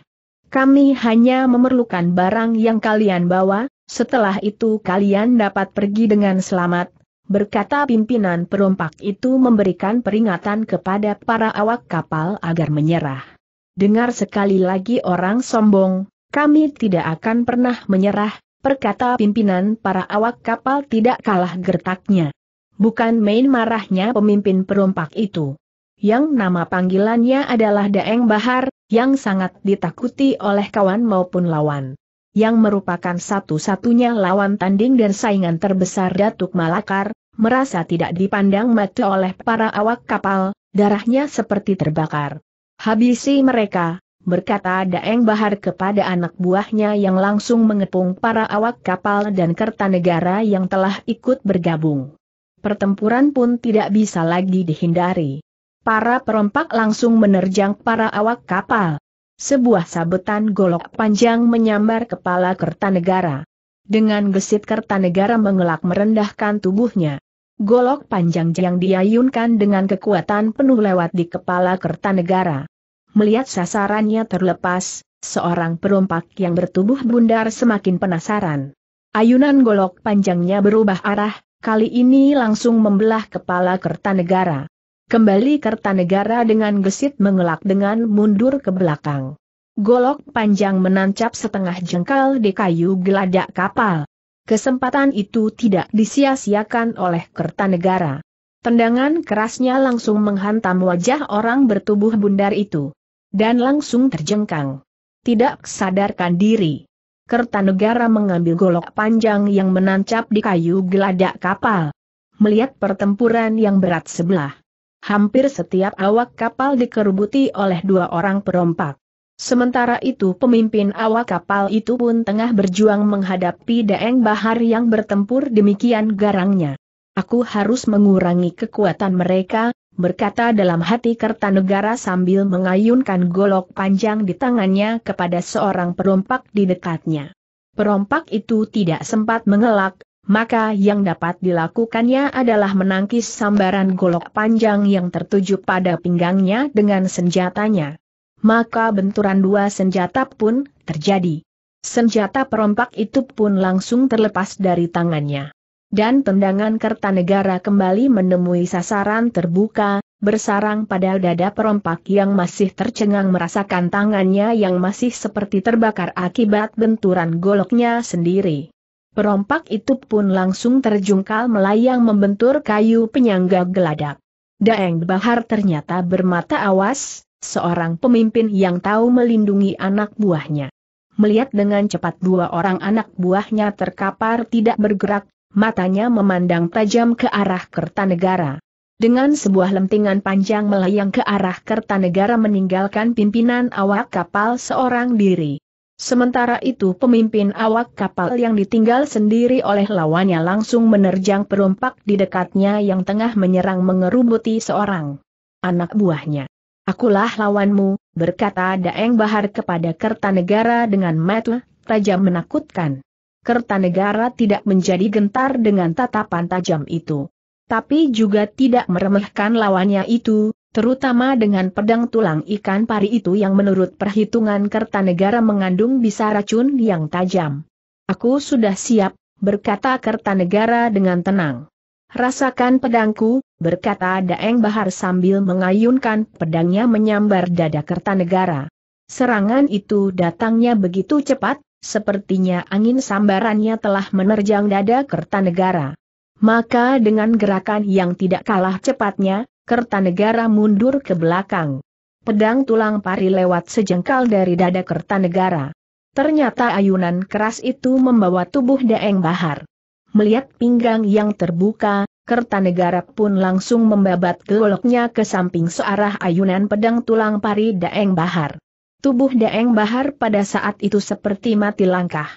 Kami hanya memerlukan barang yang kalian bawa, setelah itu kalian dapat pergi dengan selamat, berkata pimpinan perompak itu memberikan peringatan kepada para awak kapal agar menyerah. Dengar sekali lagi orang sombong, kami tidak akan pernah menyerah, perkata pimpinan para awak kapal tidak kalah gertaknya. Bukan main marahnya pemimpin perompak itu. Yang nama panggilannya adalah Daeng Bahar, yang sangat ditakuti oleh kawan maupun lawan. Yang merupakan satu-satunya lawan tanding dan saingan terbesar Datuk Malakar, merasa tidak dipandang mata oleh para awak kapal, darahnya seperti terbakar. Habisi mereka, berkata Daeng Bahar kepada anak buahnya yang langsung mengepung para awak kapal dan Kertanegara yang telah ikut bergabung. Pertempuran pun tidak bisa lagi dihindari. Para perompak langsung menerjang para awak kapal. Sebuah sabetan golok panjang menyambar kepala Kertanegara. Dengan gesit Kertanegara mengelak merendahkan tubuhnya. Golok panjang yang diayunkan dengan kekuatan penuh lewat di kepala Kertanegara. Melihat sasarannya terlepas, seorang perompak yang bertubuh bundar semakin penasaran. Ayunan golok panjangnya berubah arah, kali ini langsung membelah kepala Kertanegara. Kembali Kertanegara dengan gesit mengelak dengan mundur ke belakang. Golok panjang menancap setengah jengkal di kayu geladak kapal. Kesempatan itu tidak disia-siakan oleh Kertanegara. Tendangan kerasnya langsung menghantam wajah orang bertubuh bundar itu. Dan langsung terjengkang. Tidak sadarkan diri. Kertanegara mengambil golok panjang yang menancap di kayu geladak kapal. Melihat pertempuran yang berat sebelah. Hampir setiap awak kapal dikerubuti oleh dua orang perompak. Sementara itu pemimpin awak kapal itu pun tengah berjuang menghadapi Daeng Bahar yang bertempur demikian garangnya. Aku harus mengurangi kekuatan mereka, berkata dalam hati Kertanegara sambil mengayunkan golok panjang di tangannya kepada seorang perompak di dekatnya. Perompak itu tidak sempat mengelak, maka yang dapat dilakukannya adalah menangkis sambaran golok panjang yang tertuju pada pinggangnya dengan senjatanya. Maka benturan dua senjata pun terjadi. Senjata perompak itu pun langsung terlepas dari tangannya dan tendangan Kertanegara kembali menemui sasaran terbuka, bersarang pada dada perompak yang masih tercengang merasakan tangannya yang masih seperti terbakar akibat benturan goloknya sendiri. Perompak itu pun langsung terjungkal melayang membentur kayu penyangga geladak. Daeng Bahar ternyata bermata awas, seorang pemimpin yang tahu melindungi anak buahnya. Melihat dengan cepat dua orang anak buahnya terkapar tidak bergerak matanya memandang tajam ke arah Kertanegara. Dengan sebuah lentingan panjang melayang ke arah Kertanegara meninggalkan pimpinan awak kapal seorang diri. Sementara itu pemimpin awak kapal yang ditinggal sendiri oleh lawannya langsung menerjang perompak di dekatnya yang tengah menyerang mengerubuti seorang anak buahnya. Akulah lawanmu, berkata Daeng Bahar kepada Kertanegara dengan mata tajam menakutkan. Kertanegara tidak menjadi gentar dengan tatapan tajam itu. Tapi juga tidak meremehkan lawannya itu, terutama dengan pedang tulang ikan pari itu yang menurut perhitungan Kertanegara mengandung bisa racun yang tajam. Aku sudah siap, berkata Kertanegara dengan tenang. Rasakan pedangku, berkata Daeng Bahar sambil mengayunkan pedangnya menyambar dada Kertanegara. Serangan itu datangnya begitu cepat, Sepertinya angin sambarannya telah menerjang dada Kertanegara. Maka dengan gerakan yang tidak kalah cepatnya, Kertanegara mundur ke belakang. Pedang tulang pari lewat sejengkal dari dada Kertanegara. Ternyata ayunan keras itu membawa tubuh Daeng Bahar. Melihat pinggang yang terbuka, Kertanegara pun langsung membabat goloknya ke samping searah ayunan pedang tulang pari Daeng Bahar. Tubuh Daeng Bahar pada saat itu seperti mati langkah.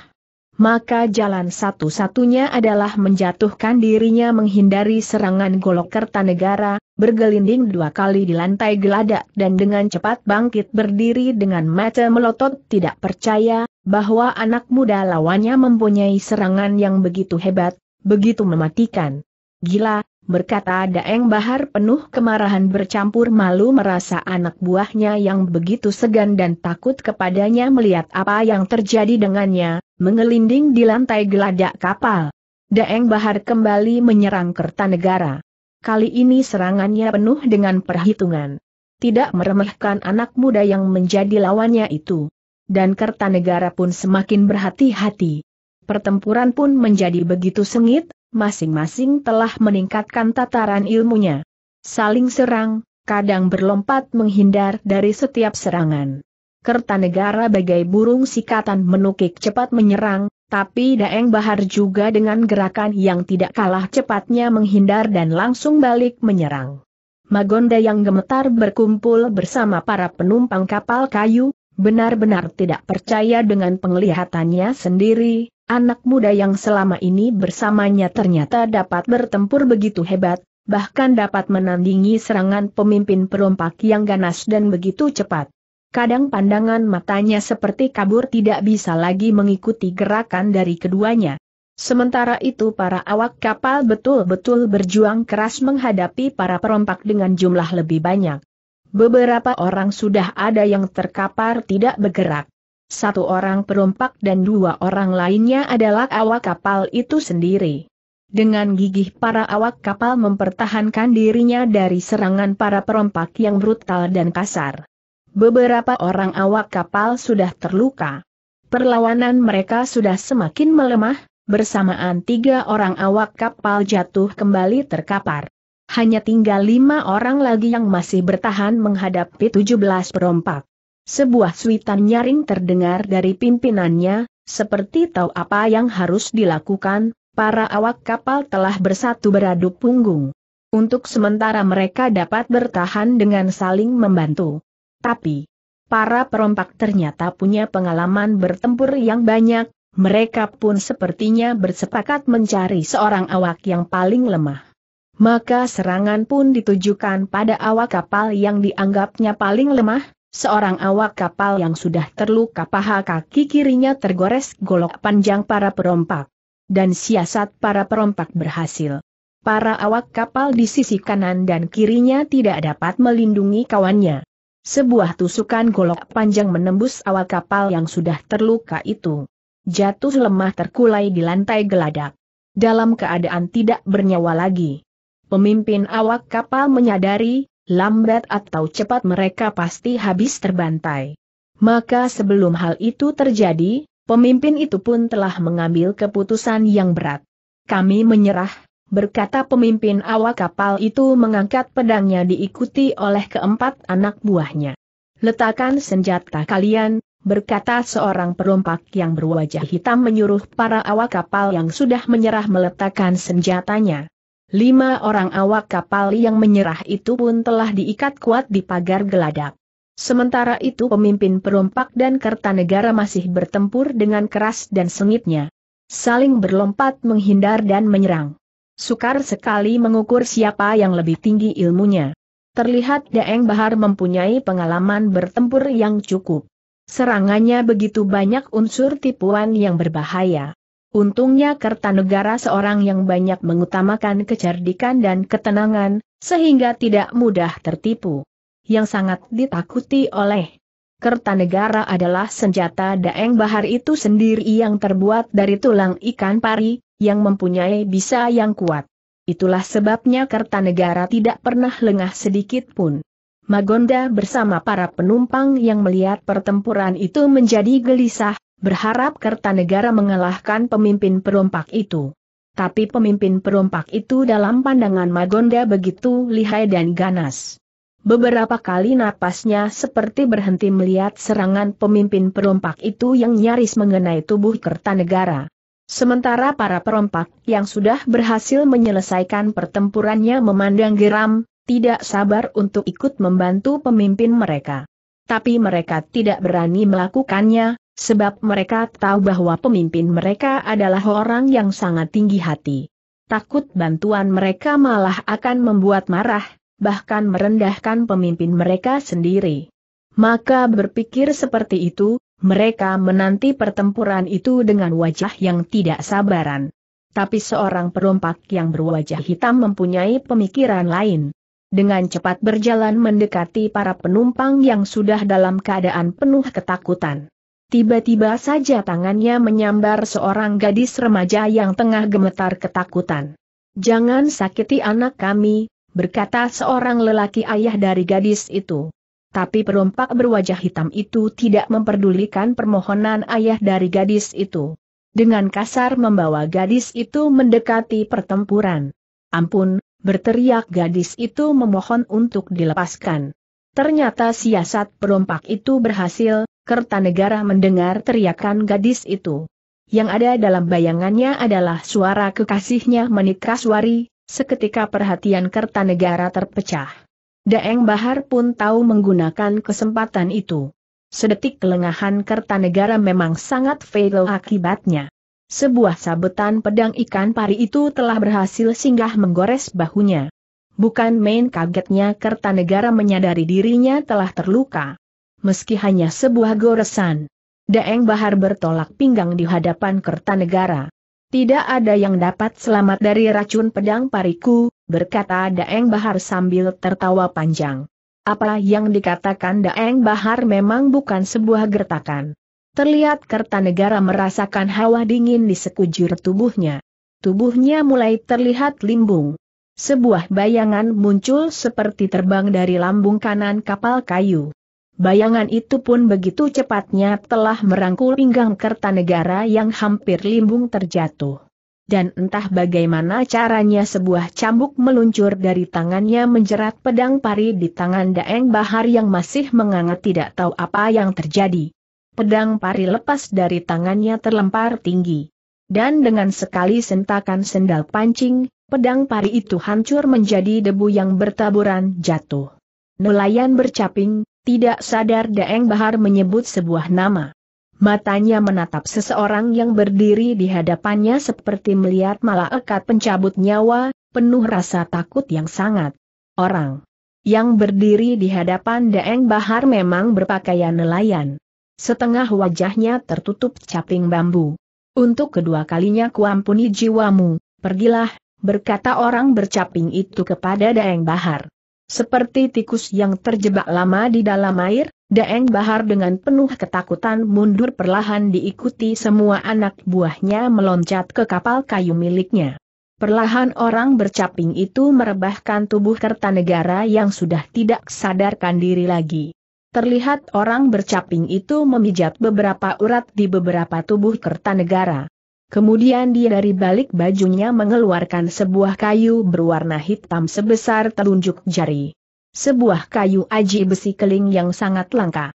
Maka jalan satu-satunya adalah menjatuhkan dirinya menghindari serangan golok Kertanegara, bergelinding dua kali di lantai geladak dan dengan cepat bangkit berdiri dengan mata melotot tidak percaya, bahwa anak muda lawannya mempunyai serangan yang begitu hebat, begitu mematikan. Gila, berkata Daeng Bahar penuh kemarahan bercampur malu merasa anak buahnya yang begitu segan dan takut kepadanya melihat apa yang terjadi dengannya, mengelinding di lantai geladak kapal. Daeng Bahar kembali menyerang Kertanegara. Kali ini serangannya penuh dengan perhitungan. Tidak meremehkan anak muda yang menjadi lawannya itu. Dan Kertanegara pun semakin berhati-hati. Pertempuran pun menjadi begitu sengit, masing-masing telah meningkatkan tataran ilmunya. Saling serang, kadang berlompat menghindar dari setiap serangan. Kertanegara bagai burung sikatan menukik cepat menyerang, tapi Daeng Bahar juga dengan gerakan yang tidak kalah cepatnya menghindar dan langsung balik menyerang. Magonda yang gemetar berkumpul bersama para penumpang kapal kayu, benar-benar tidak percaya dengan penglihatannya sendiri, Anak muda yang selama ini bersamanya ternyata dapat bertempur begitu hebat, bahkan dapat menandingi serangan pemimpin perompak yang ganas dan begitu cepat. Kadang pandangan matanya seperti kabur tidak bisa lagi mengikuti gerakan dari keduanya. Sementara itu para awak kapal betul-betul berjuang keras menghadapi para perompak dengan jumlah lebih banyak. Beberapa orang sudah ada yang terkapar tidak bergerak satu orang perompak dan dua orang lainnya adalah awak kapal itu sendiri. Dengan gigih para awak kapal mempertahankan dirinya dari serangan para perompak yang brutal dan kasar. Beberapa orang awak kapal sudah terluka. Perlawanan mereka sudah semakin melemah, bersamaan tiga orang awak kapal jatuh kembali terkapar. Hanya tinggal lima orang lagi yang masih bertahan menghadapi 17 perompak. Sebuah suitan nyaring terdengar dari pimpinannya, seperti tahu apa yang harus dilakukan, para awak kapal telah bersatu beradu punggung. Untuk sementara mereka dapat bertahan dengan saling membantu. Tapi, para perompak ternyata punya pengalaman bertempur yang banyak, mereka pun sepertinya bersepakat mencari seorang awak yang paling lemah. Maka serangan pun ditujukan pada awak kapal yang dianggapnya paling lemah, Seorang awak kapal yang sudah terluka paha kaki kirinya tergores golok panjang para perompak. Dan siasat para perompak berhasil. Para awak kapal di sisi kanan dan kirinya tidak dapat melindungi kawannya. Sebuah tusukan golok panjang menembus awak kapal yang sudah terluka itu. Jatuh lemah terkulai di lantai geladak. Dalam keadaan tidak bernyawa lagi. Pemimpin awak kapal menyadari lambat atau cepat mereka pasti habis terbantai. Maka sebelum hal itu terjadi, pemimpin itu pun telah mengambil keputusan yang berat. Kami menyerah, berkata pemimpin awak kapal itu mengangkat pedangnya diikuti oleh keempat anak buahnya. Letakkan senjata kalian, berkata seorang perompak yang berwajah hitam menyuruh para awak kapal yang sudah menyerah meletakkan senjatanya. Lima orang awak kapal yang menyerah itu pun telah diikat kuat di pagar geladak. Sementara itu pemimpin perompak dan Kertanegara masih bertempur dengan keras dan sengitnya. Saling berlompat menghindar dan menyerang. Sukar sekali mengukur siapa yang lebih tinggi ilmunya. Terlihat Daeng Bahar mempunyai pengalaman bertempur yang cukup. Serangannya begitu banyak unsur tipuan yang berbahaya. Untungnya Kertanegara seorang yang banyak mengutamakan kecerdikan dan ketenangan, sehingga tidak mudah tertipu. Yang sangat ditakuti oleh Kertanegara adalah senjata Daeng Bahar itu sendiri yang terbuat dari tulang ikan pari, yang mempunyai bisa yang kuat. Itulah sebabnya Kertanegara tidak pernah lengah sedikit pun. Magonda bersama para penumpang yang melihat pertempuran itu menjadi gelisah, berharap Kertanegara mengalahkan pemimpin perompak itu. Tapi pemimpin perompak itu dalam pandangan Magonda begitu lihai dan ganas. Beberapa kali napasnya seperti berhenti melihat serangan pemimpin perompak itu yang nyaris mengenai tubuh Kertanegara. Sementara para perompak yang sudah berhasil menyelesaikan pertempurannya memandang geram, tidak sabar untuk ikut membantu pemimpin mereka. Tapi mereka tidak berani melakukannya, Sebab mereka tahu bahwa pemimpin mereka adalah orang yang sangat tinggi hati. Takut bantuan mereka malah akan membuat marah, bahkan merendahkan pemimpin mereka sendiri. Maka berpikir seperti itu, mereka menanti pertempuran itu dengan wajah yang tidak sabaran. Tapi seorang perompak yang berwajah hitam mempunyai pemikiran lain. Dengan cepat berjalan mendekati para penumpang yang sudah dalam keadaan penuh ketakutan. Tiba-tiba saja tangannya menyambar seorang gadis remaja yang tengah gemetar ketakutan. Jangan sakiti anak kami, berkata seorang lelaki ayah dari gadis itu. Tapi perompak berwajah hitam itu tidak memperdulikan permohonan ayah dari gadis itu. Dengan kasar membawa gadis itu mendekati pertempuran. Ampun, berteriak gadis itu memohon untuk dilepaskan. Ternyata siasat perompak itu berhasil, Kertanegara mendengar teriakan gadis itu. Yang ada dalam bayangannya adalah suara kekasihnya menikraswari, seketika perhatian Kertanegara terpecah. Daeng Bahar pun tahu menggunakan kesempatan itu. Sedetik kelengahan Kertanegara memang sangat fatal akibatnya. Sebuah sabetan pedang ikan pari itu telah berhasil singgah menggores bahunya. Bukan main kagetnya Kertanegara menyadari dirinya telah terluka meski hanya sebuah goresan. Daeng Bahar bertolak pinggang di hadapan Kertanegara. Tidak ada yang dapat selamat dari racun pedang pariku, berkata Daeng Bahar sambil tertawa panjang. Apa yang dikatakan Daeng Bahar memang bukan sebuah gertakan. Terlihat Kertanegara merasakan hawa dingin di sekujur tubuhnya. Tubuhnya mulai terlihat limbung. Sebuah bayangan muncul seperti terbang dari lambung kanan kapal kayu. Bayangan itu pun begitu cepatnya telah merangkul pinggang Kertanegara yang hampir limbung terjatuh. Dan entah bagaimana caranya sebuah cambuk meluncur dari tangannya menjerat pedang pari di tangan Daeng Bahar yang masih menganga tidak tahu apa yang terjadi. Pedang pari lepas dari tangannya terlempar tinggi. Dan dengan sekali sentakan sendal pancing, pedang pari itu hancur menjadi debu yang bertaburan jatuh. Nelayan bercaping, tidak sadar Daeng Bahar menyebut sebuah nama. Matanya menatap seseorang yang berdiri di hadapannya seperti melihat malaikat pencabut nyawa, penuh rasa takut yang sangat. Orang yang berdiri di hadapan Daeng Bahar memang berpakaian nelayan. Setengah wajahnya tertutup caping bambu. Untuk kedua kalinya kuampuni jiwamu, pergilah, berkata orang bercaping itu kepada Daeng Bahar. Seperti tikus yang terjebak lama di dalam air, Daeng Bahar dengan penuh ketakutan mundur perlahan diikuti semua anak buahnya meloncat ke kapal kayu miliknya. Perlahan orang bercaping itu merebahkan tubuh Kertanegara yang sudah tidak sadarkan diri lagi. Terlihat orang bercaping itu memijat beberapa urat di beberapa tubuh Kertanegara. Kemudian dia dari balik bajunya mengeluarkan sebuah kayu berwarna hitam sebesar telunjuk jari. Sebuah kayu aji besi keling yang sangat langka.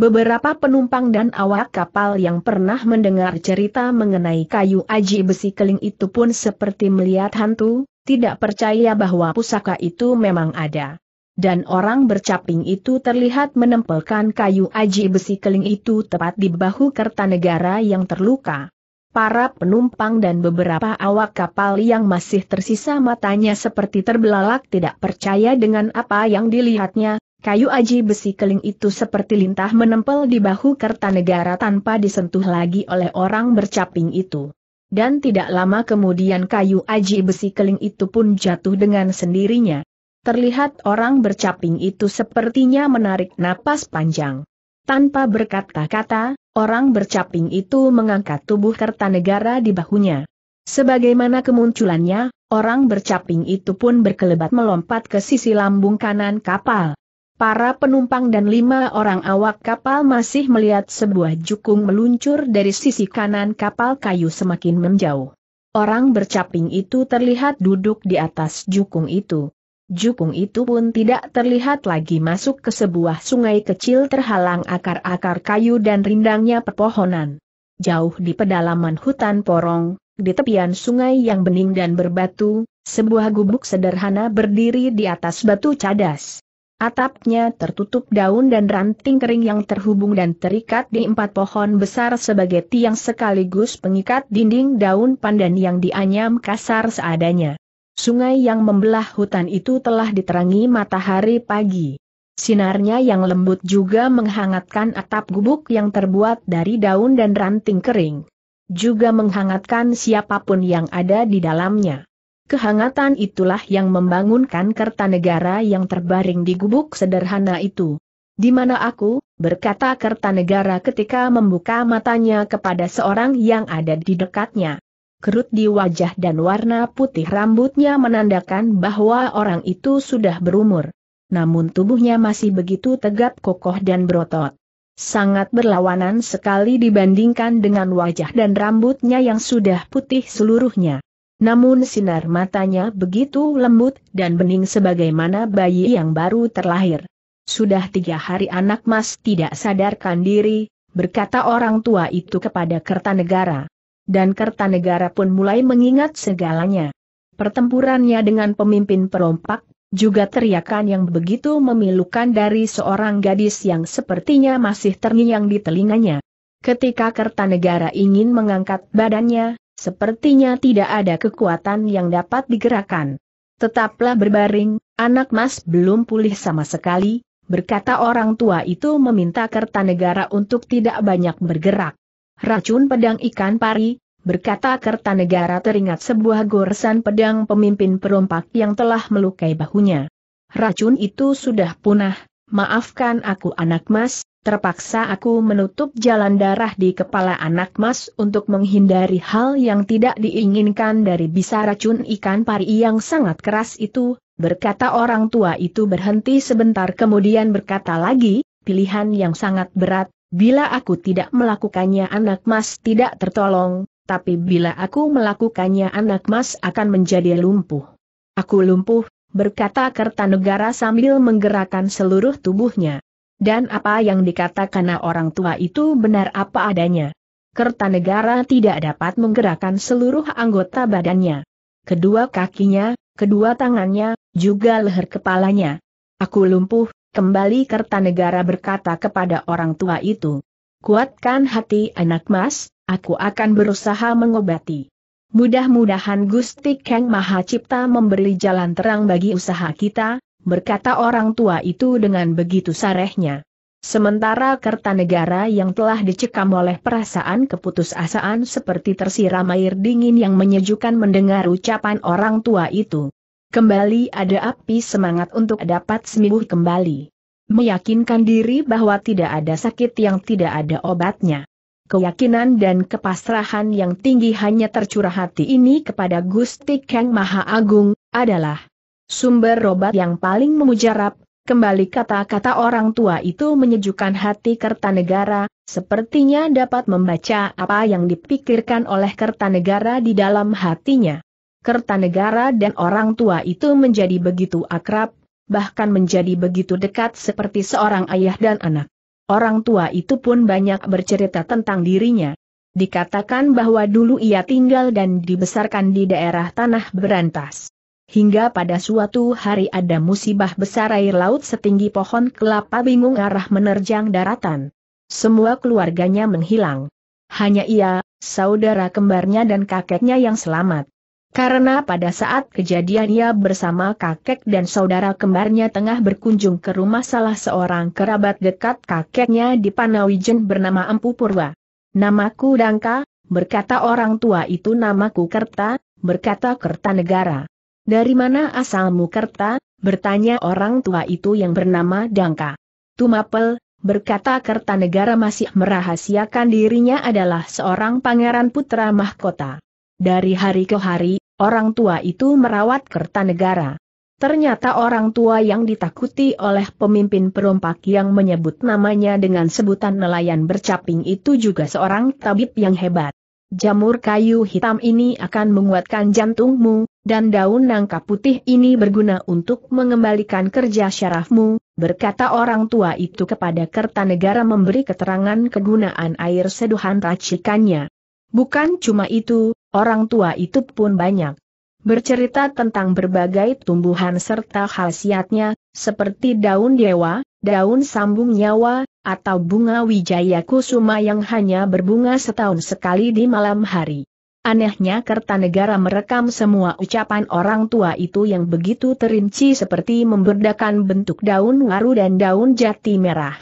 Beberapa penumpang dan awak kapal yang pernah mendengar cerita mengenai kayu aji besi keling itu pun seperti melihat hantu, tidak percaya bahwa pusaka itu memang ada. Dan orang bercaping itu terlihat menempelkan kayu aji besi keling itu tepat di bahu Kerta Negara yang terluka para penumpang dan beberapa awak kapal yang masih tersisa matanya seperti terbelalak tidak percaya dengan apa yang dilihatnya, kayu aji besi keling itu seperti lintah menempel di bahu Kertanegara tanpa disentuh lagi oleh orang bercaping itu. Dan tidak lama kemudian kayu aji besi keling itu pun jatuh dengan sendirinya. Terlihat orang bercaping itu sepertinya menarik napas panjang. Tanpa berkata-kata, Orang bercaping itu mengangkat tubuh Kertanegara di bahunya. Sebagaimana kemunculannya, orang bercaping itu pun berkelebat melompat ke sisi lambung kanan kapal. Para penumpang dan lima orang awak kapal masih melihat sebuah jukung meluncur dari sisi kanan kapal kayu semakin menjauh. Orang bercaping itu terlihat duduk di atas jukung itu. Jukung itu pun tidak terlihat lagi masuk ke sebuah sungai kecil terhalang akar-akar kayu dan rindangnya pepohonan. Jauh di pedalaman hutan porong, di tepian sungai yang bening dan berbatu, sebuah gubuk sederhana berdiri di atas batu cadas. Atapnya tertutup daun dan ranting kering yang terhubung dan terikat di empat pohon besar sebagai tiang sekaligus pengikat dinding daun pandan yang dianyam kasar seadanya. Sungai yang membelah hutan itu telah diterangi matahari pagi. Sinarnya yang lembut juga menghangatkan atap gubuk yang terbuat dari daun dan ranting kering. Juga menghangatkan siapapun yang ada di dalamnya. Kehangatan itulah yang membangunkan Kertanegara yang terbaring di gubuk sederhana itu. Di mana aku, berkata Kertanegara ketika membuka matanya kepada seorang yang ada di dekatnya kerut di wajah dan warna putih rambutnya menandakan bahwa orang itu sudah berumur. Namun tubuhnya masih begitu tegap kokoh dan berotot. Sangat berlawanan sekali dibandingkan dengan wajah dan rambutnya yang sudah putih seluruhnya. Namun sinar matanya begitu lembut dan bening sebagaimana bayi yang baru terlahir. Sudah tiga hari anak mas tidak sadarkan diri, berkata orang tua itu kepada Kertanegara dan Kertanegara pun mulai mengingat segalanya. Pertempurannya dengan pemimpin perompak, juga teriakan yang begitu memilukan dari seorang gadis yang sepertinya masih terngiang di telinganya. Ketika Kertanegara ingin mengangkat badannya, sepertinya tidak ada kekuatan yang dapat digerakkan. Tetaplah berbaring, anak mas belum pulih sama sekali, berkata orang tua itu meminta Kertanegara untuk tidak banyak bergerak. Racun pedang ikan pari, Berkata Kertanegara teringat sebuah goresan pedang pemimpin perompak yang telah melukai bahunya. Racun itu sudah punah, maafkan aku anak mas, terpaksa aku menutup jalan darah di kepala anak mas untuk menghindari hal yang tidak diinginkan dari bisa racun ikan pari yang sangat keras itu, berkata orang tua itu berhenti sebentar kemudian berkata lagi, pilihan yang sangat berat, bila aku tidak melakukannya anak mas tidak tertolong, tapi bila aku melakukannya anak mas akan menjadi lumpuh. Aku lumpuh, berkata Kertanegara sambil menggerakkan seluruh tubuhnya. Dan apa yang dikatakan orang tua itu benar apa adanya. Kertanegara tidak dapat menggerakkan seluruh anggota badannya. Kedua kakinya, kedua tangannya, juga leher kepalanya. Aku lumpuh, kembali Kertanegara berkata kepada orang tua itu. Kuatkan hati anak mas, aku akan berusaha mengobati. Mudah-mudahan Gusti Kang Maha Cipta memberi jalan terang bagi usaha kita, berkata orang tua itu dengan begitu sarehnya. Sementara Kertanegara yang telah dicekam oleh perasaan keputusasaan seperti tersiram air dingin yang menyejukkan mendengar ucapan orang tua itu. Kembali ada api semangat untuk dapat sembuh kembali. Meyakinkan diri bahwa tidak ada sakit yang tidak ada obatnya keyakinan dan kepasrahan yang tinggi hanya tercurah hati ini kepada Gusti Kang Maha Agung, adalah sumber robat yang paling memujarab, kembali kata-kata orang tua itu menyejukkan hati Kertanegara, sepertinya dapat membaca apa yang dipikirkan oleh Kertanegara di dalam hatinya. Kertanegara dan orang tua itu menjadi begitu akrab, bahkan menjadi begitu dekat seperti seorang ayah dan anak. Orang tua itu pun banyak bercerita tentang dirinya. Dikatakan bahwa dulu ia tinggal dan dibesarkan di daerah tanah berantas. Hingga pada suatu hari ada musibah besar air laut setinggi pohon kelapa bingung arah menerjang daratan. Semua keluarganya menghilang. Hanya ia, saudara kembarnya dan kakeknya yang selamat. Karena pada saat kejadian ia bersama kakek dan saudara kembarnya tengah berkunjung ke rumah salah seorang kerabat dekat kakeknya di Panawijen bernama Empu Purwa. Namaku Dangka, berkata orang tua itu namaku Kerta, berkata Kerta Negara. Dari mana asalmu Kerta? bertanya orang tua itu yang bernama Dangka. Tumapel, berkata Kerta Negara masih merahasiakan dirinya adalah seorang pangeran putra mahkota. Dari hari ke hari, orang tua itu merawat Kertanegara. Ternyata orang tua yang ditakuti oleh pemimpin perompak yang menyebut namanya dengan sebutan nelayan bercaping itu juga seorang tabib yang hebat. Jamur kayu hitam ini akan menguatkan jantungmu, dan daun nangka putih ini berguna untuk mengembalikan kerja syarafmu, berkata orang tua itu kepada Kertanegara memberi keterangan kegunaan air seduhan racikannya. Bukan cuma itu, Orang tua itu pun banyak. Bercerita tentang berbagai tumbuhan serta khasiatnya, seperti daun dewa, daun sambung nyawa, atau bunga wijaya kusuma yang hanya berbunga setahun sekali di malam hari. Anehnya Kertanegara merekam semua ucapan orang tua itu yang begitu terinci seperti memberdakan bentuk daun waru dan daun jati merah.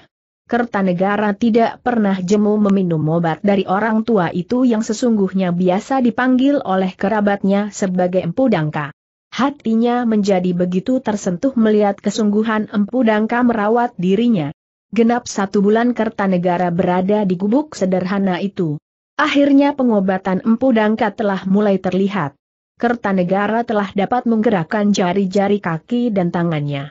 Kertanegara tidak pernah jemu meminum obat dari orang tua itu yang sesungguhnya biasa dipanggil oleh kerabatnya sebagai Empu Dangka. Hatinya menjadi begitu tersentuh melihat kesungguhan Empu Dangka merawat dirinya. Genap satu bulan Kertanegara berada di gubuk sederhana itu. Akhirnya pengobatan Empu Dangka telah mulai terlihat. Kertanegara telah dapat menggerakkan jari-jari kaki dan tangannya.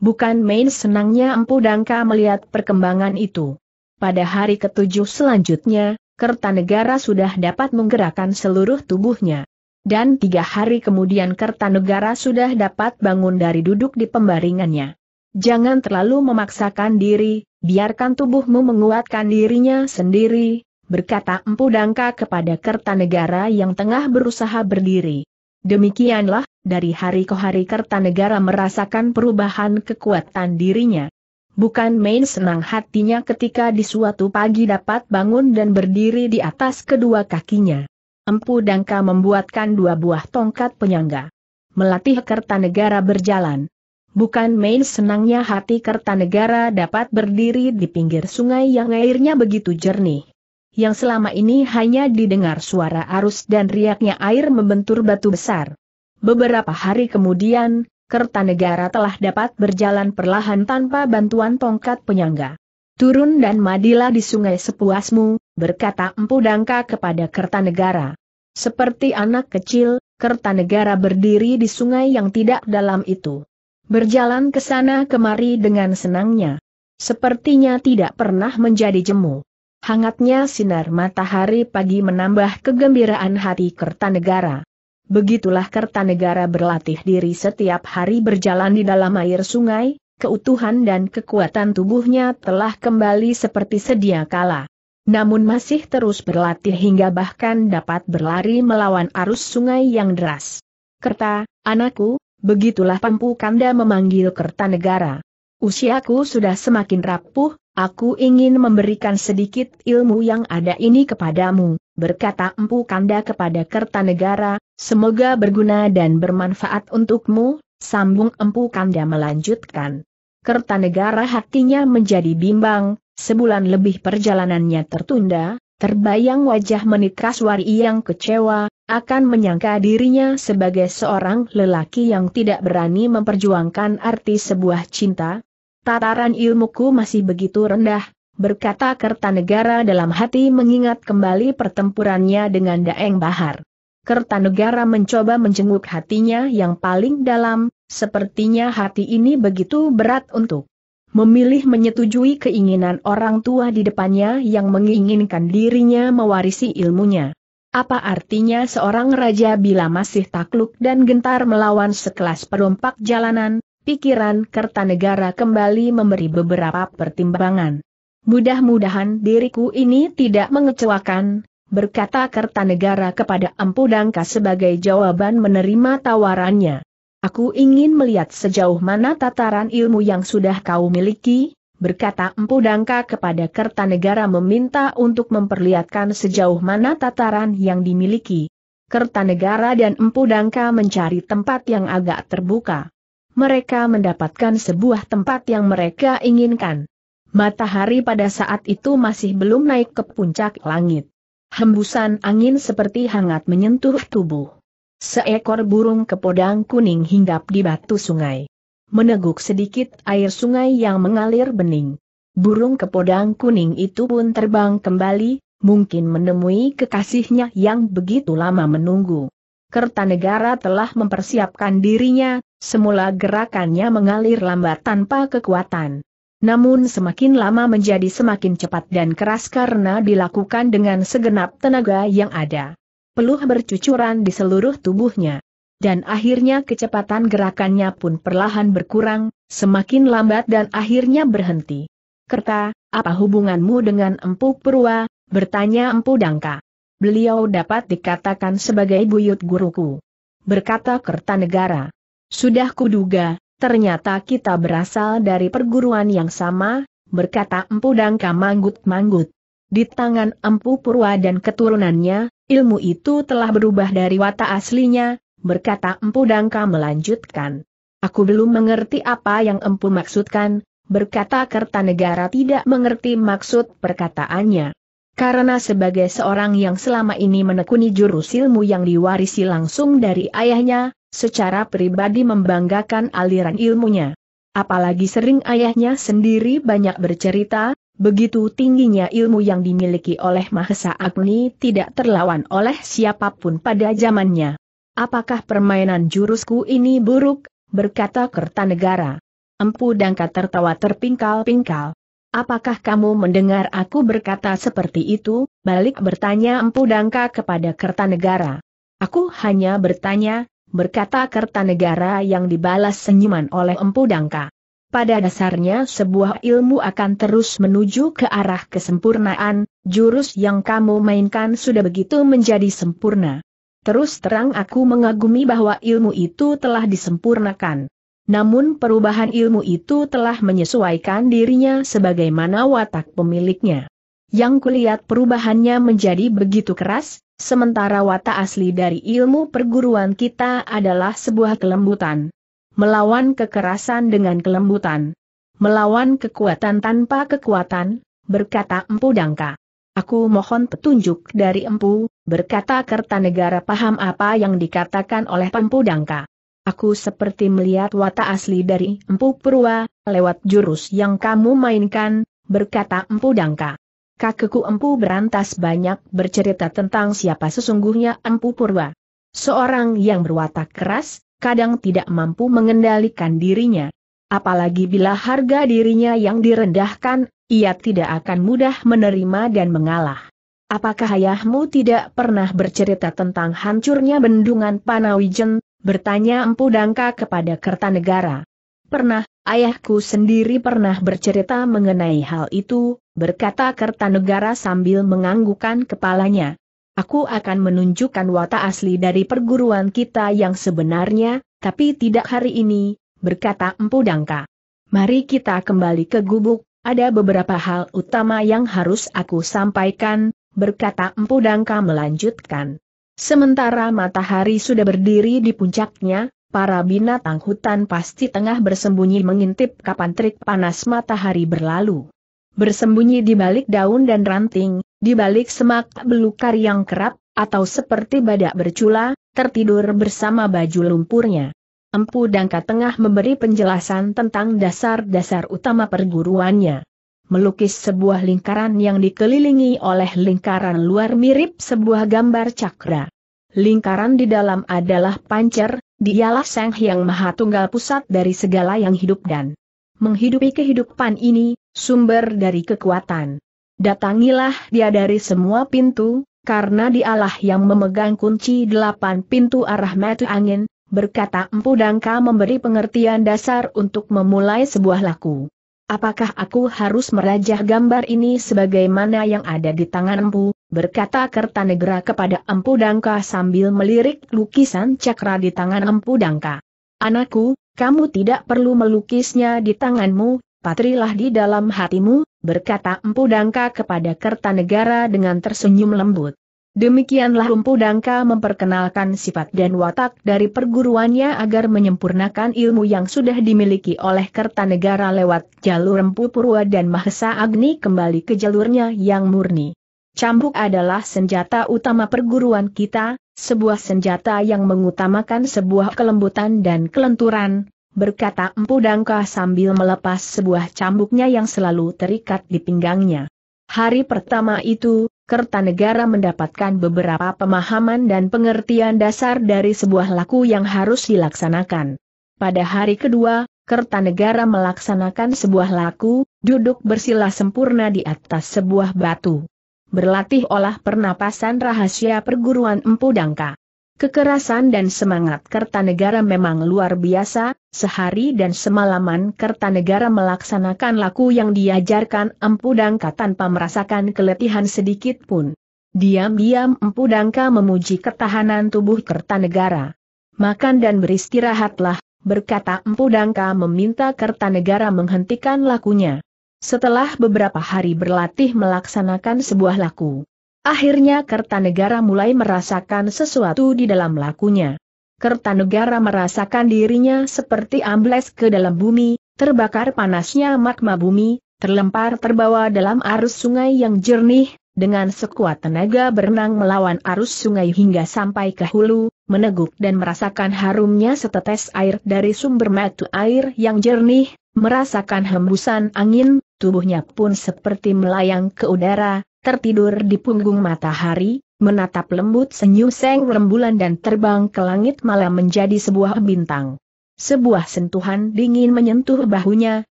Bukan main senangnya Empu Dangka melihat perkembangan itu. Pada hari ketujuh selanjutnya, Kertanegara sudah dapat menggerakkan seluruh tubuhnya. Dan tiga hari kemudian Kertanegara sudah dapat bangun dari duduk di pembaringannya. Jangan terlalu memaksakan diri, biarkan tubuhmu menguatkan dirinya sendiri, berkata Empu Dangka kepada Kertanegara yang tengah berusaha berdiri. Demikianlah, dari hari ke hari Kertanegara merasakan perubahan kekuatan dirinya. Bukan main senang hatinya ketika di suatu pagi dapat bangun dan berdiri di atas kedua kakinya. Empu Dangka membuatkan dua buah tongkat penyangga. Melatih Kertanegara berjalan. Bukan main senangnya hati Kertanegara dapat berdiri di pinggir sungai yang airnya begitu jernih yang selama ini hanya didengar suara arus dan riaknya air membentur batu besar. Beberapa hari kemudian, Kertanegara telah dapat berjalan perlahan tanpa bantuan tongkat penyangga. Turun dan madilah di sungai sepuasmu, berkata Empu Dangka kepada Kertanegara. Seperti anak kecil, Kertanegara berdiri di sungai yang tidak dalam itu. Berjalan ke sana kemari dengan senangnya. Sepertinya tidak pernah menjadi jemu. Hangatnya sinar matahari pagi menambah kegembiraan hati Kertanegara. Begitulah Kertanegara berlatih diri setiap hari berjalan di dalam air sungai, keutuhan dan kekuatan tubuhnya telah kembali seperti sedia kala. Namun masih terus berlatih hingga bahkan dapat berlari melawan arus sungai yang deras. Kerta, anakku, begitulah Pampu Kanda memanggil Kertanegara. Usiaku sudah semakin rapuh, Aku ingin memberikan sedikit ilmu yang ada ini kepadamu, berkata Empu Kanda kepada Kertanegara, semoga berguna dan bermanfaat untukmu, sambung Empu Kanda melanjutkan. Kertanegara hatinya menjadi bimbang, sebulan lebih perjalanannya tertunda, terbayang wajah Menikaswari yang kecewa, akan menyangka dirinya sebagai seorang lelaki yang tidak berani memperjuangkan arti sebuah cinta, tataran ilmuku masih begitu rendah, berkata Kertanegara dalam hati mengingat kembali pertempurannya dengan Daeng Bahar. Kertanegara mencoba menjenguk hatinya yang paling dalam, sepertinya hati ini begitu berat untuk memilih menyetujui keinginan orang tua di depannya yang menginginkan dirinya mewarisi ilmunya. Apa artinya seorang raja bila masih takluk dan gentar melawan sekelas perompak jalanan, pikiran Kertanegara kembali memberi beberapa pertimbangan. Mudah-mudahan diriku ini tidak mengecewakan, berkata Kertanegara kepada Empu Dangka sebagai jawaban menerima tawarannya. Aku ingin melihat sejauh mana tataran ilmu yang sudah kau miliki, berkata Empu Dangka kepada Kertanegara meminta untuk memperlihatkan sejauh mana tataran yang dimiliki. Kertanegara dan Empu Dangka mencari tempat yang agak terbuka mereka mendapatkan sebuah tempat yang mereka inginkan. Matahari pada saat itu masih belum naik ke puncak langit. Hembusan angin seperti hangat menyentuh tubuh. Seekor burung kepodang kuning hinggap di batu sungai. Meneguk sedikit air sungai yang mengalir bening. Burung kepodang kuning itu pun terbang kembali, mungkin menemui kekasihnya yang begitu lama menunggu. Kertanegara telah mempersiapkan dirinya, semula gerakannya mengalir lambat tanpa kekuatan. Namun semakin lama menjadi semakin cepat dan keras karena dilakukan dengan segenap tenaga yang ada. Peluh bercucuran di seluruh tubuhnya. Dan akhirnya kecepatan gerakannya pun perlahan berkurang, semakin lambat dan akhirnya berhenti. Kerta, apa hubunganmu dengan Empu Purwa? bertanya Empu Dangka. Beliau dapat dikatakan sebagai buyut guruku. Berkata Kertanegara. Sudah kuduga, ternyata kita berasal dari perguruan yang sama, berkata Empu Dangka manggut-manggut. Di tangan Empu Purwa dan keturunannya, ilmu itu telah berubah dari watak aslinya, berkata Empu Dangka melanjutkan. Aku belum mengerti apa yang Empu maksudkan, berkata Kertanegara tidak mengerti maksud perkataannya. Karena sebagai seorang yang selama ini menekuni jurus ilmu yang diwarisi langsung dari ayahnya, secara pribadi membanggakan aliran ilmunya. Apalagi sering ayahnya sendiri banyak bercerita, begitu tingginya ilmu yang dimiliki oleh Mahesa Agni tidak terlawan oleh siapapun pada zamannya. Apakah permainan jurusku ini buruk, berkata Kertanegara. Empu Dangka tertawa terpingkal-pingkal. Apakah kamu mendengar aku berkata seperti itu? Balik bertanya Empu Dangka kepada Kertanegara. Aku hanya bertanya, berkata Kertanegara yang dibalas senyuman oleh Empu Dangka. Pada dasarnya sebuah ilmu akan terus menuju ke arah kesempurnaan, jurus yang kamu mainkan sudah begitu menjadi sempurna. Terus terang aku mengagumi bahwa ilmu itu telah disempurnakan. Namun perubahan ilmu itu telah menyesuaikan dirinya sebagaimana watak pemiliknya. Yang kulihat perubahannya menjadi begitu keras, sementara watak asli dari ilmu perguruan kita adalah sebuah kelembutan. Melawan kekerasan dengan kelembutan. Melawan kekuatan tanpa kekuatan, berkata Empu Dangka. Aku mohon petunjuk dari Empu, berkata Kertanegara paham apa yang dikatakan oleh Empu Dangka. Aku seperti melihat watak asli dari Empu Purwa, lewat jurus yang kamu mainkan, berkata Empu Dangka. Kakekku Empu Berantas banyak bercerita tentang siapa sesungguhnya Empu Purwa. Seorang yang berwatak keras, kadang tidak mampu mengendalikan dirinya. Apalagi bila harga dirinya yang direndahkan, ia tidak akan mudah menerima dan mengalah. Apakah ayahmu tidak pernah bercerita tentang hancurnya bendungan Panawijen, bertanya Empu Dangka kepada Kertanegara. Pernah, ayahku sendiri pernah bercerita mengenai hal itu, berkata Kertanegara sambil menganggukkan kepalanya. Aku akan menunjukkan watak asli dari perguruan kita yang sebenarnya, tapi tidak hari ini, berkata Empu Dangka. Mari kita kembali ke gubuk, ada beberapa hal utama yang harus aku sampaikan, berkata Empu Dangka melanjutkan. Sementara matahari sudah berdiri di puncaknya, para binatang hutan pasti tengah bersembunyi mengintip kapan trik panas matahari berlalu. Bersembunyi di balik daun dan ranting, di balik semak belukar yang kerap, atau seperti badak bercula, tertidur bersama baju lumpurnya. Empu Dangka tengah memberi penjelasan tentang dasar-dasar utama perguruannya melukis sebuah lingkaran yang dikelilingi oleh lingkaran luar mirip sebuah gambar cakra. Lingkaran di dalam adalah pancer, dialah Sang Hyang Maha Tunggal pusat dari segala yang hidup dan menghidupi kehidupan ini, sumber dari kekuatan. Datangilah dia dari semua pintu, karena dialah yang memegang kunci delapan pintu arah mata angin, berkata Empu Dangka memberi pengertian dasar untuk memulai sebuah laku. Apakah aku harus merajah gambar ini sebagaimana yang ada di tangan empu, berkata Kertanegara kepada empu Dangka sambil melirik lukisan cakra di tangan empu Dangka. Anakku, kamu tidak perlu melukisnya di tanganmu, patrilah di dalam hatimu, berkata empu Dangka kepada Kertanegara dengan tersenyum lembut. Demikianlah Dangka memperkenalkan sifat dan watak dari perguruannya agar menyempurnakan ilmu yang sudah dimiliki oleh Kertanegara lewat jalur Empu Purwa dan Mahesa Agni kembali ke jalurnya yang murni. Cambuk adalah senjata utama perguruan kita, sebuah senjata yang mengutamakan sebuah kelembutan dan kelenturan, berkata Dangka sambil melepas sebuah cambuknya yang selalu terikat di pinggangnya. Hari pertama itu, Kertanegara mendapatkan beberapa pemahaman dan pengertian dasar dari sebuah laku yang harus dilaksanakan. Pada hari kedua, Kertanegara melaksanakan sebuah laku, duduk bersila sempurna di atas sebuah batu. Berlatih olah pernapasan rahasia perguruan Empu Dangka. Kekerasan dan semangat Kertanegara memang luar biasa, sehari dan semalaman Kertanegara melaksanakan laku yang diajarkan Empu Dangka tanpa merasakan keletihan sedikit pun. Diam-diam Empu Dangka memuji ketahanan tubuh Kertanegara. Makan dan beristirahatlah, berkata Empu Dangka meminta Kertanegara menghentikan lakunya. Setelah beberapa hari berlatih melaksanakan sebuah laku, Akhirnya Kertanegara mulai merasakan sesuatu di dalam lakunya. Kertanegara merasakan dirinya seperti ambles ke dalam bumi, terbakar panasnya magma bumi, terlempar terbawa dalam arus sungai yang jernih, dengan sekuat tenaga berenang melawan arus sungai hingga sampai ke hulu, meneguk dan merasakan harumnya setetes air dari sumber mata air yang jernih, merasakan hembusan angin, tubuhnya pun seperti melayang ke udara, tertidur di punggung matahari, menatap lembut senyum seng rembulan dan terbang ke langit malam menjadi sebuah bintang. Sebuah sentuhan dingin menyentuh bahunya,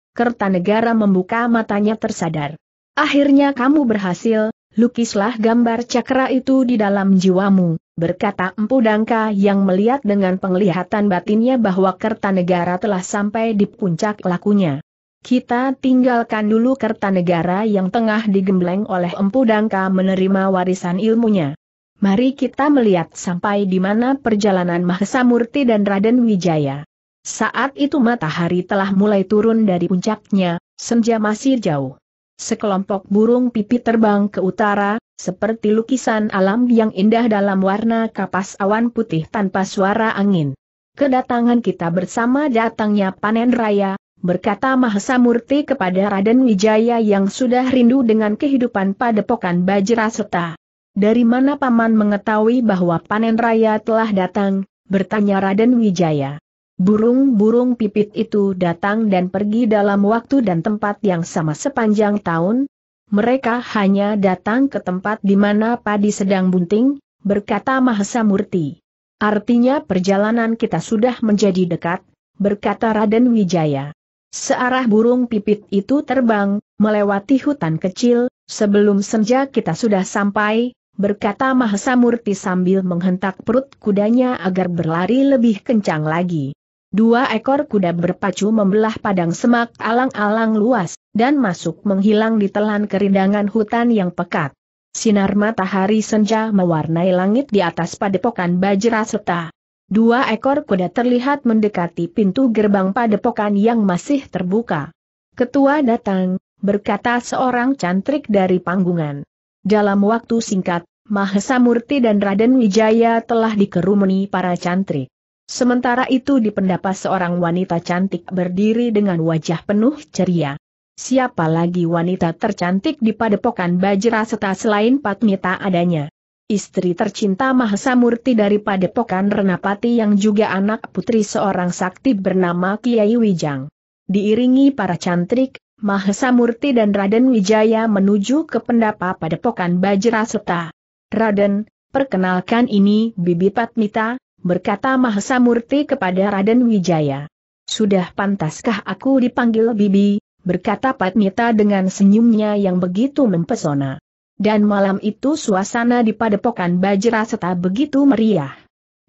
Kertanegara membuka matanya tersadar. Akhirnya kamu berhasil, lukislah gambar cakra itu di dalam jiwamu, berkata Empu Dangka yang melihat dengan penglihatan batinnya bahwa Kertanegara telah sampai di puncak lakunya. Kita tinggalkan dulu Kertanegara yang tengah digembleng oleh Empu Dangka menerima warisan ilmunya. Mari kita melihat sampai di mana perjalanan Mahesa Murti dan Raden Wijaya. Saat itu matahari telah mulai turun dari puncaknya, senja masih jauh. Sekelompok burung pipit terbang ke utara, seperti lukisan alam yang indah dalam warna kapas awan putih tanpa suara angin. Kedatangan kita bersama datangnya panen raya, berkata Mahasa Murti kepada Raden Wijaya yang sudah rindu dengan kehidupan padepokan Bajraseta. Dari mana Paman mengetahui bahwa panen raya telah datang, bertanya Raden Wijaya. Burung-burung pipit itu datang dan pergi dalam waktu dan tempat yang sama sepanjang tahun. Mereka hanya datang ke tempat di mana padi sedang bunting, berkata Mahasa Murti. Artinya perjalanan kita sudah menjadi dekat, berkata Raden Wijaya. Searah burung pipit itu terbang, melewati hutan kecil, sebelum senja kita sudah sampai, berkata Mahesa Murti sambil menghentak perut kudanya agar berlari lebih kencang lagi. Dua ekor kuda berpacu membelah padang semak alang-alang luas, dan masuk menghilang di telan kerindangan hutan yang pekat. Sinar matahari senja mewarnai langit di atas padepokan Bajra serta Dua ekor kuda terlihat mendekati pintu gerbang padepokan yang masih terbuka. Ketua datang, berkata seorang cantrik dari panggungan. Dalam waktu singkat, Mahesa Murti dan Raden Wijaya telah dikerumuni para cantrik. Sementara itu di pendapat seorang wanita cantik berdiri dengan wajah penuh ceria. Siapa lagi wanita tercantik di padepokan Bajra Setas selain Patmita adanya? istri tercinta Mahesa Murti dari Padepokan Renapati yang juga anak putri seorang sakti bernama Kiai Wijang. Diiringi para cantrik, Mahesa Murti dan Raden Wijaya menuju ke pendapa Padepokan Bajraseta. Raden, perkenalkan ini Bibi Patmita, berkata Mahesa Murti kepada Raden Wijaya. Sudah pantaskah aku dipanggil Bibi, berkata Patmita dengan senyumnya yang begitu mempesona dan malam itu suasana di padepokan Bajra seta begitu meriah.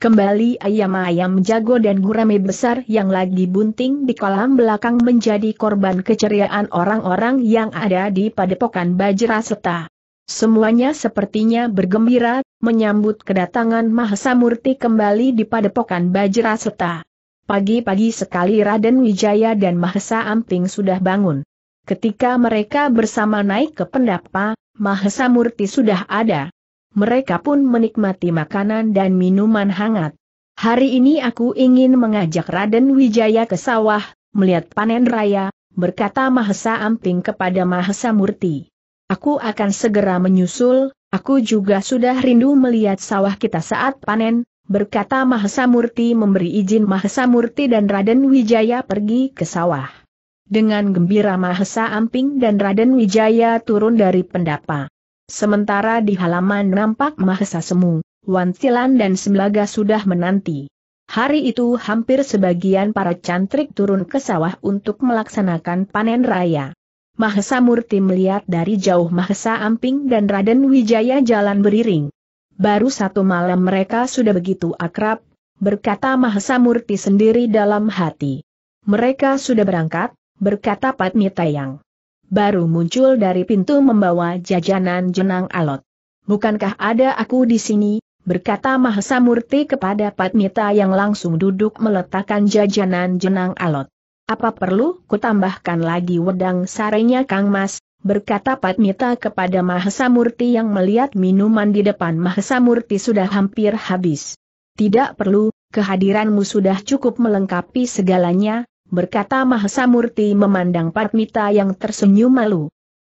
Kembali ayam-ayam jago dan gurame besar yang lagi bunting di kolam belakang menjadi korban keceriaan orang-orang yang ada di padepokan Bajra seta. Semuanya sepertinya bergembira, menyambut kedatangan Mahesa Murti kembali di padepokan Bajra seta. Pagi-pagi sekali Raden Wijaya dan Mahesa Amping sudah bangun. Ketika mereka bersama naik ke pendapa, Mahesa Murti sudah ada. Mereka pun menikmati makanan dan minuman hangat. Hari ini aku ingin mengajak Raden Wijaya ke sawah, melihat panen raya, berkata Mahesa Amping kepada Mahesa Murti. Aku akan segera menyusul, aku juga sudah rindu melihat sawah kita saat panen, berkata Mahesa Murti memberi izin Mahesa Murti dan Raden Wijaya pergi ke sawah. Dengan gembira Mahesa Amping dan Raden Wijaya turun dari pendapa. Sementara di halaman nampak Mahesa Semu, Wantilan dan Semlaga sudah menanti. Hari itu hampir sebagian para cantrik turun ke sawah untuk melaksanakan panen raya. Mahesa Murti melihat dari jauh Mahesa Amping dan Raden Wijaya jalan beriring. Baru satu malam mereka sudah begitu akrab, berkata Mahesa Murti sendiri dalam hati. Mereka sudah berangkat, berkata Patmi Tayang. Baru muncul dari pintu membawa jajanan jenang alot. Bukankah ada aku di sini, berkata Mahesa Murti kepada Patmita yang langsung duduk meletakkan jajanan jenang alot. Apa perlu kutambahkan lagi wedang sarenya Kang Mas, berkata Patmita kepada Mahesa Murti yang melihat minuman di depan Mahesa Murti sudah hampir habis. Tidak perlu, kehadiranmu sudah cukup melengkapi segalanya, berkata Mahasamurti memandang Parmita yang tersenyum malu.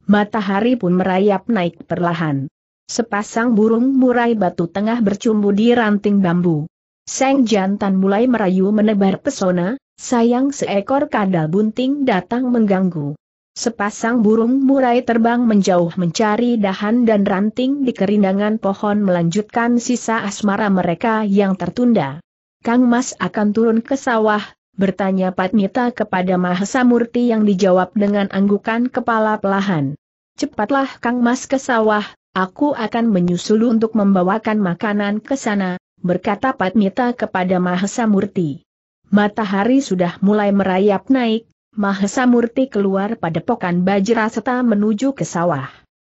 Matahari pun merayap naik perlahan. Sepasang burung murai batu tengah bercumbu di ranting bambu. Seng jantan mulai merayu menebar pesona, sayang seekor kadal bunting datang mengganggu. Sepasang burung murai terbang menjauh mencari dahan dan ranting di kerindangan pohon melanjutkan sisa asmara mereka yang tertunda. Kang Mas akan turun ke sawah, bertanya Patmita kepada Mahesa Murti yang dijawab dengan anggukan kepala pelahan. Cepatlah Kang Mas ke sawah, aku akan menyusul untuk membawakan makanan ke sana, berkata Patmita kepada Mahesa Murti. Matahari sudah mulai merayap naik, Mahesa Murti keluar pada pokan Bajra serta menuju ke sawah.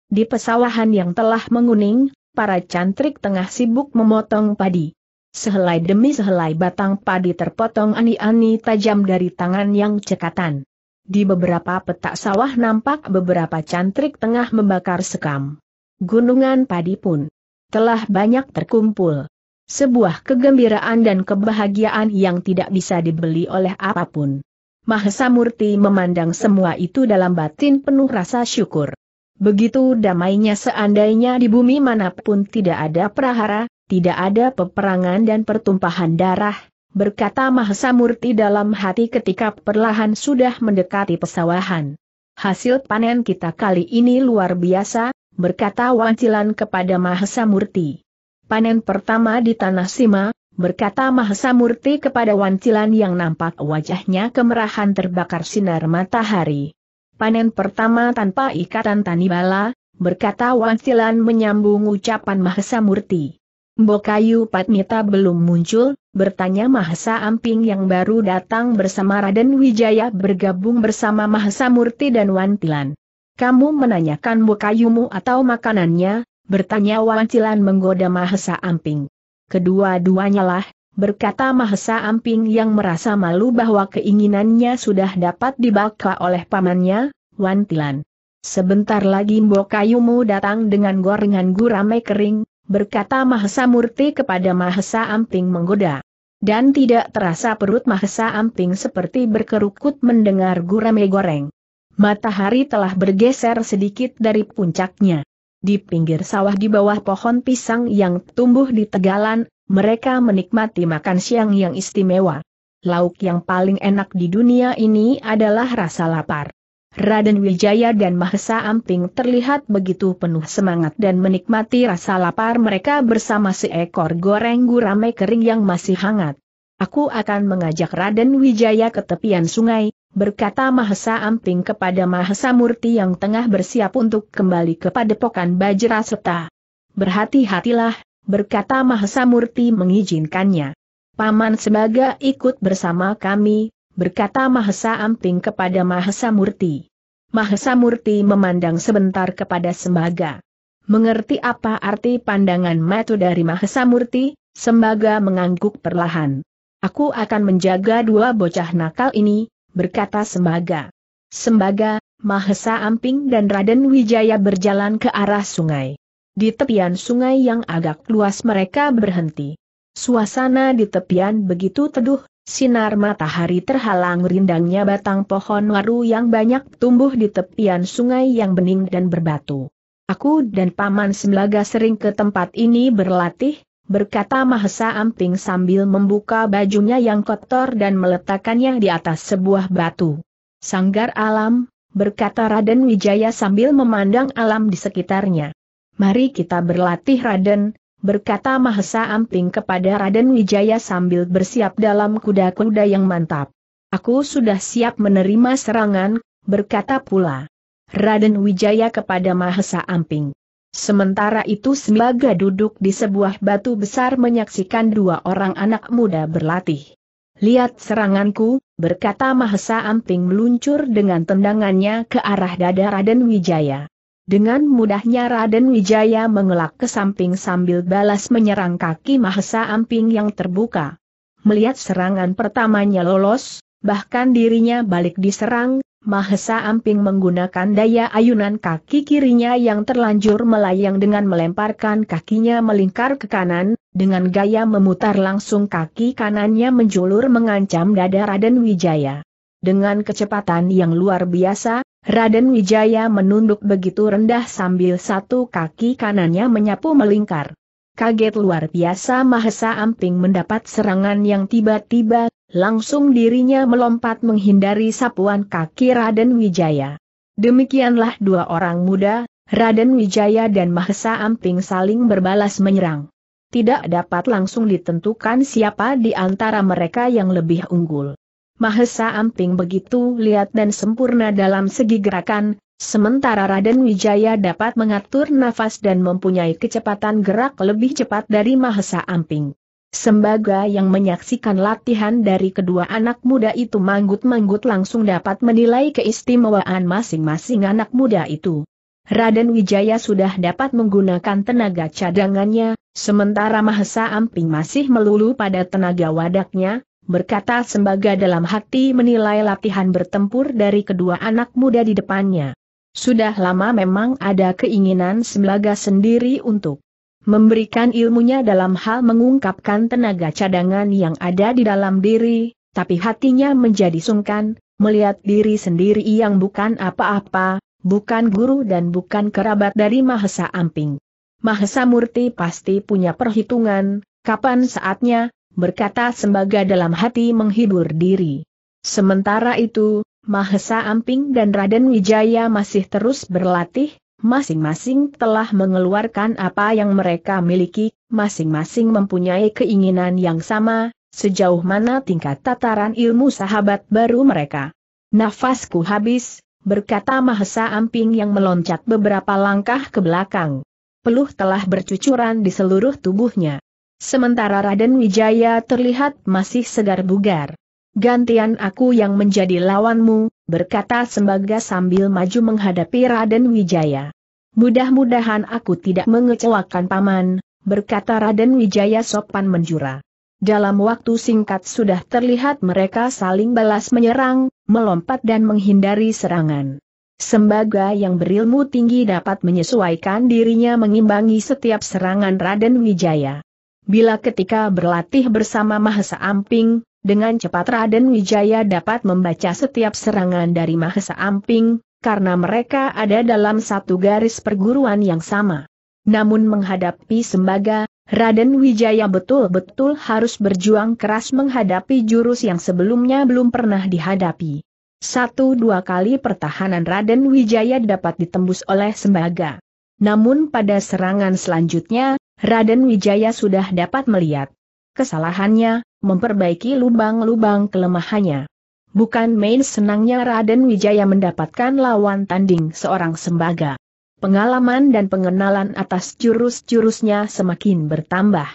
Di pesawahan yang telah menguning, para cantrik tengah sibuk memotong padi. Sehelai demi sehelai batang padi terpotong ani-ani tajam dari tangan yang cekatan. Di beberapa petak sawah nampak beberapa cantrik tengah membakar sekam. Gunungan padi pun telah banyak terkumpul. Sebuah kegembiraan dan kebahagiaan yang tidak bisa dibeli oleh apapun. Mahesa Murti memandang semua itu dalam batin penuh rasa syukur. Begitu damainya seandainya di bumi manapun tidak ada prahara, tidak ada peperangan dan pertumpahan darah, berkata Mahesa Murti dalam hati ketika perlahan sudah mendekati pesawahan. Hasil panen kita kali ini luar biasa, berkata Wancilan kepada Mahesa Murti. Panen pertama di Tanah Sima, berkata Mahesa Murti kepada Wancilan yang nampak wajahnya kemerahan terbakar sinar matahari. Panen pertama tanpa ikatan tanibala, berkata Wancilan menyambung ucapan Mahesa Murti. Bokayu Patmita belum muncul, bertanya Mahasa Amping yang baru datang bersama Raden Wijaya bergabung bersama Mahasa Murti dan Wantilan. Kamu menanyakan bokayumu atau makanannya, bertanya Wantilan menggoda Mahasa Amping. Kedua-duanya lah, berkata Mahasa Amping yang merasa malu bahwa keinginannya sudah dapat dibaka oleh pamannya, Wantilan. Sebentar lagi Mbokayumu datang dengan gorengan gurame kering, berkata Mahesa Murti kepada Mahesa Amping menggoda. Dan tidak terasa perut Mahesa Amping seperti berkerukut mendengar gurame goreng. Matahari telah bergeser sedikit dari puncaknya. Di pinggir sawah di bawah pohon pisang yang tumbuh di tegalan, mereka menikmati makan siang yang istimewa. Lauk yang paling enak di dunia ini adalah rasa lapar. Raden Wijaya dan Mahesa Amping terlihat begitu penuh semangat dan menikmati rasa lapar mereka bersama seekor goreng gurame kering yang masih hangat. Aku akan mengajak Raden Wijaya ke tepian sungai, berkata Mahesa Amping kepada Mahesa Murti yang tengah bersiap untuk kembali ke padepokan Bajra Seta. Berhati-hatilah, berkata Mahesa Murti mengizinkannya. Paman sebagai ikut bersama kami, berkata Mahesa Amping kepada Mahesa Murti. Mahesa Murti memandang sebentar kepada Sembaga. Mengerti apa arti pandangan mata dari Mahesa Murti, Sembaga mengangguk perlahan. Aku akan menjaga dua bocah nakal ini, berkata Sembaga. Sembaga, Mahesa Amping dan Raden Wijaya berjalan ke arah sungai. Di tepian sungai yang agak luas mereka berhenti. Suasana di tepian begitu teduh, Sinar matahari terhalang rindangnya batang pohon waru yang banyak tumbuh di tepian sungai yang bening dan berbatu. Aku dan Paman Semlaga sering ke tempat ini berlatih, berkata Mahesa Amping sambil membuka bajunya yang kotor dan meletakkannya di atas sebuah batu. Sanggar alam, berkata Raden Wijaya sambil memandang alam di sekitarnya. Mari kita berlatih Raden, berkata Mahesa Amping kepada Raden Wijaya sambil bersiap dalam kuda-kuda yang mantap. Aku sudah siap menerima serangan, berkata pula Raden Wijaya kepada Mahesa Amping. Sementara itu Sembaga duduk di sebuah batu besar menyaksikan dua orang anak muda berlatih. Lihat seranganku, berkata Mahesa Amping meluncur dengan tendangannya ke arah dada Raden Wijaya. Dengan mudahnya Raden Wijaya mengelak ke samping sambil balas menyerang kaki Mahesa Amping yang terbuka. Melihat serangan pertamanya lolos, bahkan dirinya balik diserang, Mahesa Amping menggunakan daya ayunan kaki kirinya yang terlanjur melayang dengan melemparkan kakinya melingkar ke kanan, dengan gaya memutar langsung kaki kanannya menjulur mengancam dada Raden Wijaya. Dengan kecepatan yang luar biasa, Raden Wijaya menunduk begitu rendah sambil satu kaki kanannya menyapu melingkar. Kaget luar biasa Mahesa Amping mendapat serangan yang tiba-tiba, langsung dirinya melompat menghindari sapuan kaki Raden Wijaya. Demikianlah dua orang muda, Raden Wijaya dan Mahesa Amping saling berbalas menyerang. Tidak dapat langsung ditentukan siapa di antara mereka yang lebih unggul. Mahesa Amping begitu lihat dan sempurna dalam segi gerakan, sementara Raden Wijaya dapat mengatur nafas dan mempunyai kecepatan gerak lebih cepat dari Mahesa Amping. Sembaga yang menyaksikan latihan dari kedua anak muda itu manggut-manggut langsung dapat menilai keistimewaan masing-masing anak muda itu. Raden Wijaya sudah dapat menggunakan tenaga cadangannya, sementara Mahesa Amping masih melulu pada tenaga wadaknya, berkata sembaga dalam hati menilai latihan bertempur dari kedua anak muda di depannya. Sudah lama memang ada keinginan sembaga sendiri untuk memberikan ilmunya dalam hal mengungkapkan tenaga cadangan yang ada di dalam diri, tapi hatinya menjadi sungkan, melihat diri sendiri yang bukan apa-apa, bukan guru dan bukan kerabat dari Mahesa Amping. Mahesa Murti pasti punya perhitungan, kapan saatnya, berkata sembaga dalam hati menghibur diri. Sementara itu, Mahesa Amping dan Raden Wijaya masih terus berlatih, masing-masing telah mengeluarkan apa yang mereka miliki, masing-masing mempunyai keinginan yang sama, sejauh mana tingkat tataran ilmu sahabat baru mereka. Nafasku habis, berkata Mahesa Amping yang meloncat beberapa langkah ke belakang. Peluh telah bercucuran di seluruh tubuhnya. Sementara Raden Wijaya terlihat masih segar bugar. Gantian aku yang menjadi lawanmu, berkata Sembaga sambil maju menghadapi Raden Wijaya. Mudah-mudahan aku tidak mengecewakan paman, berkata Raden Wijaya sopan menjura. Dalam waktu singkat sudah terlihat mereka saling balas menyerang, melompat dan menghindari serangan. Sembaga yang berilmu tinggi dapat menyesuaikan dirinya mengimbangi setiap serangan Raden Wijaya. Bila ketika berlatih bersama Mahesa Amping, dengan cepat Raden Wijaya dapat membaca setiap serangan dari Mahesa Amping, karena mereka ada dalam satu garis perguruan yang sama. Namun menghadapi Sembaga, Raden Wijaya betul-betul harus berjuang keras menghadapi jurus yang sebelumnya belum pernah dihadapi. Satu dua kali pertahanan Raden Wijaya dapat ditembus oleh Sembaga. Namun pada serangan selanjutnya, Raden Wijaya sudah dapat melihat kesalahannya, memperbaiki lubang-lubang kelemahannya. Bukan main senangnya Raden Wijaya mendapatkan lawan tanding seorang sembaga. Pengalaman dan pengenalan atas jurus-jurusnya semakin bertambah.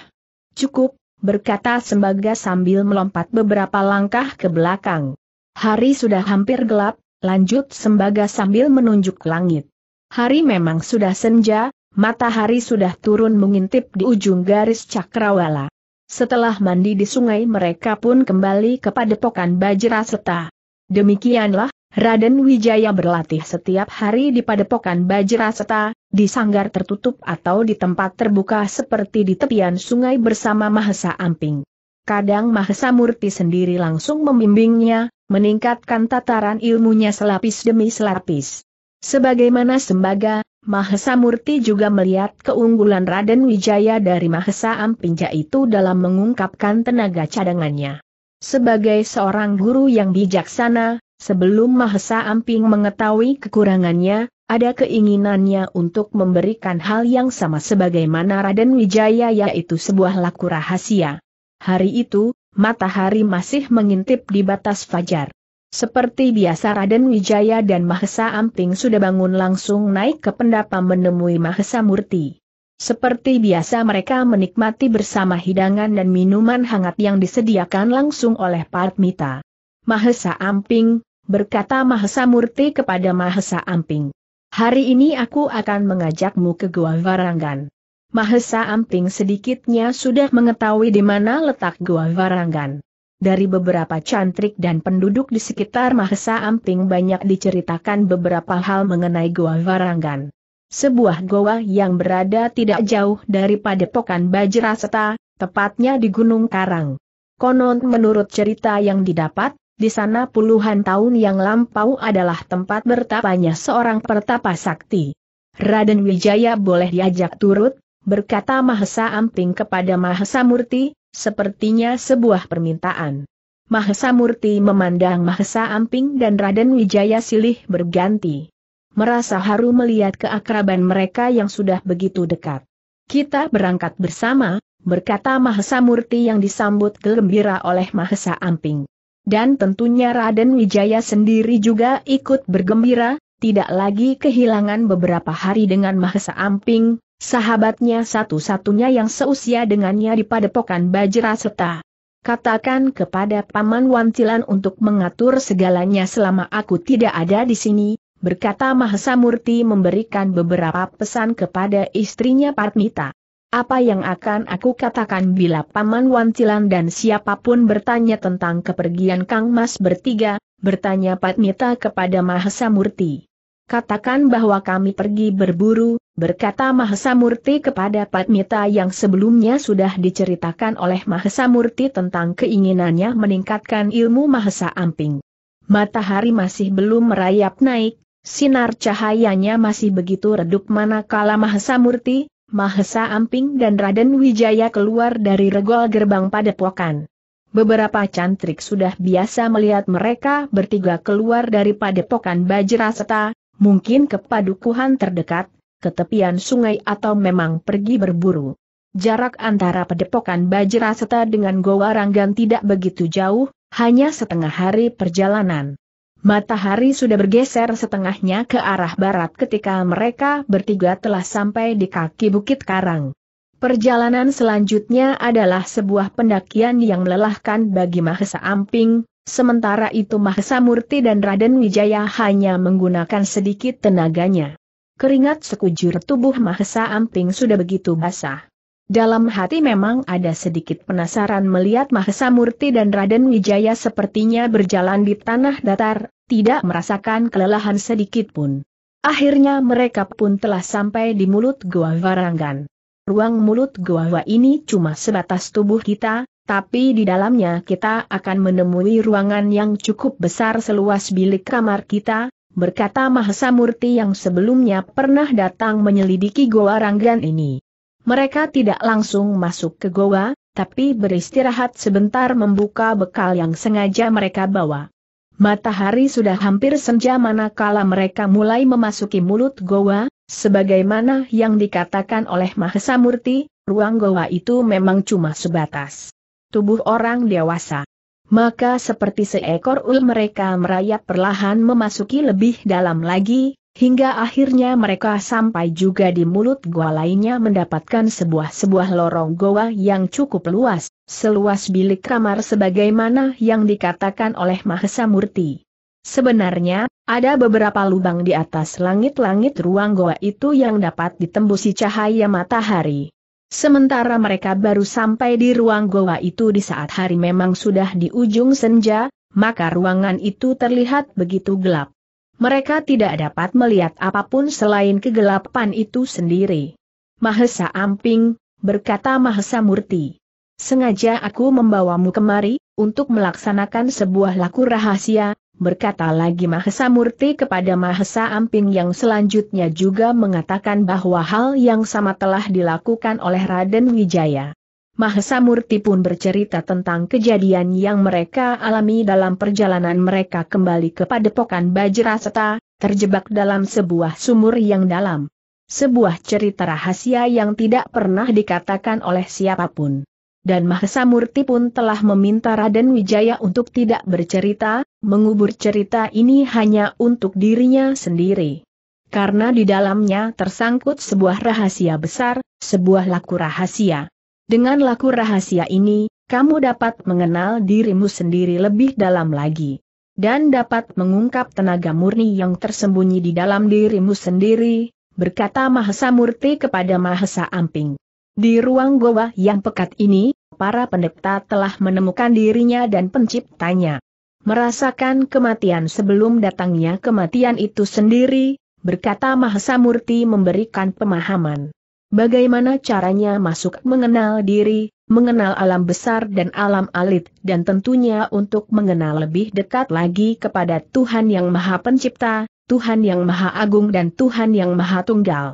Cukup, berkata sembaga sambil melompat beberapa langkah ke belakang. Hari sudah hampir gelap, lanjut sembaga sambil menunjuk langit. Hari memang sudah senja, matahari sudah turun mengintip di ujung garis cakrawala. Setelah mandi di sungai mereka pun kembali ke padepokan Bajraseta. Demikianlah, Raden Wijaya berlatih setiap hari di padepokan Bajraseta, di sanggar tertutup atau di tempat terbuka seperti di tepian sungai bersama Mahesa Amping. Kadang Mahesa Murti sendiri langsung membimbingnya, meningkatkan tataran ilmunya selapis demi selapis. Sebagaimana sembaga, Mahesa Murti juga melihat keunggulan Raden Wijaya dari Mahesa Ampinja itu dalam mengungkapkan tenaga cadangannya. Sebagai seorang guru yang bijaksana, sebelum Mahesa Amping mengetahui kekurangannya, ada keinginannya untuk memberikan hal yang sama sebagaimana Raden Wijaya yaitu sebuah laku rahasia. Hari itu, matahari masih mengintip di batas fajar. Seperti biasa Raden Wijaya dan Mahesa Amping sudah bangun langsung naik ke pendapa menemui Mahesa Murti. Seperti biasa mereka menikmati bersama hidangan dan minuman hangat yang disediakan langsung oleh Patmita. Mahesa Amping, berkata Mahesa Murti kepada Mahesa Amping. Hari ini aku akan mengajakmu ke Gua Warangan. Mahesa Amping sedikitnya sudah mengetahui di mana letak Gua Warangan. Dari beberapa cantrik dan penduduk di sekitar Mahesa Amping banyak diceritakan beberapa hal mengenai Goa Warangan. Sebuah goa yang berada tidak jauh dari padepokan Bajraseta, tepatnya di Gunung Karang. Konon menurut cerita yang didapat, di sana puluhan tahun yang lampau adalah tempat bertapanya seorang pertapa sakti. Raden Wijaya boleh diajak turut, berkata Mahesa Amping kepada Mahesa Murti, Sepertinya sebuah permintaan. Mahesa Murti memandang Mahesa Amping dan Raden Wijaya Silih berganti. Merasa haru melihat keakraban mereka yang sudah begitu dekat. Kita berangkat bersama, berkata Mahesa Murti yang disambut gembira oleh Mahesa Amping. Dan tentunya Raden Wijaya sendiri juga ikut bergembira, tidak lagi kehilangan beberapa hari dengan Mahesa Amping, sahabatnya satu-satunya yang seusia dengannya di padepokan Bajra Seta. Katakan kepada Paman Wancilan untuk mengatur segalanya selama aku tidak ada di sini, berkata Mahesa Murti memberikan beberapa pesan kepada istrinya Patmita. Apa yang akan aku katakan bila Paman Wancilan dan siapapun bertanya tentang kepergian Kang Mas bertiga, bertanya Patmita kepada Mahesa Murti katakan bahwa kami pergi berburu, berkata Mahesa Murti kepada Patmita yang sebelumnya sudah diceritakan oleh Mahesa Murti tentang keinginannya meningkatkan ilmu Mahesa Amping. Matahari masih belum merayap naik, sinar cahayanya masih begitu redup manakala Mahesa Murti, Mahesa Amping dan Raden Wijaya keluar dari regol gerbang padepokan. Beberapa cantrik sudah biasa melihat mereka bertiga keluar dari padepokan Bajraseta, mungkin ke padukuhan terdekat, ke tepian sungai atau memang pergi berburu. Jarak antara pedepokan Bajra serta dengan Goa Ranggan tidak begitu jauh, hanya setengah hari perjalanan. Matahari sudah bergeser setengahnya ke arah barat ketika mereka bertiga telah sampai di kaki Bukit Karang. Perjalanan selanjutnya adalah sebuah pendakian yang melelahkan bagi Mahesa Amping, Sementara itu Mahesa Murti dan Raden Wijaya hanya menggunakan sedikit tenaganya. Keringat sekujur tubuh Mahesa Amping sudah begitu basah. Dalam hati memang ada sedikit penasaran melihat Mahesa Murti dan Raden Wijaya sepertinya berjalan di tanah datar, tidak merasakan kelelahan sedikit pun. Akhirnya mereka pun telah sampai di mulut Goa Warangan. Ruang mulut Goa ini cuma sebatas tubuh kita, tapi di dalamnya kita akan menemui ruangan yang cukup besar seluas bilik kamar kita, berkata Mahasa Murti yang sebelumnya pernah datang menyelidiki Goa Ranggan ini. Mereka tidak langsung masuk ke Goa, tapi beristirahat sebentar membuka bekal yang sengaja mereka bawa. Matahari sudah hampir senja manakala mereka mulai memasuki mulut Goa, sebagaimana yang dikatakan oleh Mahasa Murti, ruang Goa itu memang cuma sebatas tubuh orang dewasa. Maka seperti seekor ul mereka merayap perlahan memasuki lebih dalam lagi, hingga akhirnya mereka sampai juga di mulut gua lainnya mendapatkan sebuah-sebuah lorong goa yang cukup luas, seluas bilik kamar sebagaimana yang dikatakan oleh Mahesa Murti. Sebenarnya, ada beberapa lubang di atas langit-langit ruang goa itu yang dapat ditembusi cahaya matahari. Sementara mereka baru sampai di ruang goa itu di saat hari memang sudah di ujung senja, maka ruangan itu terlihat begitu gelap. Mereka tidak dapat melihat apapun selain kegelapan itu sendiri. Mahesa Amping, berkata Mahesa Murti. Sengaja aku membawamu kemari, untuk melaksanakan sebuah laku rahasia, berkata lagi Mahesa Murti kepada Mahesa Amping yang selanjutnya juga mengatakan bahwa hal yang sama telah dilakukan oleh Raden Wijaya. Mahesa Murti pun bercerita tentang kejadian yang mereka alami dalam perjalanan mereka kembali ke Padepokan Bajraseta, terjebak dalam sebuah sumur yang dalam. Sebuah cerita rahasia yang tidak pernah dikatakan oleh siapapun dan Mahesa Murti pun telah meminta Raden Wijaya untuk tidak bercerita, mengubur cerita ini hanya untuk dirinya sendiri. Karena di dalamnya tersangkut sebuah rahasia besar, sebuah laku rahasia. Dengan laku rahasia ini, kamu dapat mengenal dirimu sendiri lebih dalam lagi. Dan dapat mengungkap tenaga murni yang tersembunyi di dalam dirimu sendiri, berkata Mahesa Murti kepada Mahesa Amping. Di ruang goa yang pekat ini, para pendeta telah menemukan dirinya dan penciptanya. Merasakan kematian sebelum datangnya kematian itu sendiri, berkata Mahasamurti memberikan pemahaman. Bagaimana caranya masuk mengenal diri, mengenal alam besar dan alam alit, dan tentunya untuk mengenal lebih dekat lagi kepada Tuhan Yang Maha Pencipta, Tuhan Yang Maha Agung dan Tuhan Yang Maha Tunggal.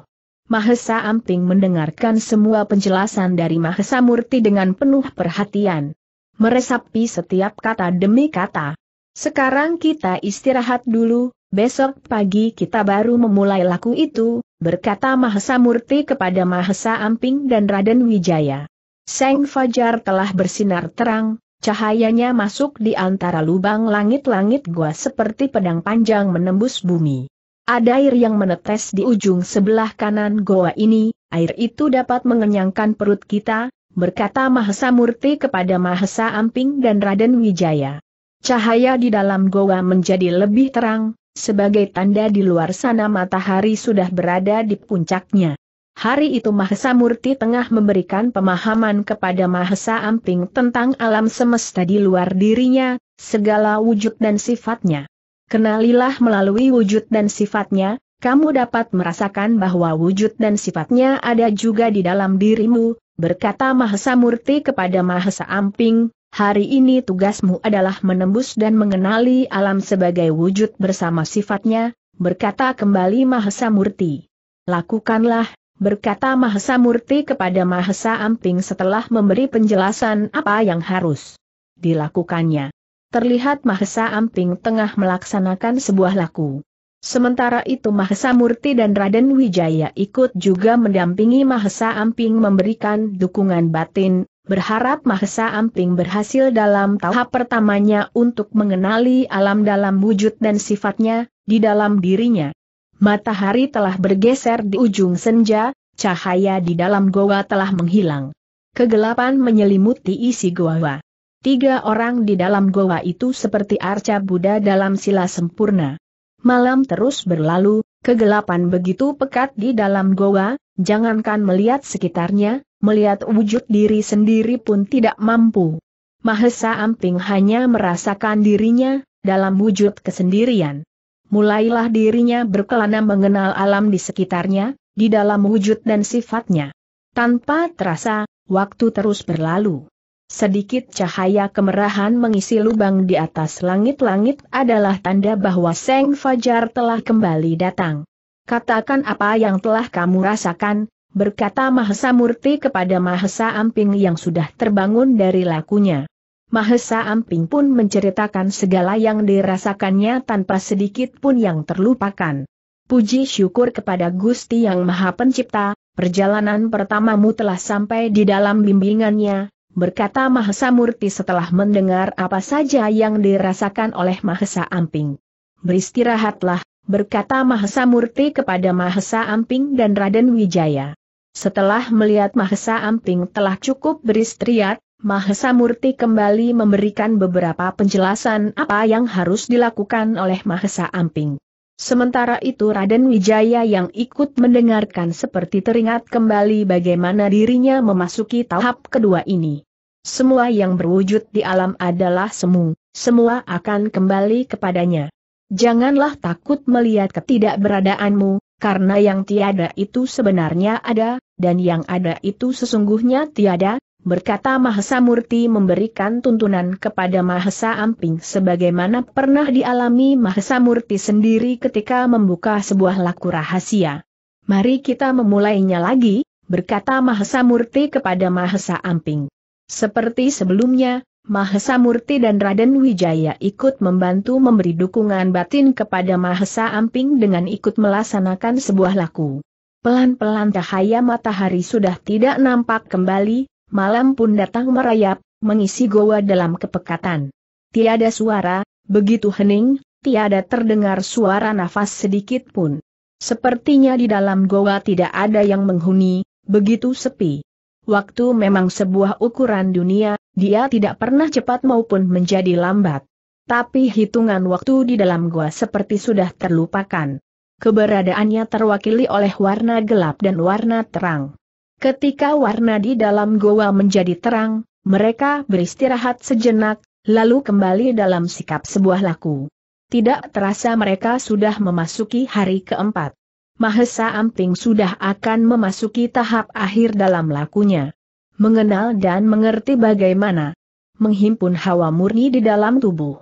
Mahesa Amping mendengarkan semua penjelasan dari Mahesa Murti dengan penuh perhatian. Meresapi setiap kata demi kata. Sekarang kita istirahat dulu, besok pagi kita baru memulai laku itu, berkata Mahesa Murti kepada Mahesa Amping dan Raden Wijaya. Seng Fajar telah bersinar terang, cahayanya masuk di antara lubang langit-langit gua seperti pedang panjang menembus bumi. Ada air yang menetes di ujung sebelah kanan goa ini, air itu dapat mengenyangkan perut kita, berkata Mahesa Murti kepada Mahesa Amping dan Raden Wijaya. Cahaya di dalam goa menjadi lebih terang, sebagai tanda di luar sana matahari sudah berada di puncaknya. Hari itu Mahesa Murti tengah memberikan pemahaman kepada Mahesa Amping tentang alam semesta di luar dirinya, segala wujud dan sifatnya. Kenalilah melalui wujud dan sifatnya, kamu dapat merasakan bahwa wujud dan sifatnya ada juga di dalam dirimu, berkata Mahesa Murti kepada Mahesa Amping, hari ini tugasmu adalah menembus dan mengenali alam sebagai wujud bersama sifatnya, berkata kembali Mahesa Murti. Lakukanlah, berkata Mahesa Murti kepada Mahesa Amping setelah memberi penjelasan apa yang harus dilakukannya terlihat Mahesa Amping tengah melaksanakan sebuah laku. Sementara itu Mahesa Murti dan Raden Wijaya ikut juga mendampingi Mahesa Amping memberikan dukungan batin, berharap Mahesa Amping berhasil dalam tahap pertamanya untuk mengenali alam dalam wujud dan sifatnya, di dalam dirinya. Matahari telah bergeser di ujung senja, cahaya di dalam goa telah menghilang. Kegelapan menyelimuti isi goa. Tiga orang di dalam goa itu seperti arca Buddha dalam sila sempurna. Malam terus berlalu, kegelapan begitu pekat di dalam goa, jangankan melihat sekitarnya, melihat wujud diri sendiri pun tidak mampu. Mahesa Amping hanya merasakan dirinya, dalam wujud kesendirian. Mulailah dirinya berkelana mengenal alam di sekitarnya, di dalam wujud dan sifatnya. Tanpa terasa, waktu terus berlalu. Sedikit cahaya kemerahan mengisi lubang di atas langit-langit adalah tanda bahwa Seng Fajar telah kembali datang. Katakan apa yang telah kamu rasakan, berkata Mahesa Murti kepada Mahesa Amping yang sudah terbangun dari lakunya. Mahesa Amping pun menceritakan segala yang dirasakannya tanpa sedikit pun yang terlupakan. Puji syukur kepada Gusti Yang Maha Pencipta, perjalanan pertamamu telah sampai di dalam bimbingannya, berkata Mahesa Murti setelah mendengar apa saja yang dirasakan oleh Mahesa Amping. Beristirahatlah, berkata Mahesa Murti kepada Mahesa Amping dan Raden Wijaya. Setelah melihat Mahesa Amping telah cukup beristirahat, Mahesa Murti kembali memberikan beberapa penjelasan apa yang harus dilakukan oleh Mahesa Amping. Sementara itu Raden Wijaya yang ikut mendengarkan seperti teringat kembali bagaimana dirinya memasuki tahap kedua ini. Semua yang berwujud di alam adalah semu, semua akan kembali kepadanya. Janganlah takut melihat ketidakberadaanmu, karena yang tiada itu sebenarnya ada, dan yang ada itu sesungguhnya tiada, berkata Mahesa Murti memberikan tuntunan kepada Mahesa Amping sebagaimana pernah dialami Mahesa Murti sendiri ketika membuka sebuah laku rahasia. Mari kita memulainya lagi, berkata Mahesa Murti kepada Mahesa Amping. Seperti sebelumnya, Mahesa Murti dan Raden Wijaya ikut membantu memberi dukungan batin kepada Mahesa Amping dengan ikut melaksanakan sebuah laku. Pelan-pelan cahaya matahari sudah tidak nampak kembali, malam pun datang merayap, mengisi goa dalam kepekatan. Tiada suara, begitu hening, tiada terdengar suara nafas sedikit pun. Sepertinya di dalam goa tidak ada yang menghuni, begitu sepi waktu memang sebuah ukuran dunia, dia tidak pernah cepat maupun menjadi lambat. Tapi hitungan waktu di dalam gua seperti sudah terlupakan. Keberadaannya terwakili oleh warna gelap dan warna terang. Ketika warna di dalam goa menjadi terang, mereka beristirahat sejenak, lalu kembali dalam sikap sebuah laku. Tidak terasa mereka sudah memasuki hari keempat. Mahesa Amping sudah akan memasuki tahap akhir dalam lakunya. Mengenal dan mengerti bagaimana menghimpun hawa murni di dalam tubuh.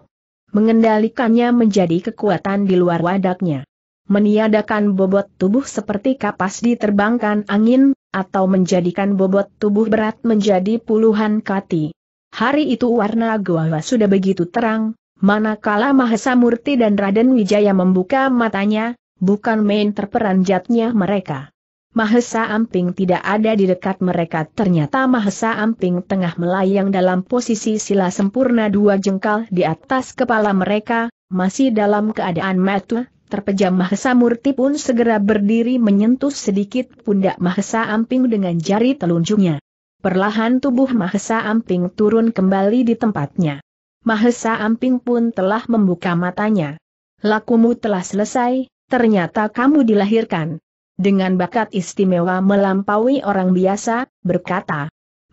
Mengendalikannya menjadi kekuatan di luar wadaknya. Meniadakan bobot tubuh seperti kapas diterbangkan angin, atau menjadikan bobot tubuh berat menjadi puluhan kati. Hari itu warna gua sudah begitu terang, manakala Mahesa Murti dan Raden Wijaya membuka matanya, bukan main terperanjatnya mereka. Mahesa Amping tidak ada di dekat mereka ternyata Mahesa Amping tengah melayang dalam posisi sila sempurna dua jengkal di atas kepala mereka, masih dalam keadaan mata, terpejam Mahesa Murti pun segera berdiri menyentuh sedikit pundak Mahesa Amping dengan jari telunjuknya. Perlahan tubuh Mahesa Amping turun kembali di tempatnya. Mahesa Amping pun telah membuka matanya. Lakumu telah selesai, ternyata kamu dilahirkan dengan bakat istimewa melampaui orang biasa, berkata.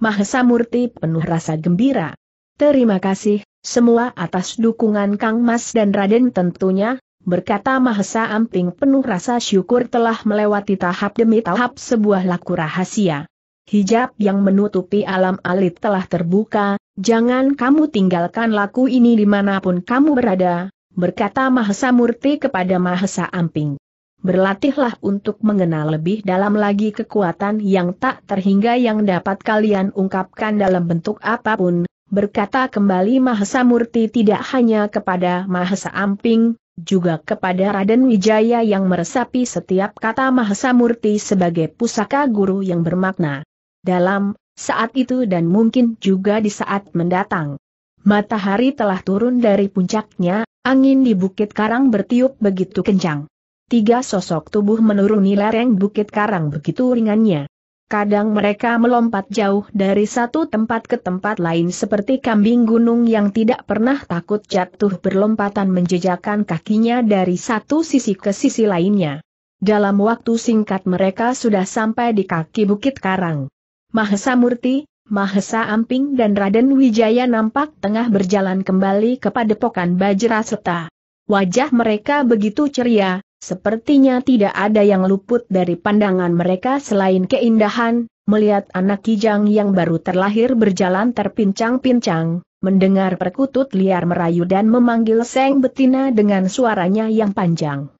Mahesa Murti penuh rasa gembira. Terima kasih, semua atas dukungan Kang Mas dan Raden tentunya, berkata Mahesa Amping penuh rasa syukur telah melewati tahap demi tahap sebuah laku rahasia. Hijab yang menutupi alam alit telah terbuka, jangan kamu tinggalkan laku ini dimanapun kamu berada, berkata Mahesa Murti kepada Mahesa Amping. Berlatihlah untuk mengenal lebih dalam lagi kekuatan yang tak terhingga yang dapat kalian ungkapkan dalam bentuk apapun, berkata kembali Mahesa Murti tidak hanya kepada Mahesa Amping, juga kepada Raden Wijaya yang meresapi setiap kata Mahesa Murti sebagai pusaka guru yang bermakna. Dalam, saat itu dan mungkin juga di saat mendatang. Matahari telah turun dari puncaknya, Angin di Bukit Karang bertiup begitu kencang. Tiga sosok tubuh menuruni lereng Bukit Karang begitu ringannya. Kadang mereka melompat jauh dari satu tempat ke tempat lain seperti kambing gunung yang tidak pernah takut jatuh berlompatan menjejakkan kakinya dari satu sisi ke sisi lainnya. Dalam waktu singkat mereka sudah sampai di kaki Bukit Karang. Mahesa Murti, Mahesa Amping dan Raden Wijaya nampak tengah berjalan kembali kepada pokan Bajraseta. Wajah mereka begitu ceria, sepertinya tidak ada yang luput dari pandangan mereka selain keindahan, melihat anak kijang yang baru terlahir berjalan terpincang-pincang, mendengar perkutut liar merayu dan memanggil Seng Betina dengan suaranya yang panjang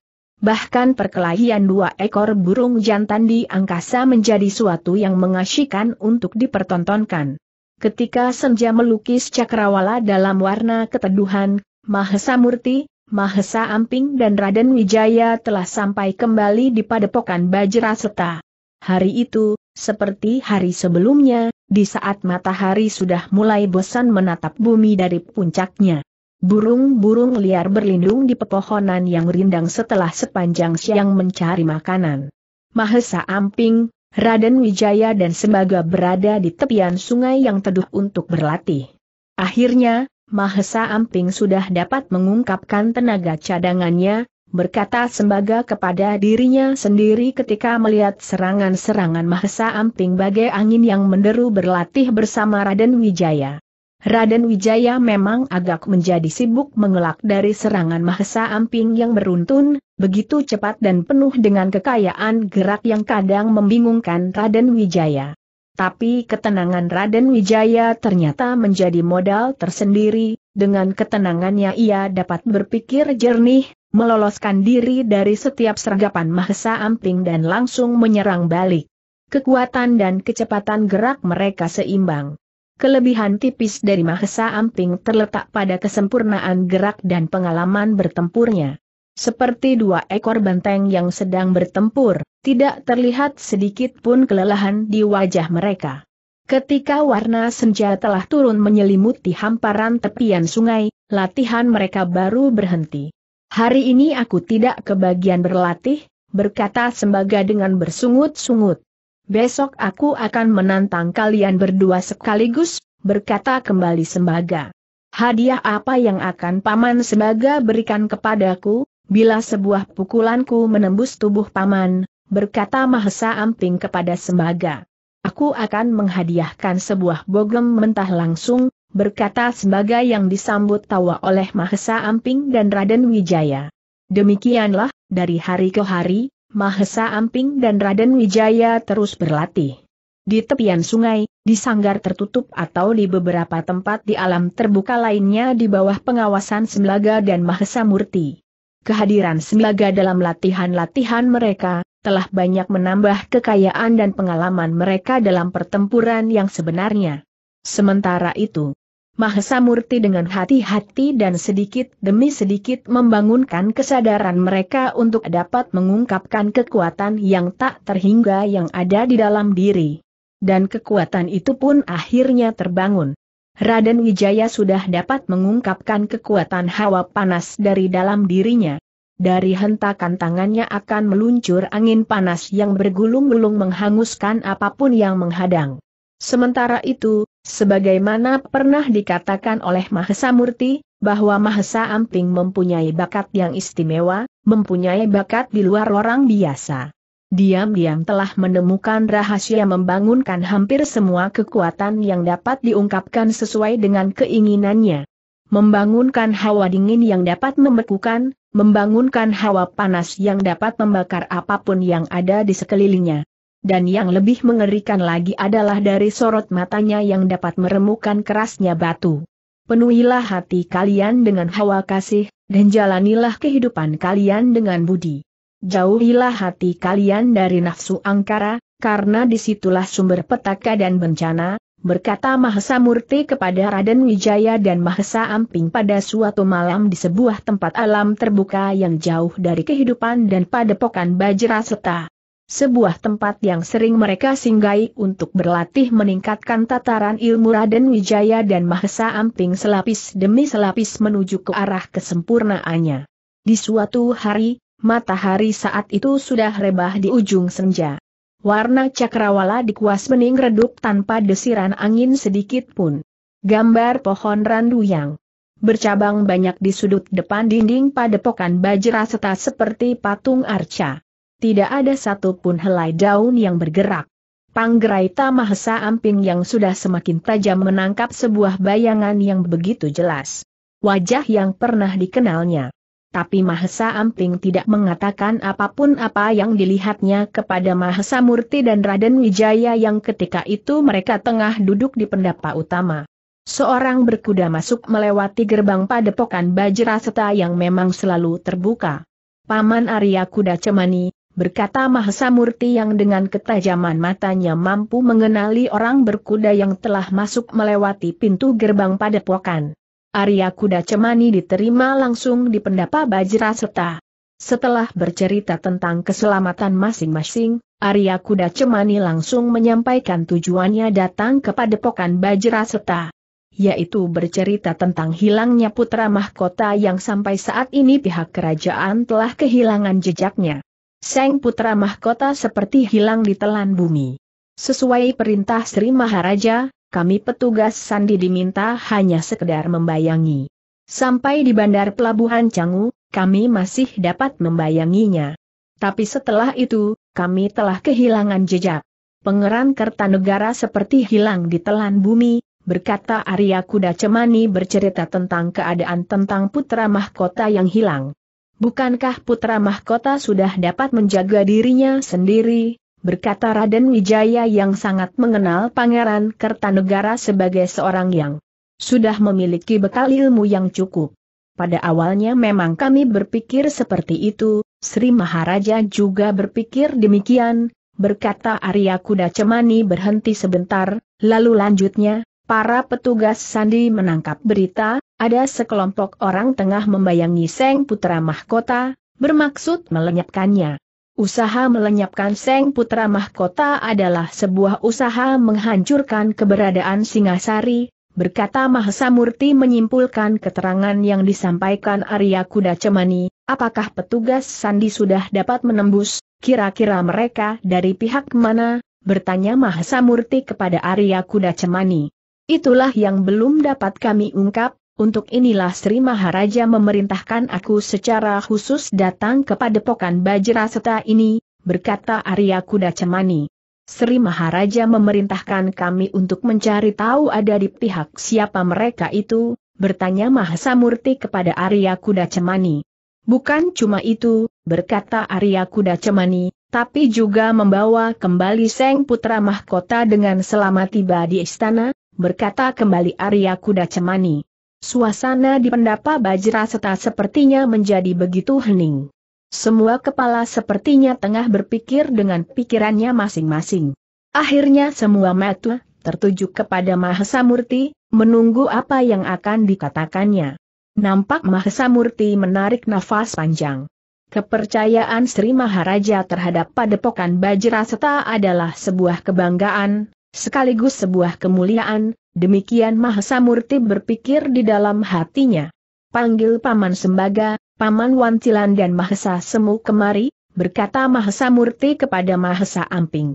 bahkan perkelahian dua ekor burung jantan di angkasa menjadi suatu yang mengasyikan untuk dipertontonkan. Ketika senja melukis cakrawala dalam warna keteduhan, Mahesa Murti, Mahesa Amping dan Raden Wijaya telah sampai kembali di padepokan Bajraseta. Hari itu, seperti hari sebelumnya, di saat matahari sudah mulai bosan menatap bumi dari puncaknya. Burung-burung liar berlindung di pepohonan yang rindang setelah sepanjang siang mencari makanan. Mahesa Amping, Raden Wijaya dan Sembaga berada di tepian sungai yang teduh untuk berlatih. Akhirnya, Mahesa Amping sudah dapat mengungkapkan tenaga cadangannya, berkata Sembaga kepada dirinya sendiri ketika melihat serangan-serangan Mahesa Amping bagai angin yang menderu berlatih bersama Raden Wijaya. Raden Wijaya memang agak menjadi sibuk mengelak dari serangan Mahesa Amping yang beruntun, begitu cepat dan penuh dengan kekayaan gerak yang kadang membingungkan Raden Wijaya. Tapi ketenangan Raden Wijaya ternyata menjadi modal tersendiri, dengan ketenangannya ia dapat berpikir jernih, meloloskan diri dari setiap sergapan Mahesa Amping dan langsung menyerang balik. Kekuatan dan kecepatan gerak mereka seimbang. Kelebihan tipis dari Mahesa Amping terletak pada kesempurnaan gerak dan pengalaman bertempurnya. Seperti dua ekor benteng yang sedang bertempur, tidak terlihat sedikit pun kelelahan di wajah mereka. Ketika warna senja telah turun menyelimuti hamparan tepian sungai, latihan mereka baru berhenti. Hari ini aku tidak kebagian berlatih, berkata Sembaga dengan bersungut-sungut. Besok aku akan menantang kalian berdua sekaligus, berkata kembali Sembaga. Hadiah apa yang akan Paman Sembaga berikan kepadaku, bila sebuah pukulanku menembus tubuh Paman, berkata Mahesa Amping kepada Sembaga. Aku akan menghadiahkan sebuah bogem mentah langsung, berkata Sembaga yang disambut tawa oleh Mahesa Amping dan Raden Wijaya. Demikianlah, dari hari ke hari, Mahesa Amping dan Raden Wijaya terus berlatih. Di tepian sungai, di sanggar tertutup atau di beberapa tempat di alam terbuka lainnya di bawah pengawasan Semlaga dan Mahesa Murti. Kehadiran Semlaga dalam latihan-latihan mereka, telah banyak menambah kekayaan dan pengalaman mereka dalam pertempuran yang sebenarnya. Sementara itu, Mahesa Murti dengan hati-hati dan sedikit demi sedikit membangunkan kesadaran mereka untuk dapat mengungkapkan kekuatan yang tak terhingga yang ada di dalam diri. Dan kekuatan itu pun akhirnya terbangun. Raden Wijaya sudah dapat mengungkapkan kekuatan hawa panas dari dalam dirinya. Dari hentakan tangannya akan meluncur angin panas yang bergulung-gulung menghanguskan apapun yang menghadang. Sementara itu, Sebagaimana pernah dikatakan oleh Mahesa Murti, bahwa Mahesa Amping mempunyai bakat yang istimewa, mempunyai bakat di luar orang biasa. Diam-diam telah menemukan rahasia membangunkan hampir semua kekuatan yang dapat diungkapkan sesuai dengan keinginannya. Membangunkan hawa dingin yang dapat membekukan, membangunkan hawa panas yang dapat membakar apapun yang ada di sekelilingnya dan yang lebih mengerikan lagi adalah dari sorot matanya yang dapat meremukan kerasnya batu. Penuhilah hati kalian dengan hawa kasih, dan jalanilah kehidupan kalian dengan budi. Jauhilah hati kalian dari nafsu angkara, karena disitulah sumber petaka dan bencana, berkata Mahesa Murti kepada Raden Wijaya dan Mahesa Amping pada suatu malam di sebuah tempat alam terbuka yang jauh dari kehidupan dan padepokan Bajra Seta sebuah tempat yang sering mereka singgahi untuk berlatih meningkatkan tataran ilmu Raden Wijaya dan Mahesa Amping selapis demi selapis menuju ke arah kesempurnaannya. Di suatu hari, matahari saat itu sudah rebah di ujung senja. Warna cakrawala di kuas bening redup tanpa desiran angin sedikit pun. Gambar pohon randu yang bercabang banyak di sudut depan dinding padepokan Bajra serta seperti patung arca tidak ada satupun helai daun yang bergerak. Panggerai Tamahesa Amping yang sudah semakin tajam menangkap sebuah bayangan yang begitu jelas. Wajah yang pernah dikenalnya. Tapi Mahesa Amping tidak mengatakan apapun apa yang dilihatnya kepada Mahesa Murti dan Raden Wijaya yang ketika itu mereka tengah duduk di pendapa utama. Seorang berkuda masuk melewati gerbang padepokan Bajraseta yang memang selalu terbuka. Paman Arya Kuda Cemani, berkata Mahesa Murti yang dengan ketajaman matanya mampu mengenali orang berkuda yang telah masuk melewati pintu gerbang padepokan. Arya kuda cemani diterima langsung di pendapa Serta. Setelah bercerita tentang keselamatan masing-masing, Arya kuda cemani langsung menyampaikan tujuannya datang kepada ke Bajra Serta. yaitu bercerita tentang hilangnya putra mahkota yang sampai saat ini pihak kerajaan telah kehilangan jejaknya. Seng Putra Mahkota seperti hilang di telan bumi. Sesuai perintah Sri Maharaja, kami petugas sandi diminta hanya sekedar membayangi. Sampai di bandar pelabuhan Canggu, kami masih dapat membayanginya. Tapi setelah itu, kami telah kehilangan jejak. Pengeran Kertanegara seperti hilang di telan bumi, berkata Arya Kuda Cemani bercerita tentang keadaan tentang putra mahkota yang hilang. Bukankah putra mahkota sudah dapat menjaga dirinya sendiri, berkata Raden Wijaya yang sangat mengenal Pangeran Kertanegara sebagai seorang yang sudah memiliki bekal ilmu yang cukup. Pada awalnya memang kami berpikir seperti itu, Sri Maharaja juga berpikir demikian, berkata Arya Kuda Cemani berhenti sebentar, lalu lanjutnya, para petugas Sandi menangkap berita, ada sekelompok orang tengah membayangi Seng Putra Mahkota, bermaksud melenyapkannya. Usaha melenyapkan Seng Putra Mahkota adalah sebuah usaha menghancurkan keberadaan Singasari, berkata Mahasamurti menyimpulkan keterangan yang disampaikan Arya Kuda Cemani, apakah petugas Sandi sudah dapat menembus, kira-kira mereka dari pihak mana, bertanya Mahasamurti kepada Arya Kuda Cemani. Itulah yang belum dapat kami ungkap, untuk inilah Sri Maharaja memerintahkan aku secara khusus datang pokan pokan Bajraseta ini, berkata Arya Kuda Cemani. Sri Maharaja memerintahkan kami untuk mencari tahu ada di pihak siapa mereka itu, bertanya Mahasamurti kepada Arya Kuda Cemani. Bukan cuma itu, berkata Arya Kuda Cemani, tapi juga membawa kembali Seng Putra Mahkota dengan selamat tiba di istana, berkata kembali Arya Kuda Cemani. Suasana di pendapa Bajraseta sepertinya menjadi begitu hening. Semua kepala sepertinya tengah berpikir dengan pikirannya masing-masing. Akhirnya semua mata tertuju kepada Mahesa Murti, menunggu apa yang akan dikatakannya. Nampak Mahesa Murti menarik nafas panjang. Kepercayaan Sri Maharaja terhadap padepokan Bajra Bajraseta adalah sebuah kebanggaan, sekaligus sebuah kemuliaan, Demikian Murti berpikir di dalam hatinya. Panggil Paman Sembaga, Paman Wantilan dan Mahesa Semu kemari, berkata Mahesa Murti kepada Mahesa Amping.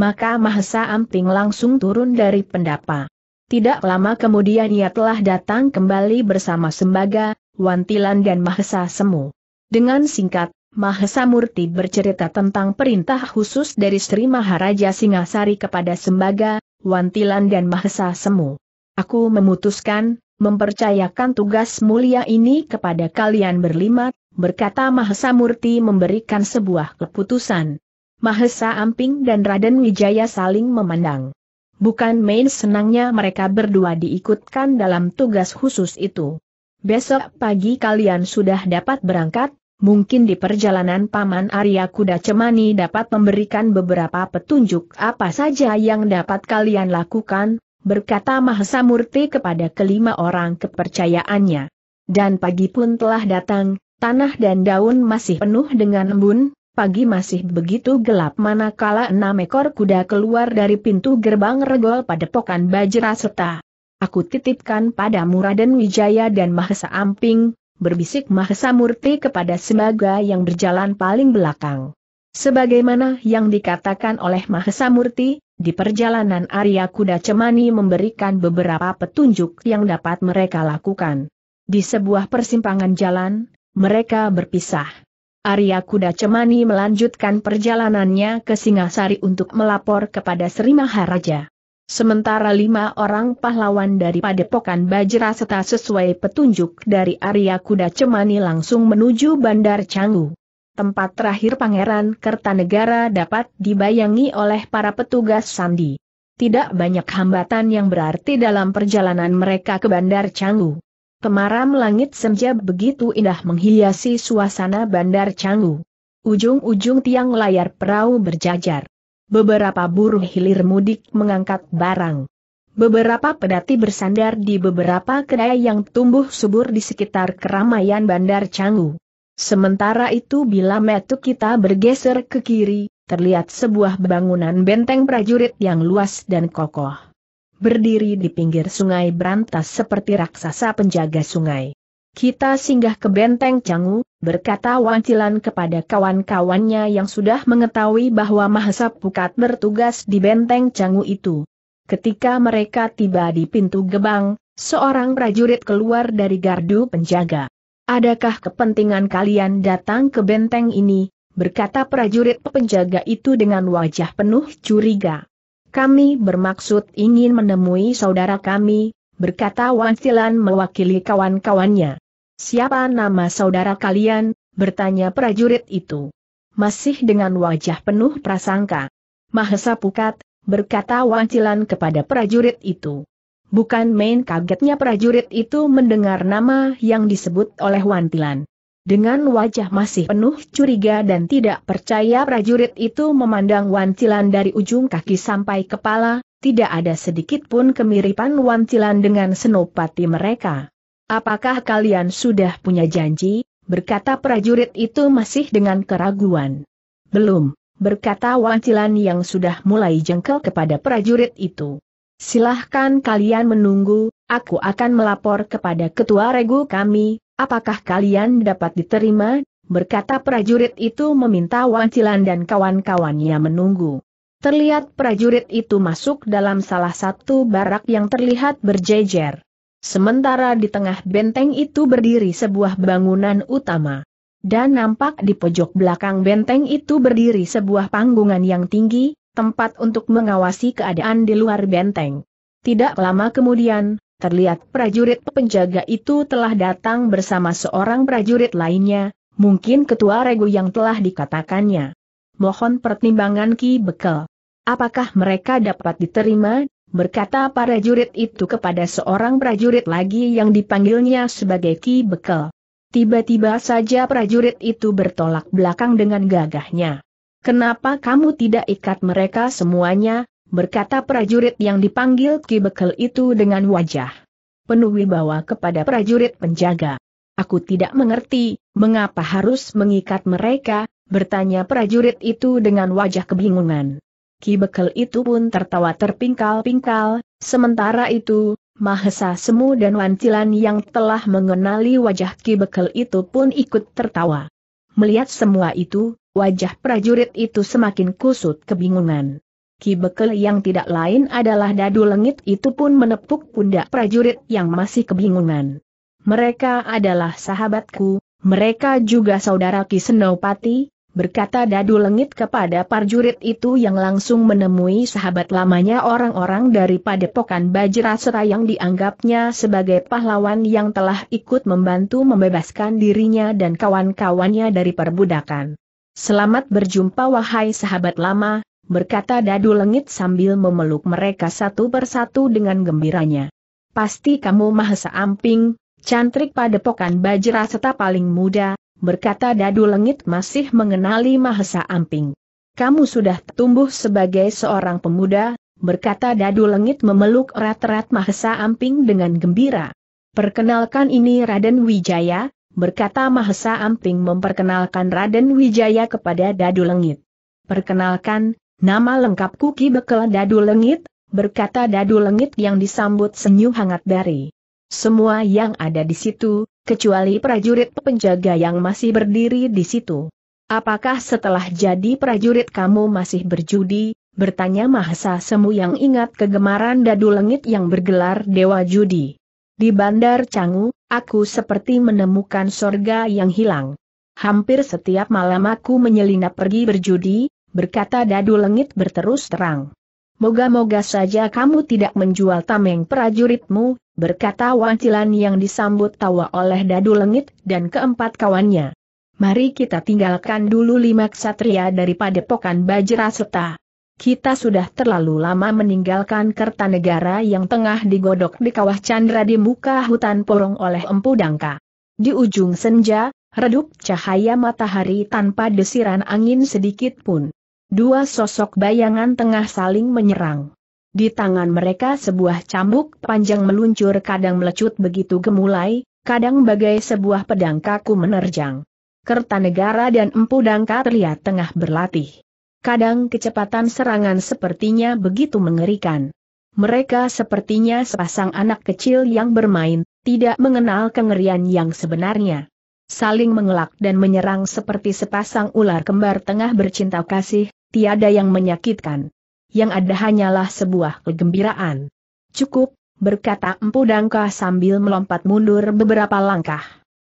Maka Mahesa Amping langsung turun dari pendapa. Tidak lama kemudian ia telah datang kembali bersama Sembaga, Wantilan dan Mahesa Semu. Dengan singkat, Mahesa Murti bercerita tentang perintah khusus dari Sri Maharaja Singasari kepada Sembaga, Wantilan dan Mahesa Semu. Aku memutuskan, mempercayakan tugas mulia ini kepada kalian berlima, berkata Mahesa Murti memberikan sebuah keputusan. Mahesa Amping dan Raden Wijaya saling memandang. Bukan main senangnya mereka berdua diikutkan dalam tugas khusus itu. Besok pagi kalian sudah dapat berangkat, Mungkin di perjalanan Paman Arya Kuda Cemani dapat memberikan beberapa petunjuk apa saja yang dapat kalian lakukan, berkata Mahesa Murti kepada kelima orang kepercayaannya. Dan pagi pun telah datang, tanah dan daun masih penuh dengan embun, pagi masih begitu gelap manakala enam ekor kuda keluar dari pintu gerbang regol pada pokan Bajra serta. Aku titipkan padamu Raden Wijaya dan Mahesa Amping, berbisik Mahesa Murti kepada Sembaga yang berjalan paling belakang. Sebagaimana yang dikatakan oleh Mahesa Murti, di perjalanan Arya Kuda Cemani memberikan beberapa petunjuk yang dapat mereka lakukan. Di sebuah persimpangan jalan, mereka berpisah. Arya Kuda Cemani melanjutkan perjalanannya ke Singasari untuk melapor kepada Sri Maharaja. Sementara lima orang pahlawan dari Padepokan Bajra serta sesuai petunjuk dari Arya Kuda Cemani langsung menuju Bandar Canggu. Tempat terakhir Pangeran Kertanegara dapat dibayangi oleh para petugas Sandi. Tidak banyak hambatan yang berarti dalam perjalanan mereka ke Bandar Canggu. Kemaram langit senja begitu indah menghiasi suasana Bandar Canggu. Ujung-ujung tiang layar perahu berjajar. Beberapa buruh hilir mudik mengangkat barang. Beberapa pedati bersandar di beberapa kedai yang tumbuh subur di sekitar keramaian Bandar Canggu. Sementara itu bila metu kita bergeser ke kiri, terlihat sebuah bangunan benteng prajurit yang luas dan kokoh. Berdiri di pinggir sungai berantas seperti raksasa penjaga sungai. Kita singgah ke benteng Canggu, berkata Wancilan kepada kawan-kawannya yang sudah mengetahui bahwa Mahesa Pukat bertugas di benteng Canggu itu. Ketika mereka tiba di pintu gebang, seorang prajurit keluar dari gardu penjaga. Adakah kepentingan kalian datang ke benteng ini? berkata prajurit penjaga itu dengan wajah penuh curiga. Kami bermaksud ingin menemui saudara kami, berkata Wansilan mewakili kawan-kawannya. Siapa nama saudara kalian? bertanya prajurit itu. Masih dengan wajah penuh prasangka. Mahesa Pukat, berkata Wancilan kepada prajurit itu. Bukan main kagetnya prajurit itu mendengar nama yang disebut oleh Wantilan. Dengan wajah masih penuh curiga dan tidak percaya prajurit itu memandang Wancilan dari ujung kaki sampai kepala, tidak ada sedikit pun kemiripan Wancilan dengan senopati mereka. Apakah kalian sudah punya janji? Berkata prajurit itu masih dengan keraguan. Belum, berkata Wancilan yang sudah mulai jengkel kepada prajurit itu. Silahkan kalian menunggu, aku akan melapor kepada ketua regu kami, apakah kalian dapat diterima? Berkata prajurit itu meminta Wancilan dan kawan-kawannya menunggu. Terlihat prajurit itu masuk dalam salah satu barak yang terlihat berjejer. Sementara di tengah benteng itu berdiri sebuah bangunan utama. Dan nampak di pojok belakang benteng itu berdiri sebuah panggungan yang tinggi, tempat untuk mengawasi keadaan di luar benteng. Tidak lama kemudian, terlihat prajurit penjaga itu telah datang bersama seorang prajurit lainnya, mungkin ketua regu yang telah dikatakannya. Mohon pertimbangan Ki Bekel. Apakah mereka dapat diterima berkata para jurid itu kepada seorang prajurit lagi yang dipanggilnya sebagai Ki Bekel. Tiba-tiba saja prajurit itu bertolak belakang dengan gagahnya. Kenapa kamu tidak ikat mereka semuanya, berkata prajurit yang dipanggil Ki Bekel itu dengan wajah penuh wibawa kepada prajurit penjaga. Aku tidak mengerti, mengapa harus mengikat mereka, bertanya prajurit itu dengan wajah kebingungan. Ki Bekel itu pun tertawa terpingkal-pingkal, sementara itu, Mahesa Semu dan Wancilan yang telah mengenali wajah Ki Bekel itu pun ikut tertawa. Melihat semua itu, wajah prajurit itu semakin kusut kebingungan. Ki Bekel yang tidak lain adalah dadu lengit itu pun menepuk pundak prajurit yang masih kebingungan. Mereka adalah sahabatku, mereka juga saudara Ki Senopati, berkata dadu lengit kepada parjurit itu yang langsung menemui sahabat lamanya orang-orang dari padepokan Bajrasera yang dianggapnya sebagai pahlawan yang telah ikut membantu membebaskan dirinya dan kawan-kawannya dari perbudakan. Selamat berjumpa wahai sahabat lama, berkata dadu lengit sambil memeluk mereka satu persatu dengan gembiranya. Pasti kamu mahesa amping, cantrik padepokan serta paling muda, berkata Dadu Lengit masih mengenali Mahesa Amping. Kamu sudah tumbuh sebagai seorang pemuda, berkata Dadu Lengit memeluk erat-erat Mahesa Amping dengan gembira. Perkenalkan ini Raden Wijaya, berkata Mahesa Amping memperkenalkan Raden Wijaya kepada Dadu Lengit. Perkenalkan, nama lengkap Kuki Bekel Dadu Lengit, berkata Dadu Lengit yang disambut senyum hangat dari semua yang ada di situ, kecuali prajurit penjaga yang masih berdiri di situ. Apakah setelah jadi prajurit kamu masih berjudi? Bertanya Mahesa Semu yang ingat kegemaran dadu lengit yang bergelar Dewa Judi. Di Bandar Canggu, aku seperti menemukan sorga yang hilang. Hampir setiap malam aku menyelinap pergi berjudi, berkata dadu lengit berterus terang. Moga-moga saja kamu tidak menjual tameng prajuritmu, berkata Wancilan yang disambut tawa oleh Dadu Lengit dan keempat kawannya. Mari kita tinggalkan dulu lima ksatria dari padepokan Bajraseta. Kita sudah terlalu lama meninggalkan Kertanegara yang tengah digodok di kawah Chandra di muka hutan porong oleh Empu Dangka. Di ujung senja, redup cahaya matahari tanpa desiran angin sedikit pun. Dua sosok bayangan tengah saling menyerang. Di tangan mereka sebuah cambuk panjang meluncur kadang melecut begitu gemulai, kadang bagai sebuah pedang kaku menerjang. Kertanegara dan Empu Dangka terlihat tengah berlatih. Kadang kecepatan serangan sepertinya begitu mengerikan. Mereka sepertinya sepasang anak kecil yang bermain, tidak mengenal kengerian yang sebenarnya. Saling mengelak dan menyerang seperti sepasang ular kembar tengah bercinta kasih, tiada yang menyakitkan. Yang ada hanyalah sebuah kegembiraan. Cukup, berkata Empu Dangka sambil melompat mundur beberapa langkah.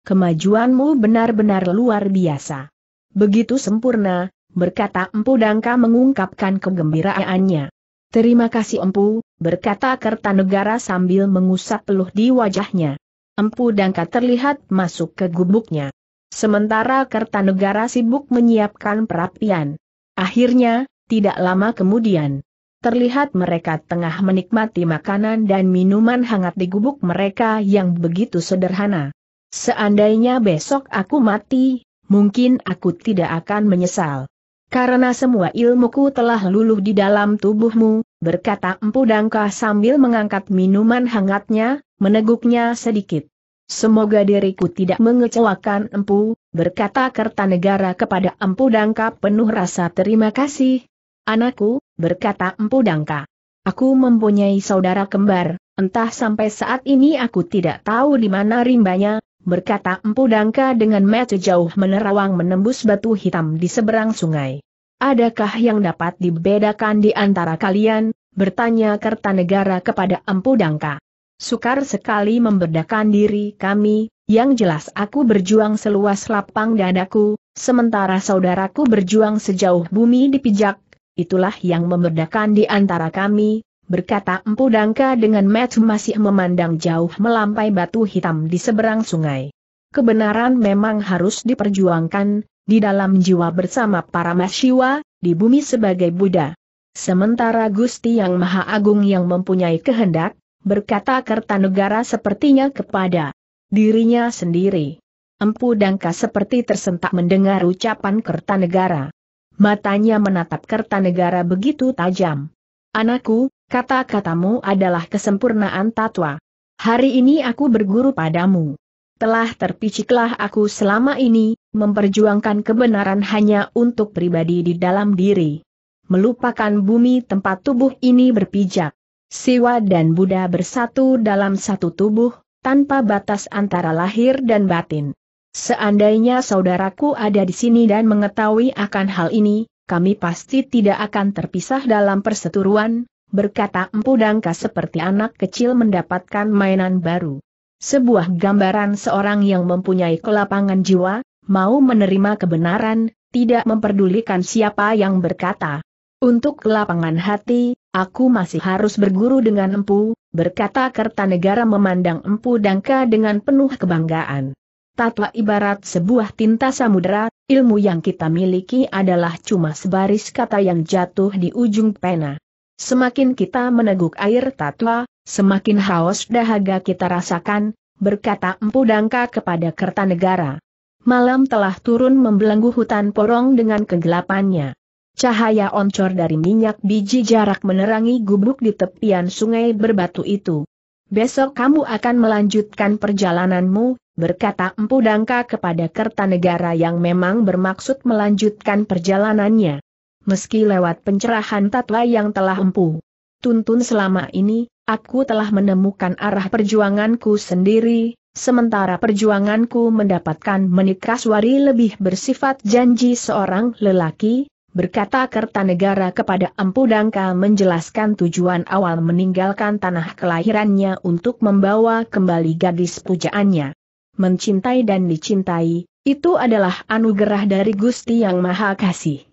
Kemajuanmu benar-benar luar biasa. Begitu sempurna, berkata Empu Dangka mengungkapkan kegembiraannya. Terima kasih Empu, berkata Kertanegara sambil mengusap peluh di wajahnya. Empu Dangka terlihat masuk ke gubuknya. Sementara Kertanegara sibuk menyiapkan perapian. Akhirnya, tidak lama kemudian, terlihat mereka tengah menikmati makanan dan minuman hangat di gubuk mereka yang begitu sederhana. Seandainya besok aku mati, mungkin aku tidak akan menyesal. Karena semua ilmuku telah luluh di dalam tubuhmu, berkata Empu Dangka sambil mengangkat minuman hangatnya, meneguknya sedikit. Semoga diriku tidak mengecewakan empu, berkata Kertanegara kepada empu Dangka penuh rasa terima kasih. Anakku, berkata empu Dangka. Aku mempunyai saudara kembar, entah sampai saat ini aku tidak tahu di mana rimbanya, berkata empu Dangka dengan mata jauh menerawang menembus batu hitam di seberang sungai. Adakah yang dapat dibedakan di antara kalian? bertanya Kertanegara kepada empu Dangka. Sukar sekali membedakan diri kami, yang jelas aku berjuang seluas lapang dadaku, sementara saudaraku berjuang sejauh bumi dipijak, itulah yang membedakan di antara kami, berkata Empu Dangka dengan Matt masih memandang jauh melampai batu hitam di seberang sungai. Kebenaran memang harus diperjuangkan, di dalam jiwa bersama para Masyiwa, di bumi sebagai Buddha. Sementara Gusti Yang Maha Agung yang mempunyai kehendak, berkata Kertanegara sepertinya kepada dirinya sendiri. Empu Dangka seperti tersentak mendengar ucapan Kertanegara. Matanya menatap Kertanegara begitu tajam. Anakku, kata-katamu adalah kesempurnaan tatwa. Hari ini aku berguru padamu. Telah terpiciklah aku selama ini, memperjuangkan kebenaran hanya untuk pribadi di dalam diri. Melupakan bumi tempat tubuh ini berpijak. Siwa dan Buddha bersatu dalam satu tubuh, tanpa batas antara lahir dan batin. Seandainya saudaraku ada di sini dan mengetahui akan hal ini, kami pasti tidak akan terpisah dalam perseturuan, berkata Empu Dangka seperti anak kecil mendapatkan mainan baru. Sebuah gambaran seorang yang mempunyai kelapangan jiwa, mau menerima kebenaran, tidak memperdulikan siapa yang berkata, untuk lapangan hati, aku masih harus berguru dengan empu, berkata Kertanegara memandang empu dangka dengan penuh kebanggaan. Tatwa ibarat sebuah tinta samudera, ilmu yang kita miliki adalah cuma sebaris kata yang jatuh di ujung pena. Semakin kita meneguk air tatwa, semakin haus dahaga kita rasakan, berkata empu dangka kepada Kertanegara. Malam telah turun membelenggu hutan porong dengan kegelapannya. Cahaya oncor dari minyak biji jarak menerangi gubuk di tepian sungai berbatu itu. Besok kamu akan melanjutkan perjalananmu, berkata Empu Dangka kepada Kertanegara yang memang bermaksud melanjutkan perjalanannya. Meski lewat pencerahan tatwa yang telah empu tuntun selama ini, aku telah menemukan arah perjuanganku sendiri, sementara perjuanganku mendapatkan menikah lebih bersifat janji seorang lelaki, berkata Kertanegara kepada Empu Dangka menjelaskan tujuan awal meninggalkan tanah kelahirannya untuk membawa kembali gadis pujaannya. Mencintai dan dicintai, itu adalah anugerah dari Gusti Yang Maha Kasih.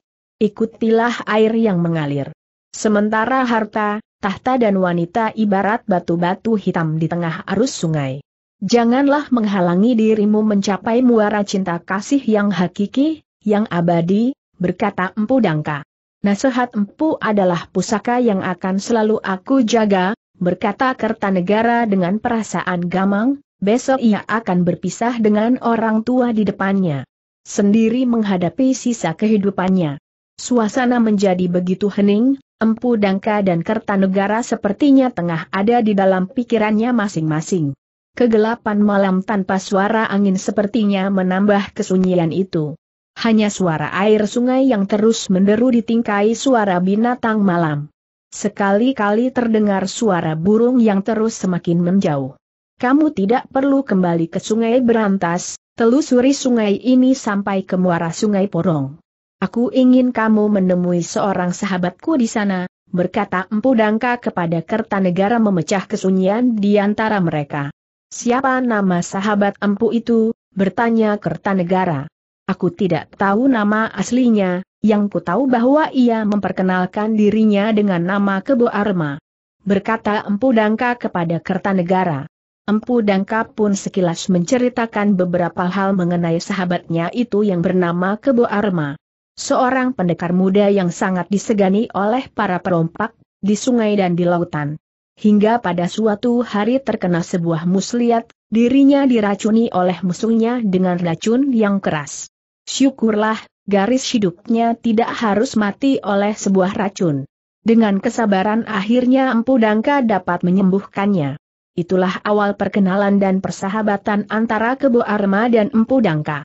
Ikutilah air yang mengalir. Sementara harta, tahta dan wanita ibarat batu-batu hitam di tengah arus sungai. Janganlah menghalangi dirimu mencapai muara cinta kasih yang hakiki, yang abadi, berkata Empu Dangka. Nasihat Empu adalah pusaka yang akan selalu aku jaga, berkata Kertanegara dengan perasaan gamang, besok ia akan berpisah dengan orang tua di depannya. Sendiri menghadapi sisa kehidupannya. Suasana menjadi begitu hening, Empu Dangka dan Kertanegara sepertinya tengah ada di dalam pikirannya masing-masing. Kegelapan malam tanpa suara angin sepertinya menambah kesunyian itu. Hanya suara air sungai yang terus menderu ditingkai suara binatang malam. Sekali-kali terdengar suara burung yang terus semakin menjauh. Kamu tidak perlu kembali ke sungai berantas, telusuri sungai ini sampai ke muara sungai Porong. Aku ingin kamu menemui seorang sahabatku di sana, berkata Empu Dangka kepada Kertanegara memecah kesunyian di antara mereka. Siapa nama sahabat Empu itu? bertanya Kertanegara. Aku tidak tahu nama aslinya, yang ku tahu bahwa ia memperkenalkan dirinya dengan nama Kebo Arma. Berkata Empu Dangka kepada Kertanegara. Empu Dangka pun sekilas menceritakan beberapa hal mengenai sahabatnya itu yang bernama Kebo Arma. Seorang pendekar muda yang sangat disegani oleh para perompak, di sungai dan di lautan. Hingga pada suatu hari terkena sebuah muslihat, dirinya diracuni oleh musuhnya dengan racun yang keras. Syukurlah, garis hidupnya tidak harus mati oleh sebuah racun. Dengan kesabaran akhirnya Empu Dangka dapat menyembuhkannya. Itulah awal perkenalan dan persahabatan antara Kebo Arma dan Empu Dangka.